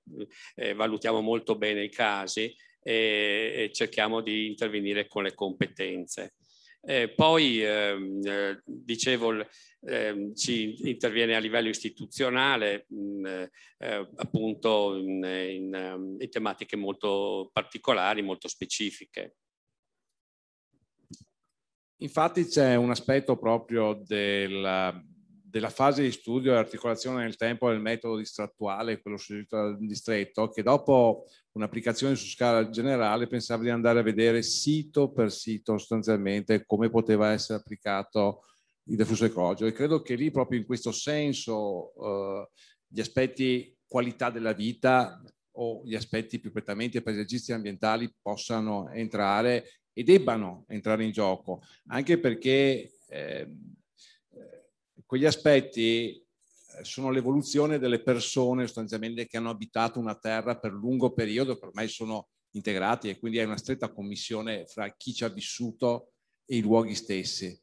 eh, valutiamo molto bene i casi, e, cerchiamo di intervenire con le competenze. Eh, poi, ehm, eh, dicevo, ehm, ci interviene a livello istituzionale, mh, mm, eh, appunto in, in, ehm, in, tematiche molto particolari, molto specifiche. Infatti c'è un aspetto proprio del, della fase di studio e articolazione nel tempo del metodo distrattuale, quello suggerito dal distretto, che dopo un'applicazione su scala generale pensava di andare a vedere sito per sito sostanzialmente come poteva essere applicato il deflusso ecologico e credo che lì proprio in questo senso eh, gli aspetti qualità della vita o gli aspetti più prettamente paesaggisti ambientali possano entrare e debbano entrare in gioco, anche perché eh, quegli aspetti eh, sono l'evoluzione delle persone sostanzialmente che hanno abitato una terra per lungo periodo, per ormai sono integrati e quindi è una stretta commissione fra chi ci ha vissuto e i luoghi stessi.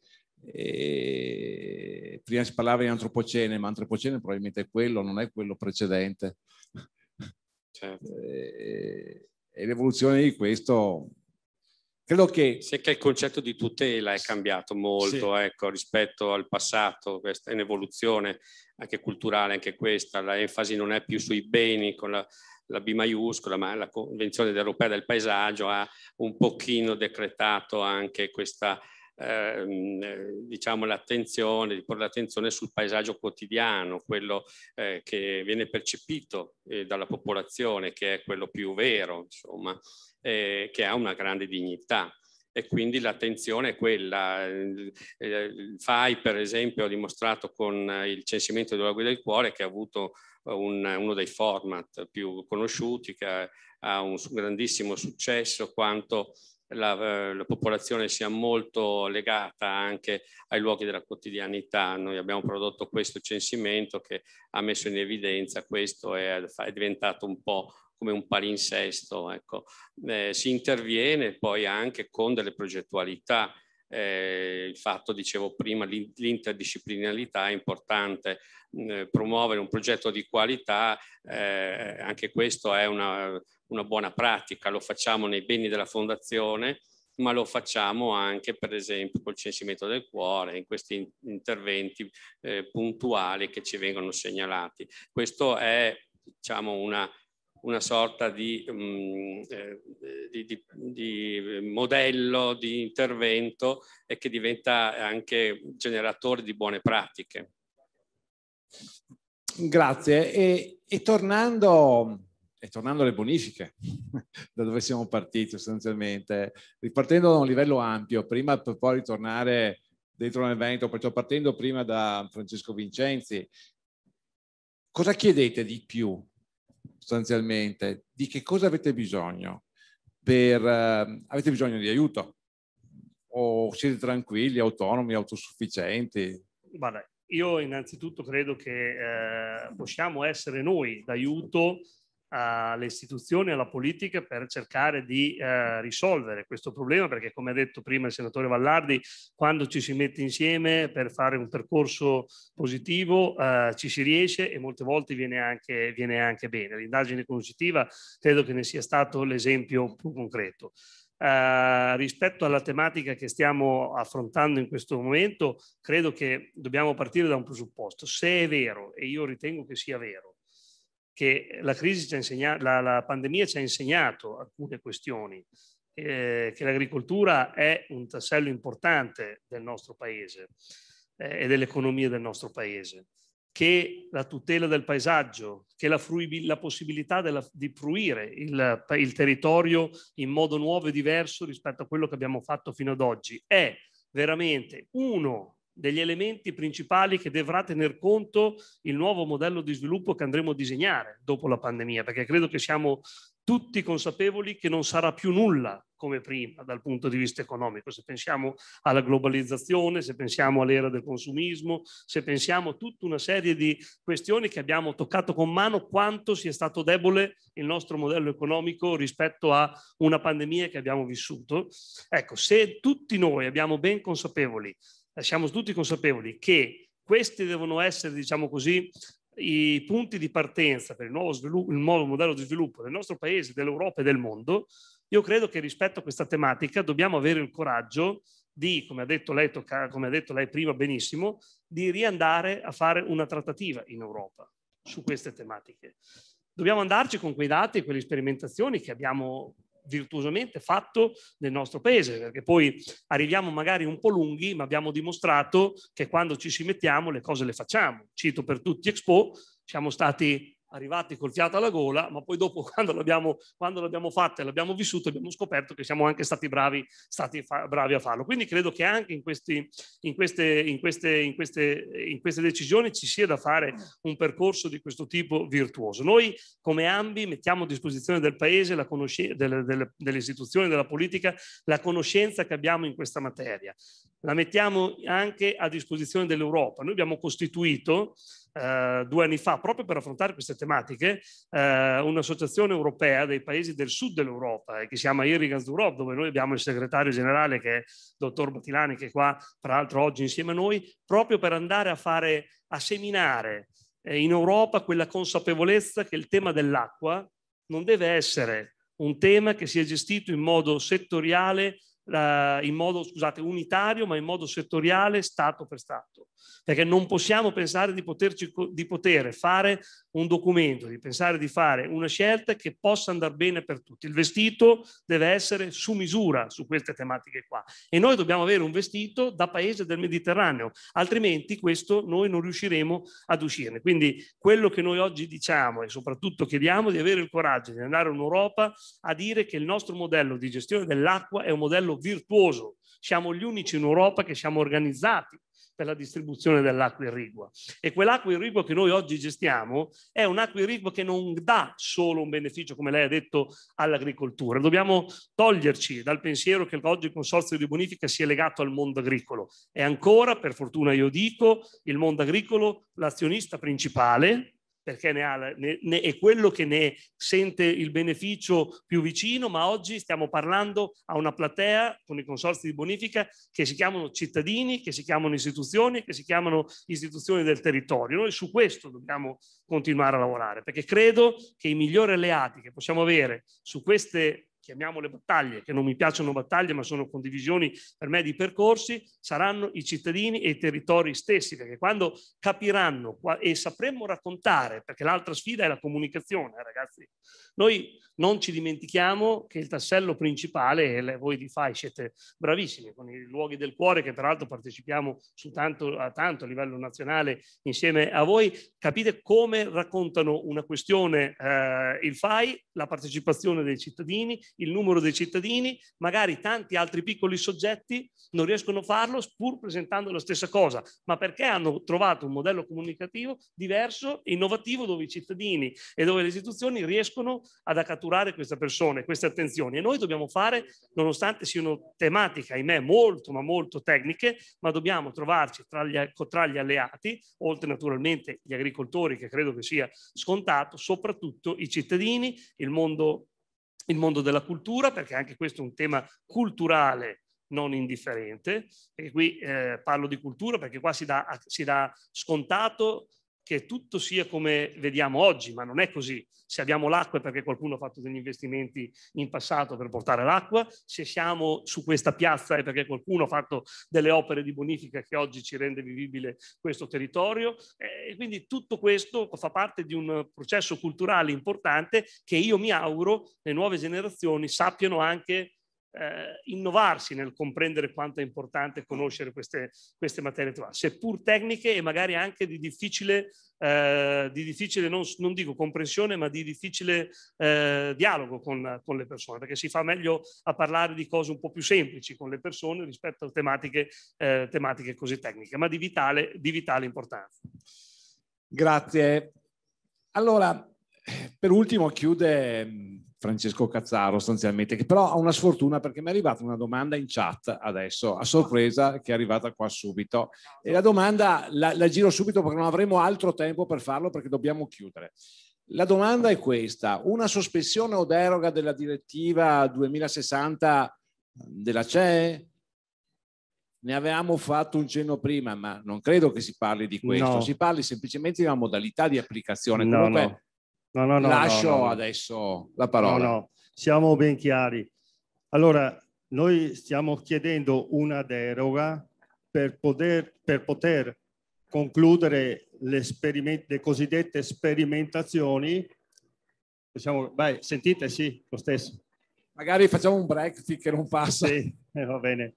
E prima si parlava di antropocene, ma antropocene probabilmente è quello, non è quello precedente. Certo. *laughs* E l'evoluzione di questo Credo che... Sì, che il concetto di tutela è cambiato molto sì. ecco, rispetto al passato, questa è un'evoluzione anche culturale, anche questa, l'enfasi non è più sui beni con la, la B maiuscola, ma la Convenzione europea del paesaggio ha un pochino decretato anche questa, eh, diciamo, l'attenzione, di porre l'attenzione sul paesaggio quotidiano, quello eh, che viene percepito eh, dalla popolazione, che è quello più vero, insomma eh, che ha una grande dignità e quindi l'attenzione è quella. Il eh, FAI, per esempio, ha dimostrato con il censimento della guida del cuore che ha avuto eh, un, uno dei format più conosciuti, che ha, un grandissimo successo quanto la, eh, la, popolazione sia molto legata anche ai luoghi della quotidianità. Noi abbiamo prodotto questo censimento che ha messo in evidenza questo e è diventato un po' come un palinsesto. Ecco. Eh, si interviene poi anche con delle progettualità. Eh, il fatto, dicevo prima, l'interdisciplinarietà è importante, mm, eh, promuovere un progetto di qualità, eh, anche questo è una, una, buona pratica, lo facciamo nei beni della fondazione, ma lo facciamo anche per esempio col censimento del cuore, in questi interventi eh, puntuali che ci vengono segnalati. Questo è diciamo una una sorta di, mm, eh, di, di, di, modello di intervento e che diventa anche generatore di buone pratiche. Grazie. E, e, tornando, e tornando, alle bonifiche, *laughs* da dove siamo partiti sostanzialmente, ripartendo da un livello ampio, prima per poi ritornare dentro nel Veneto, perciò partendo prima da Francesco Vincenzi, cosa chiedete di più sostanzialmente di che cosa avete bisogno. Per, eh, avete bisogno di aiuto o siete tranquilli, autonomi, autosufficienti? Guarda, io innanzitutto credo che eh, possiamo essere noi d'aiuto alle eh, istituzioni, alla politica per cercare di eh, risolvere questo problema perché come ha detto prima il senatore Vallardi quando ci si mette insieme per fare un percorso positivo eh, ci si riesce e molte volte viene anche, viene anche bene. L'indagine conoscitiva credo che ne sia stato l'esempio più concreto. Eh, rispetto alla tematica che stiamo affrontando in questo momento, credo che dobbiamo partire da un presupposto. Se è vero, e io ritengo che sia vero, che la, crisi ci ha insegnato, la, la pandemia ci ha insegnato alcune questioni, eh, che l'agricoltura è un tassello importante del nostro paese eh, e dell'economia del nostro paese, che la tutela del paesaggio, che la, fruib- la possibilità della, di fruire il, il territorio in modo nuovo e diverso rispetto a quello che abbiamo fatto fino ad oggi è veramente uno degli elementi principali che dovrà tener conto il nuovo modello di sviluppo che andremo a disegnare dopo la pandemia, perché credo che siamo tutti consapevoli che non sarà più nulla come prima dal punto di vista economico, se pensiamo alla globalizzazione, se pensiamo all'era del consumismo, se pensiamo a tutta una serie di questioni che abbiamo toccato con mano quanto sia stato debole il nostro modello economico rispetto a una pandemia che abbiamo vissuto. Ecco, se tutti noi abbiamo ben consapevoli siamo tutti consapevoli che questi devono essere, diciamo così, i punti di partenza per il nuovo, sviluppo, il nuovo modello di sviluppo del nostro paese, dell'Europa e del mondo, io credo che rispetto a questa tematica dobbiamo avere il coraggio di, come ha detto lei, tocca, come ha detto lei prima benissimo, di riandare a fare una trattativa in Europa su queste tematiche. Dobbiamo andarci con quei dati e quelle sperimentazioni che abbiamo virtuosamente fatto nel nostro paese, perché poi arriviamo magari un po' lunghi, ma abbiamo dimostrato che quando ci si mettiamo le cose le facciamo. Cito per tutti Expo, siamo stati arrivati col fiato alla gola, ma poi dopo *laughs* quando l'abbiamo, quando l'abbiamo fatto e l'abbiamo vissuto abbiamo scoperto che siamo anche stati bravi, stati fa- bravi a farlo. Quindi credo che anche in, questi, in, queste, in, queste, in, queste, in queste decisioni ci sia da fare un percorso di questo tipo virtuoso. Noi come ambi mettiamo a disposizione del Paese, la conosce- delle, delle, delle istituzioni, della politica, la conoscenza che abbiamo in questa materia. La mettiamo anche a disposizione dell'Europa. Noi abbiamo costituito eh, due anni fa, proprio per affrontare queste tematiche, eh, un'associazione europea dei paesi del sud dell'Europa, eh, che si chiama Irrigans d'Europe, dove noi abbiamo il segretario generale, che è il dottor Battilani, che è qua, tra l'altro, oggi insieme a noi, proprio per andare a fare, a seminare eh, in Europa quella consapevolezza che il tema dell'acqua non deve essere un tema che sia gestito in modo settoriale in modo, scusate, unitario, ma in modo settoriale, Stato per Stato. Perché non possiamo pensare di, poterci, di poter fare un documento, di pensare di fare una scelta che possa andare bene per tutti. Il vestito deve essere su misura su queste tematiche qua. E noi dobbiamo avere un vestito da paese del Mediterraneo, altrimenti questo noi non riusciremo ad uscirne. Quindi quello che noi oggi diciamo e soprattutto chiediamo è di avere il coraggio di andare in Europa a dire che il nostro modello di gestione dell'acqua è un modello livello virtuoso. Siamo gli unici in Europa che siamo organizzati per la distribuzione dell'acqua irrigua. E quell'acqua irrigua che noi oggi gestiamo è un'acqua irrigua che non dà solo un beneficio, come lei ha detto, all'agricoltura. Dobbiamo toglierci dal pensiero che oggi il consorzio di bonifica sia legato al mondo agricolo. È ancora, per fortuna io dico, il mondo agricolo l'azionista principale perché ne ha, ne, ne, è quello che ne sente il beneficio più vicino, ma oggi stiamo parlando a una platea con i consorzi di bonifica che si chiamano cittadini, che si chiamano istituzioni, che si chiamano istituzioni del territorio. Noi su questo dobbiamo continuare a lavorare, perché credo che i migliori alleati che possiamo avere su queste chiamiamole battaglie, che non mi piacciono battaglie, ma sono condivisioni per me di percorsi, saranno i cittadini e i territori stessi, perché quando capiranno e sapremmo raccontare, perché l'altra sfida è la comunicazione, eh, ragazzi. Noi non ci dimentichiamo che il tassello principale, e voi di FAI siete bravissimi, con i luoghi del cuore, che peraltro partecipiamo su tanto, a tanto a livello nazionale insieme a voi, capite come raccontano una questione eh, il FAI, la partecipazione dei cittadini, il numero dei cittadini, magari tanti altri piccoli soggetti non riescono a farlo pur presentando la stessa cosa, ma perché hanno trovato un modello comunicativo diverso e innovativo dove i cittadini e dove le istituzioni riescono ad accatturare queste persone, queste attenzioni. E noi dobbiamo fare, nonostante siano tematiche, ahimè, molto ma molto tecniche, ma dobbiamo trovarci tra gli, tra gli alleati, oltre naturalmente gli agricoltori, che credo che sia scontato, soprattutto i cittadini, il mondo il mondo della cultura, perché anche questo è un tema culturale non indifferente, e qui eh, parlo di cultura perché qua si dà, si dà scontato che tutto sia come vediamo oggi, ma non è così. Se abbiamo l'acqua è perché qualcuno ha fatto degli investimenti in passato per portare l'acqua, se siamo su questa piazza è perché qualcuno ha fatto delle opere di bonifica che oggi ci rende vivibile questo territorio. E quindi tutto questo fa parte di un processo culturale importante che io mi auguro le nuove generazioni sappiano anche eh, innovarsi nel comprendere quanto è importante conoscere queste, queste materie, seppur tecniche e magari anche di difficile, eh, di difficile non, non, dico comprensione, ma di difficile eh, dialogo con, con, le persone, perché si fa meglio a parlare di cose un po' più semplici con le persone rispetto a tematiche, eh, tematiche così tecniche, ma di vitale, di vitale importanza. Grazie. Allora, per ultimo chiude Francesco Cazzaro sostanzialmente, che però ha una sfortuna perché mi è arrivata una domanda in chat adesso, a sorpresa, che è arrivata qua subito. E la domanda la, la giro subito perché non avremo altro tempo per farlo perché dobbiamo chiudere. La domanda è questa, una sospensione o deroga della direttiva 2060 ehm, della CE? Ne avevamo fatto un cenno prima, ma non credo che si parli di questo, no. si parli semplicemente di una modalità di applicazione. No, Comunque, no. No, no, no, Lascio adesso la parola. siamo ben chiari. Allora, noi stiamo chiedendo una deroga per poter, per poter concludere le, le, cosiddette sperimentazioni. Diciamo, vai, sentite, sì, lo stesso. Magari facciamo un break finché non passa. Sì, eh, va bene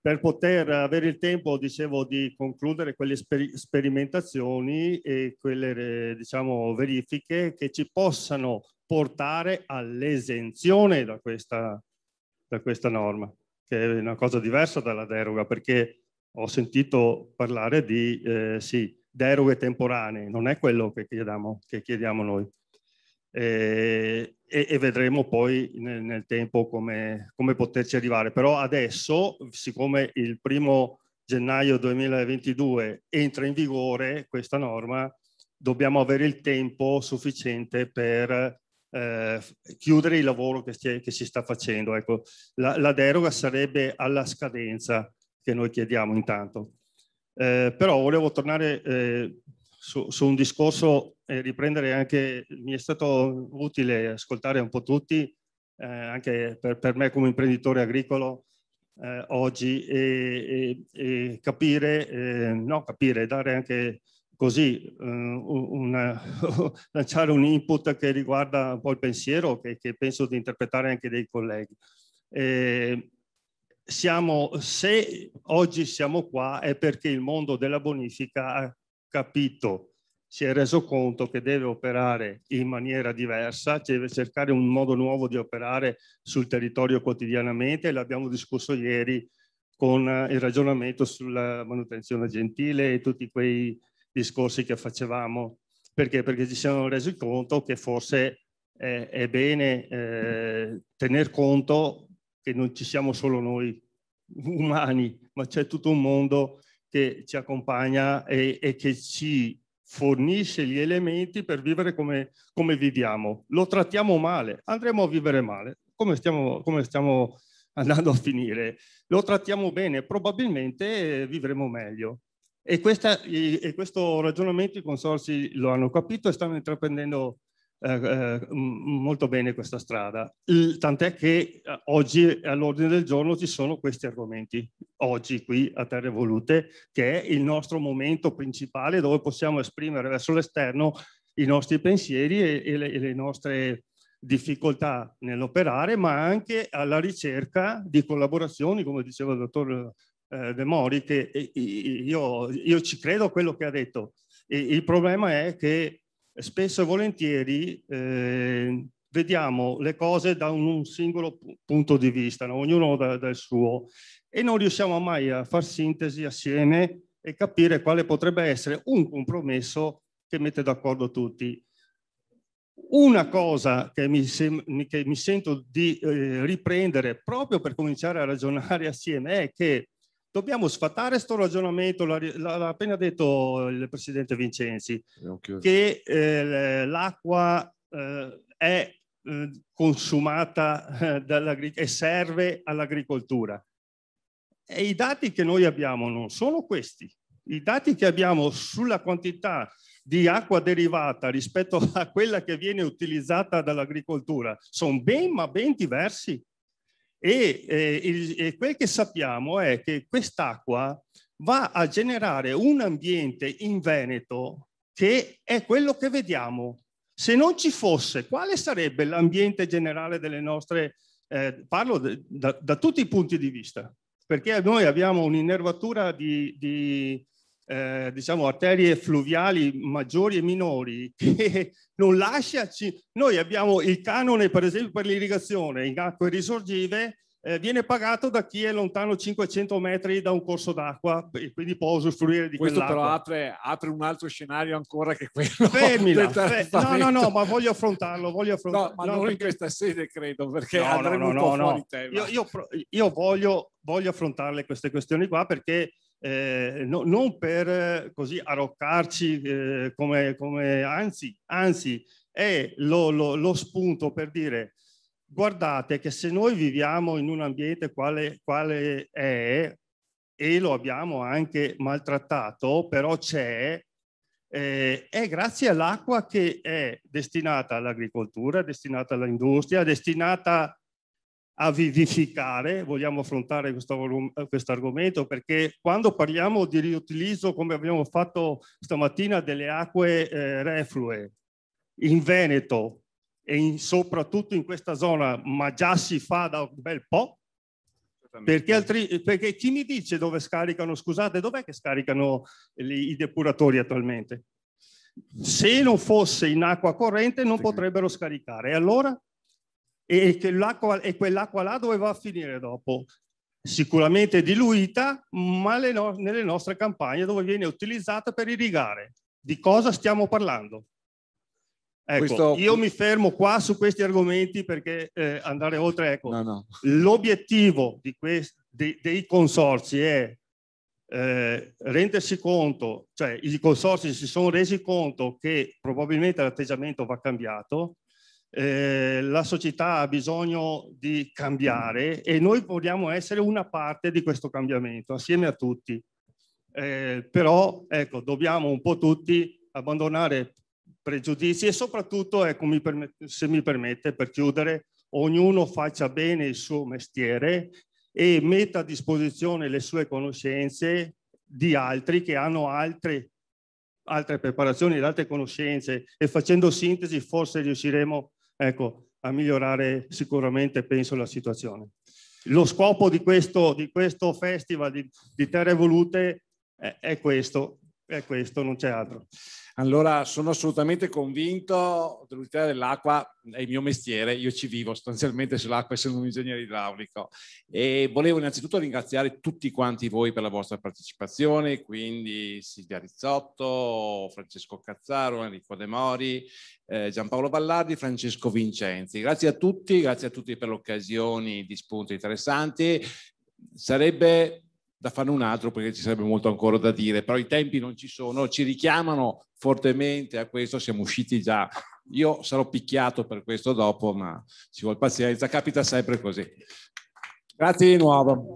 per poter avere il tempo, dicevo, di concludere quelle sper sperimentazioni e quelle, eh, diciamo, verifiche che ci possano portare all'esenzione da, da questa, norma, che è una cosa diversa dalla deroga, perché ho sentito parlare di, eh, sì, deroghe temporanee, non è quello che chiediamo, che chiediamo noi. Eh, e, e vedremo poi nel, nel tempo come, come, poterci arrivare. Però adesso, siccome il primo gennaio 2022 entra in vigore questa norma, dobbiamo avere il tempo sufficiente per eh, chiudere il lavoro che si, che si sta facendo. Ecco, la, la deroga sarebbe alla scadenza che noi chiediamo intanto. Eh, però volevo tornare eh, su, su, un discorso riprendere anche, mi è stato utile ascoltare un po' tutti, eh, anche per, per, me come imprenditore agricolo eh, oggi, e, e, e capire, eh, no capire, dare anche così, eh, una, *laughs* lanciare un input che riguarda un po' il pensiero che, che penso di interpretare anche dei colleghi. Siamo, se oggi siamo qua è perché il mondo della bonifica ha capito si è reso conto che deve operare in maniera diversa, deve cercare un modo nuovo di operare sul territorio quotidianamente. L'abbiamo discusso ieri con eh, il ragionamento sulla manutenzione gentile e tutti quei discorsi che facevamo. Perché? Perché ci siamo resi conto che forse è, è bene eh, tener conto che non ci siamo solo noi umani, ma c'è tutto un mondo che ci accompagna e, e che ci fornisce gli elementi per vivere come, come viviamo. Lo trattiamo male, andremo a vivere male. Come stiamo, come stiamo andando a finire? Lo trattiamo bene, probabilmente vivremo meglio. E, questa, e questo ragionamento i consorsi lo hanno capito e stanno intraprendendo eh, eh, molto bene questa strada, tant'è che eh, oggi all'ordine del giorno ci sono questi argomenti, oggi qui a Terre Volute, che è il nostro momento principale dove possiamo esprimere verso l'esterno i nostri pensieri e, e, le, e le nostre difficoltà nell'operare, ma anche alla ricerca di collaborazioni, come diceva il dottor De Mori, che io, io ci credo a quello che ha detto. E il problema è che spesso e volentieri eh, vediamo le cose da un, un singolo punto di vista, no? ognuno da, dal suo, e non riusciamo mai a far sintesi assieme e capire quale potrebbe essere un compromesso che mette d'accordo tutti. Una cosa che mi, che mi sento di eh, riprendere proprio per cominciare a ragionare assieme è che dobbiamo sfatare questo ragionamento, l'ha appena detto il presidente Vincenzi, che eh, l'acqua eh, è eh, consumata eh, e serve all'agricoltura. E i dati che noi abbiamo non sono questi. I dati che abbiamo sulla quantità di acqua derivata rispetto *laughs* a quella che viene utilizzata dall'agricoltura sono ben ma ben diversi. E, eh, il, e quel che sappiamo è che quest'acqua va a generare un ambiente in Veneto che è quello che vediamo. Se non ci fosse, quale sarebbe l'ambiente generale delle nostre... Eh, parlo de, da, da, tutti i punti di vista, perché noi abbiamo un'innervatura di, di eh, diciamo, arterie fluviali maggiori e minori *laughs* che non lasciaci. Noi abbiamo il canone, per esempio, per l'irrigazione in acque risorgive, eh, viene pagato da chi è lontano 500 metri da un corso d'acqua e quindi può usufruire di Questo Questo però apre, apre, un altro scenario ancora che quello *laughs* Fermila, fe- no no no ma voglio affrontarlo voglio affrontarlo no, ma no, non perché... in questa sede credo perché no, no, no, no, no. Io, io, io voglio, voglio affrontarle queste questioni qua perché eh, no, non per eh, così arroccarci eh, come, come, anzi, anzi è lo, lo, lo, spunto per dire guardate che se noi viviamo in un ambiente quale, quale è e lo abbiamo anche maltrattato, però c'è, eh, è grazie all'acqua che è destinata all'agricoltura, destinata all'industria, destinata a vivificare, vogliamo affrontare eh, questo, argomento perché quando parliamo di riutilizzo, come abbiamo fatto stamattina, delle acque eh, reflue in Veneto e in, soprattutto in questa zona, ma già si fa da un bel po', perché, altri, perché chi mi dice dove scaricano, scusate, dov'è che scaricano li, i depuratori attualmente? Se non fosse in acqua corrente non potrebbero scaricare. E allora e, e quell'acqua là dove va a finire dopo? Sicuramente diluita, ma no nelle nostre campagne dove viene utilizzata per irrigare. Di cosa stiamo parlando? Ecco, Questo... io mi fermo qua su questi argomenti perché eh, andare oltre, ecco, no, no. l'obiettivo de dei consorsi è eh, rendersi conto, cioè i consorsi si sono resi conto che probabilmente l'atteggiamento va cambiato eh, la società ha bisogno di cambiare e noi vogliamo essere una parte di questo cambiamento assieme a tutti. Eh, però ecco, dobbiamo un po' tutti abbandonare pregiudizi e soprattutto, ecco, mi se mi permette, per chiudere, ognuno faccia bene il suo mestiere e metta a disposizione le sue conoscenze di altri che hanno altre, altre preparazioni, altre conoscenze e facendo sintesi forse riusciremo a ecco, a migliorare sicuramente penso la situazione. Lo scopo di questo, di questo festival di, di Terre Volute è, è questo, è questo, non c'è altro. Allora sono assolutamente convinto l'utilità dell'acqua, è il mio mestiere, io ci vivo sostanzialmente sull'acqua essendo un ingegnere idraulico e volevo innanzitutto ringraziare tutti quanti voi per la vostra partecipazione, quindi Silvia Rizzotto, Francesco Cazzaro, Enrico De Mori, eh, Giampaolo Ballardi, Francesco Vincenzi. Grazie a tutti, grazie a tutti per le occasioni di spunti interessanti. Sarebbe da fare un altro perché ci sarebbe molto ancora da dire, però i tempi non ci sono, ci richiamano fortemente a questo, siamo usciti già. Io sarò picchiato per questo dopo, ma ci vuole pazienza, capita sempre così. Grazie di nuovo.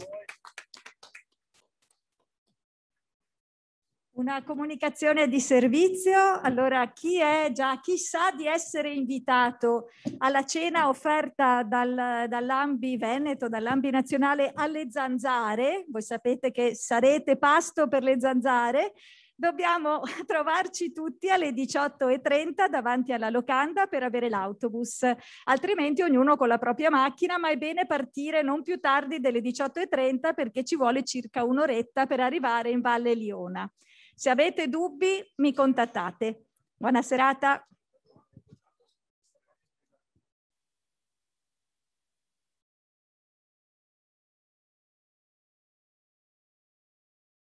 una comunicazione di servizio. Allora, chi è già, chi sa di essere invitato alla cena offerta dal, dall'Ambi Veneto, dall'Ambi Nazionale alle zanzare, voi sapete che sarete pasto per le zanzare, dobbiamo *laughs* trovarci tutti alle 18.30 davanti alla locanda per avere l'autobus, altrimenti ognuno con la propria macchina, ma è bene partire non più tardi delle 18.30 perché ci vuole circa un'oretta per arrivare in Valle Liona. Se avete dubbi mi contattate. Buona serata.